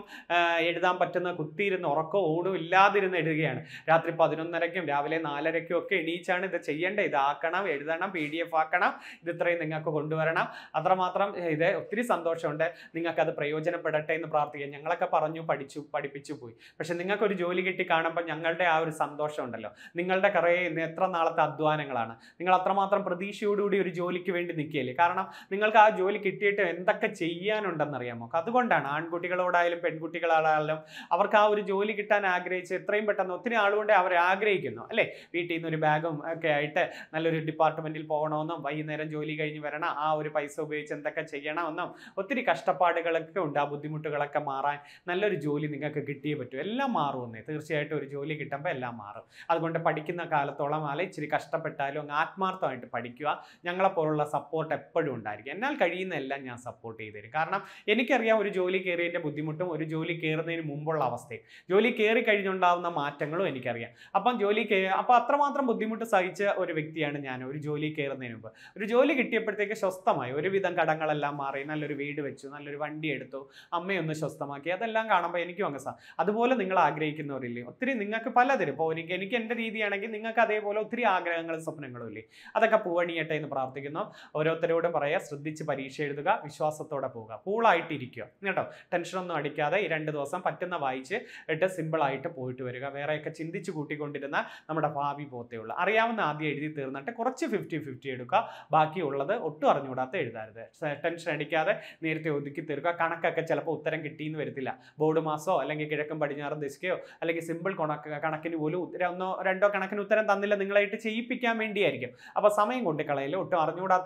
എഴുതാൻ പറ്റുന്ന കുത്തിയിരുന്ന് ഉറക്കോ ഊണോ ഇല്ലാതിരുന്ന് എഴുതുകയാണ് രാത്രി പതിനൊന്നരയ്ക്കും രാവിലെ നാലരയ്ക്കും ഒക്കെ എണീച്ചാണ് ഇത് ചെയ്യേണ്ടത് ഇത് ആക്കണം എഴുതണം പി ഡി എഫ് ആക്കണം ഇത് ഇത്രയും നിങ്ങൾക്ക് കൊണ്ടുവരണം അത്രമാത്രം ഇത് ഒത്തിരി സന്തോഷമുണ്ട് നിങ്ങൾക്കത് പ്രയോജനപ്പെടട്ടെ എന്ന് പ്രാർത്ഥിക്കാം ഞങ്ങളൊക്കെ പറഞ്ഞു പഠിച്ചു പഠിപ്പിച്ചു പോയി പക്ഷെ നിങ്ങൾക്കൊരു ജോലി കിട്ടി കാണുമ്പോൾ ഞങ്ങളുടെ ആ ഒരു സന്തോഷം ഉണ്ടല്ലോ നിങ്ങളുടെ ഇന്ന് എത്ര നാളത്തെ അധ്വാനങ്ങളാണ് നിങ്ങൾ അത്രമാത്രം പ്രതീക്ഷയോടുകൂടി ഒരു ജോലിക്ക് വേണ്ടി നിൽക്കുകയില്ലേ കാരണം നിങ്ങൾക്ക് ആ ജോലി കിട്ടിയിട്ട് എന്തൊക്കെ ചെയ്യാനുണ്ടെന്നറിയാമോ അതുകൊണ്ടാണ് ആൺകുട്ടികളോടായാലും പെൺകുട്ടികളാണ് ആളുകളാണല്ലോ അവർക്ക് ആ ഒരു ജോലി കിട്ടാൻ ആഗ്രഹിച്ച് എത്രയും പെട്ടെന്ന് ഒത്തിരി ആളുകൊണ്ട് അവർ ആഗ്രഹിക്കുന്നു അല്ലേ വീട്ടിൽ നിന്ന് ഒരു ബാഗും ഒക്കെ ആയിട്ട് നല്ലൊരു ഡിപ്പാർട്ട്മെന്റിൽ പോകണമെന്നും വൈകുന്നേരം ജോലി കഴിഞ്ഞ് വരണം ആ ഒരു പൈസ ഉപയോഗിച്ച് എന്തൊക്കെ ചെയ്യണമെന്നും ഒത്തിരി കഷ്ടപ്പാടുകളൊക്കെ ഉണ്ട് ആ ബുദ്ധിമുട്ടുകളൊക്കെ മാറാൻ നല്ലൊരു ജോലി നിങ്ങൾക്ക് കിട്ടിയേ പറ്റൂ എല്ലാം മാറുമെന്നേ തീർച്ചയായിട്ടും ഒരു ജോലി കിട്ടുമ്പോൾ എല്ലാം മാറും അതുകൊണ്ട് പഠിക്കുന്ന കാലത്തോളം ആളെ ഇച്ചിരി കഷ്ടപ്പെട്ടാലും അങ്ങ് ആത്മാർത്ഥമായിട്ട് പഠിക്കുക ഞങ്ങളെപ്പോലുള്ള സപ്പോർട്ട് എപ്പോഴും ഉണ്ടായിരിക്കും എന്നാൽ കഴിയുന്ന ഞാൻ സപ്പോർട്ട് ചെയ്തു തരും കാരണം എനിക്കറിയാം ഒരു ജോലി കയറിയതിൻ്റെ ബുദ്ധിമുട്ടും ഒരു ജോലി കയറി കയറുന്നതിന് മുമ്പുള്ള അവസ്ഥയും ജോലി കയറി കഴിഞ്ഞുണ്ടാവുന്ന മാറ്റങ്ങളും എനിക്കറിയാം അപ്പം ജോലി അപ്പം അത്രമാത്രം ബുദ്ധിമുട്ട് സഹിച്ച ഒരു വ്യക്തിയാണ് ഞാൻ ഒരു ജോലി കയറുന്നതിന് മുമ്പ് ഒരു ജോലി കിട്ടിയപ്പോഴത്തേക്ക് സ്വസ്ഥമായി ഒരുവിധം കടങ്ങളെല്ലാം മാറി നല്ലൊരു വീട് വെച്ചു നല്ലൊരു വണ്ടി എടുത്തു അമ്മയൊന്ന് സ്വസ്ഥമാക്കി അതെല്ലാം കാണുമ്പോൾ എനിക്കും അങ്ങ് സാ അതുപോലെ നിങ്ങൾ ആഗ്രഹിക്കുന്നവരില്ലേ ഒത്തിരി നിങ്ങൾക്ക് പലതരും ഇപ്പോൾ എനിക്ക് എനിക്ക് എൻ്റെ രീതിയാണെങ്കിൽ നിങ്ങൾക്ക് അതേപോലെ ഒത്തിരി ആഗ്രഹങ്ങളും സ്വപ്നങ്ങളും ഇല്ലേ അതൊക്കെ പൂവണിയട്ടെ എന്ന് പ്രാർത്ഥിക്കുന്നു ഓരോരുത്തരോടും പറയുക ശ്രദ്ധിച്ച് പരീക്ഷ എഴുതുക വിശ്വാസത്തോടെ പോവുക കൂളായിട്ടിരിക്കുക കേട്ടോ ടെൻഷനൊന്നും അടിക്കാതെ ഈ രണ്ട് ദിവസം ദിവസം പറ്റുന്ന വായിച്ച് ഇട്ട് സിമ്പിളായിട്ട് പോയിട്ട് വരിക വേറെയൊക്കെ ചിന്തിച്ച് കൂട്ടിക്കൊണ്ടിരുന്ന നമ്മുടെ ഭാവി പോത്തേയുള്ളൂ അറിയാവുന്ന ആദ്യം എഴുതി തീർന്നിട്ട് കുറച്ച് ഫിഫ്റ്റി ഫിഫ്റ്റി എടുക്കുക ബാക്കിയുള്ളത് ഒട്ടും അറിഞ്ഞുകൂടാത്ത എഴുതരുത് ടെൻഷൻ അടിക്കാതെ നേരത്തെ ഒതുക്കി തീർക്കുക കണക്കൊക്കെ ചിലപ്പോൾ ഉത്തരം കിട്ടിയെന്ന് വരത്തില്ല ബോർഡ് മാസോ അല്ലെങ്കിൽ കിഴക്കും പടിഞ്ഞാറും ദിശയോ അല്ലെങ്കിൽ സിമ്പിൾ കണക്ക് കണക്കിന് പോലും ഉത്തരം ഒന്നോ രണ്ടോ കണക്കിന് ഉത്തരം തന്നില്ല നിങ്ങളായിട്ട് ചെയ്യിപ്പിക്കാൻ വേണ്ടിയായിരിക്കും അപ്പോൾ സമയം കൊണ്ട് കളയിൽ ഒട്ടും അറിഞ്ഞുകൂടാത്ത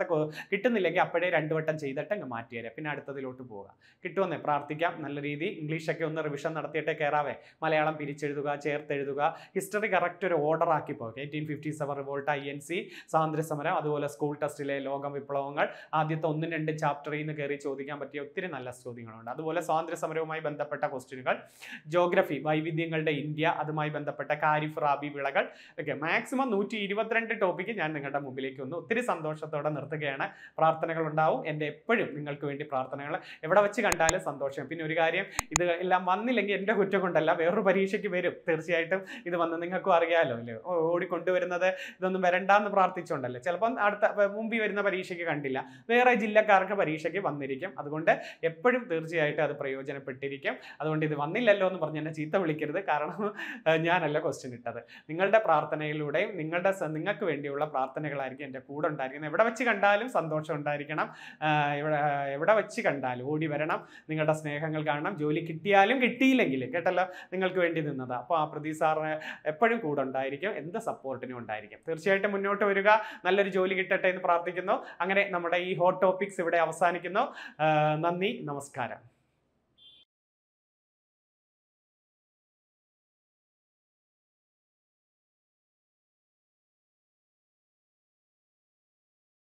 കിട്ടുന്നില്ലെങ്കിൽ അപ്പോഴേ രണ്ടുവട്ടം വട്ടം ചെയ്തിട്ട് അങ്ങ് മാറ്റി പിന്നെ അടുത്തതിലോട്ട് പോവുക കിട്ടുമെന്നേ പ്രാർത്ഥിക്കാം നല്ല രീതി ഇംഗ്ലീഷൊക്കെ ഒന്ന് റിവിഷൻ നടത്തിയിട്ടേ കയറാവേ മലയാളം പിരിച്ചെഴുതുക ചേർത്തെഴുതുക ഹിസ്റ്ററി കറക്റ്റ് ഒരു ഓർഡർ ആക്കി പോകും eighteen fifty seven revolt I N C സ്വാതന്ത്ര്യസമരം അതുപോലെ സ്കൂൾ ടെസ്റ്റിലെ ലോകം വിപ്ലവങ്ങൾ ആദ്യത്തെ ഒന്നും രണ്ട് ചാപ്റ്ററിൽ നിന്ന് കയറി ചോദിക്കാൻ പറ്റിയ ഒത്തിരി നല്ല ചോദ്യങ്ങളുണ്ട് അതുപോലെ സമരവുമായി ബന്ധപ്പെട്ട ക്വസ്റ്റ്യനുകൾ ജോഗ്രഫി വൈവിധ്യങ്ങളുടെ ഇന്ത്യ അതുമായി ബന്ധപ്പെട്ട കാരിഫ് റാബി വിളകൾ ഓക്കെ മാക്സിമം നൂറ്റി ഇരുപത്തിരണ്ട് ടോപ്പിക്ക് ഞാൻ നിങ്ങളുടെ മുമ്പിലേക്ക് വന്നു ഒത്തിരി സന്തോഷത്തോടെ നിർത്തുകയാണ് പ്രാർത്ഥനകൾ ഉണ്ടാവും എൻ്റെ എപ്പോഴും നിങ്ങൾക്ക് വേണ്ടി പ്രാർത്ഥനകൾ എവിടെ വെച്ച് കണ്ടാലും സന്തോഷം പിന്നെ ഒരു കാര്യം ഇത് എല്ലാം വന്നില്ലെങ്കിൽ എൻ്റെ കുറ്റം കൊണ്ടല്ല വേറൊരു പരീക്ഷയ്ക്ക് വരും തീർച്ചയായിട്ടും ഇത് വന്ന് നിങ്ങൾക്കും അറിയാമല്ലോ അല്ലേ ഓടിക്കൊണ്ടുവരുന്നത് ഇതൊന്നും വരണ്ടെന്ന് പ്രാർത്ഥിച്ചുകൊണ്ടല്ലേ ചിലപ്പം അടുത്ത മുമ്പിൽ വരുന്ന പരീക്ഷയ്ക്ക് കണ്ടില്ല വേറെ ജില്ലക്കാർക്ക് പരീക്ഷയ്ക്ക് വന്നിരിക്കും അതുകൊണ്ട് എപ്പോഴും തീർച്ചയായിട്ടും അത് പ്രയോജനപ്പെട്ടിരിക്കും അതുകൊണ്ട് ഇത് വന്നില്ലല്ലോ എന്ന് പറഞ്ഞ് എന്നെ ചീത്ത വിളിക്കരുത് കാരണം ഞാനല്ല ക്വസ്റ്റ്യൻ ഇട്ടത് നിങ്ങളുടെ പ്രാർത്ഥനയിലൂടെയും നിങ്ങളുടെ നിങ്ങൾക്ക് വേണ്ടിയുള്ള പ്രാർത്ഥനകളായിരിക്കും എൻ്റെ കൂടെ ഉണ്ടായിരിക്കുന്നത് എവിടെ വെച്ച് കണ്ടാലും സന്തോഷം ഉണ്ടായിരിക്കണം എവിടെ എവിടെ വെച്ച് കണ്ടാലും ഓടി വരണം നിങ്ങളുടെ സ്നേഹങ്ങൾ കാണണം ജോലി കിട്ടിയാൽ എന്തായാലും കിട്ടിയില്ലെങ്കിൽ കേട്ടല്ലോ നിങ്ങൾക്ക് വേണ്ടി നിന്നത് അപ്പോൾ ആ പ്രതി സാറിന് എപ്പോഴും കൂടെ ഉണ്ടായിരിക്കും എന്ത് സപ്പോർട്ടിനും ഉണ്ടായിരിക്കും തീർച്ചയായിട്ടും മുന്നോട്ട് വരിക നല്ലൊരു ജോലി കിട്ടട്ടെ എന്ന് പ്രാർത്ഥിക്കുന്നു അങ്ങനെ നമ്മുടെ ഈ ഹോട്ട് ടോപ്പിക്സ് ഇവിടെ അവസാനിക്കുന്നു നന്ദി നമസ്കാരം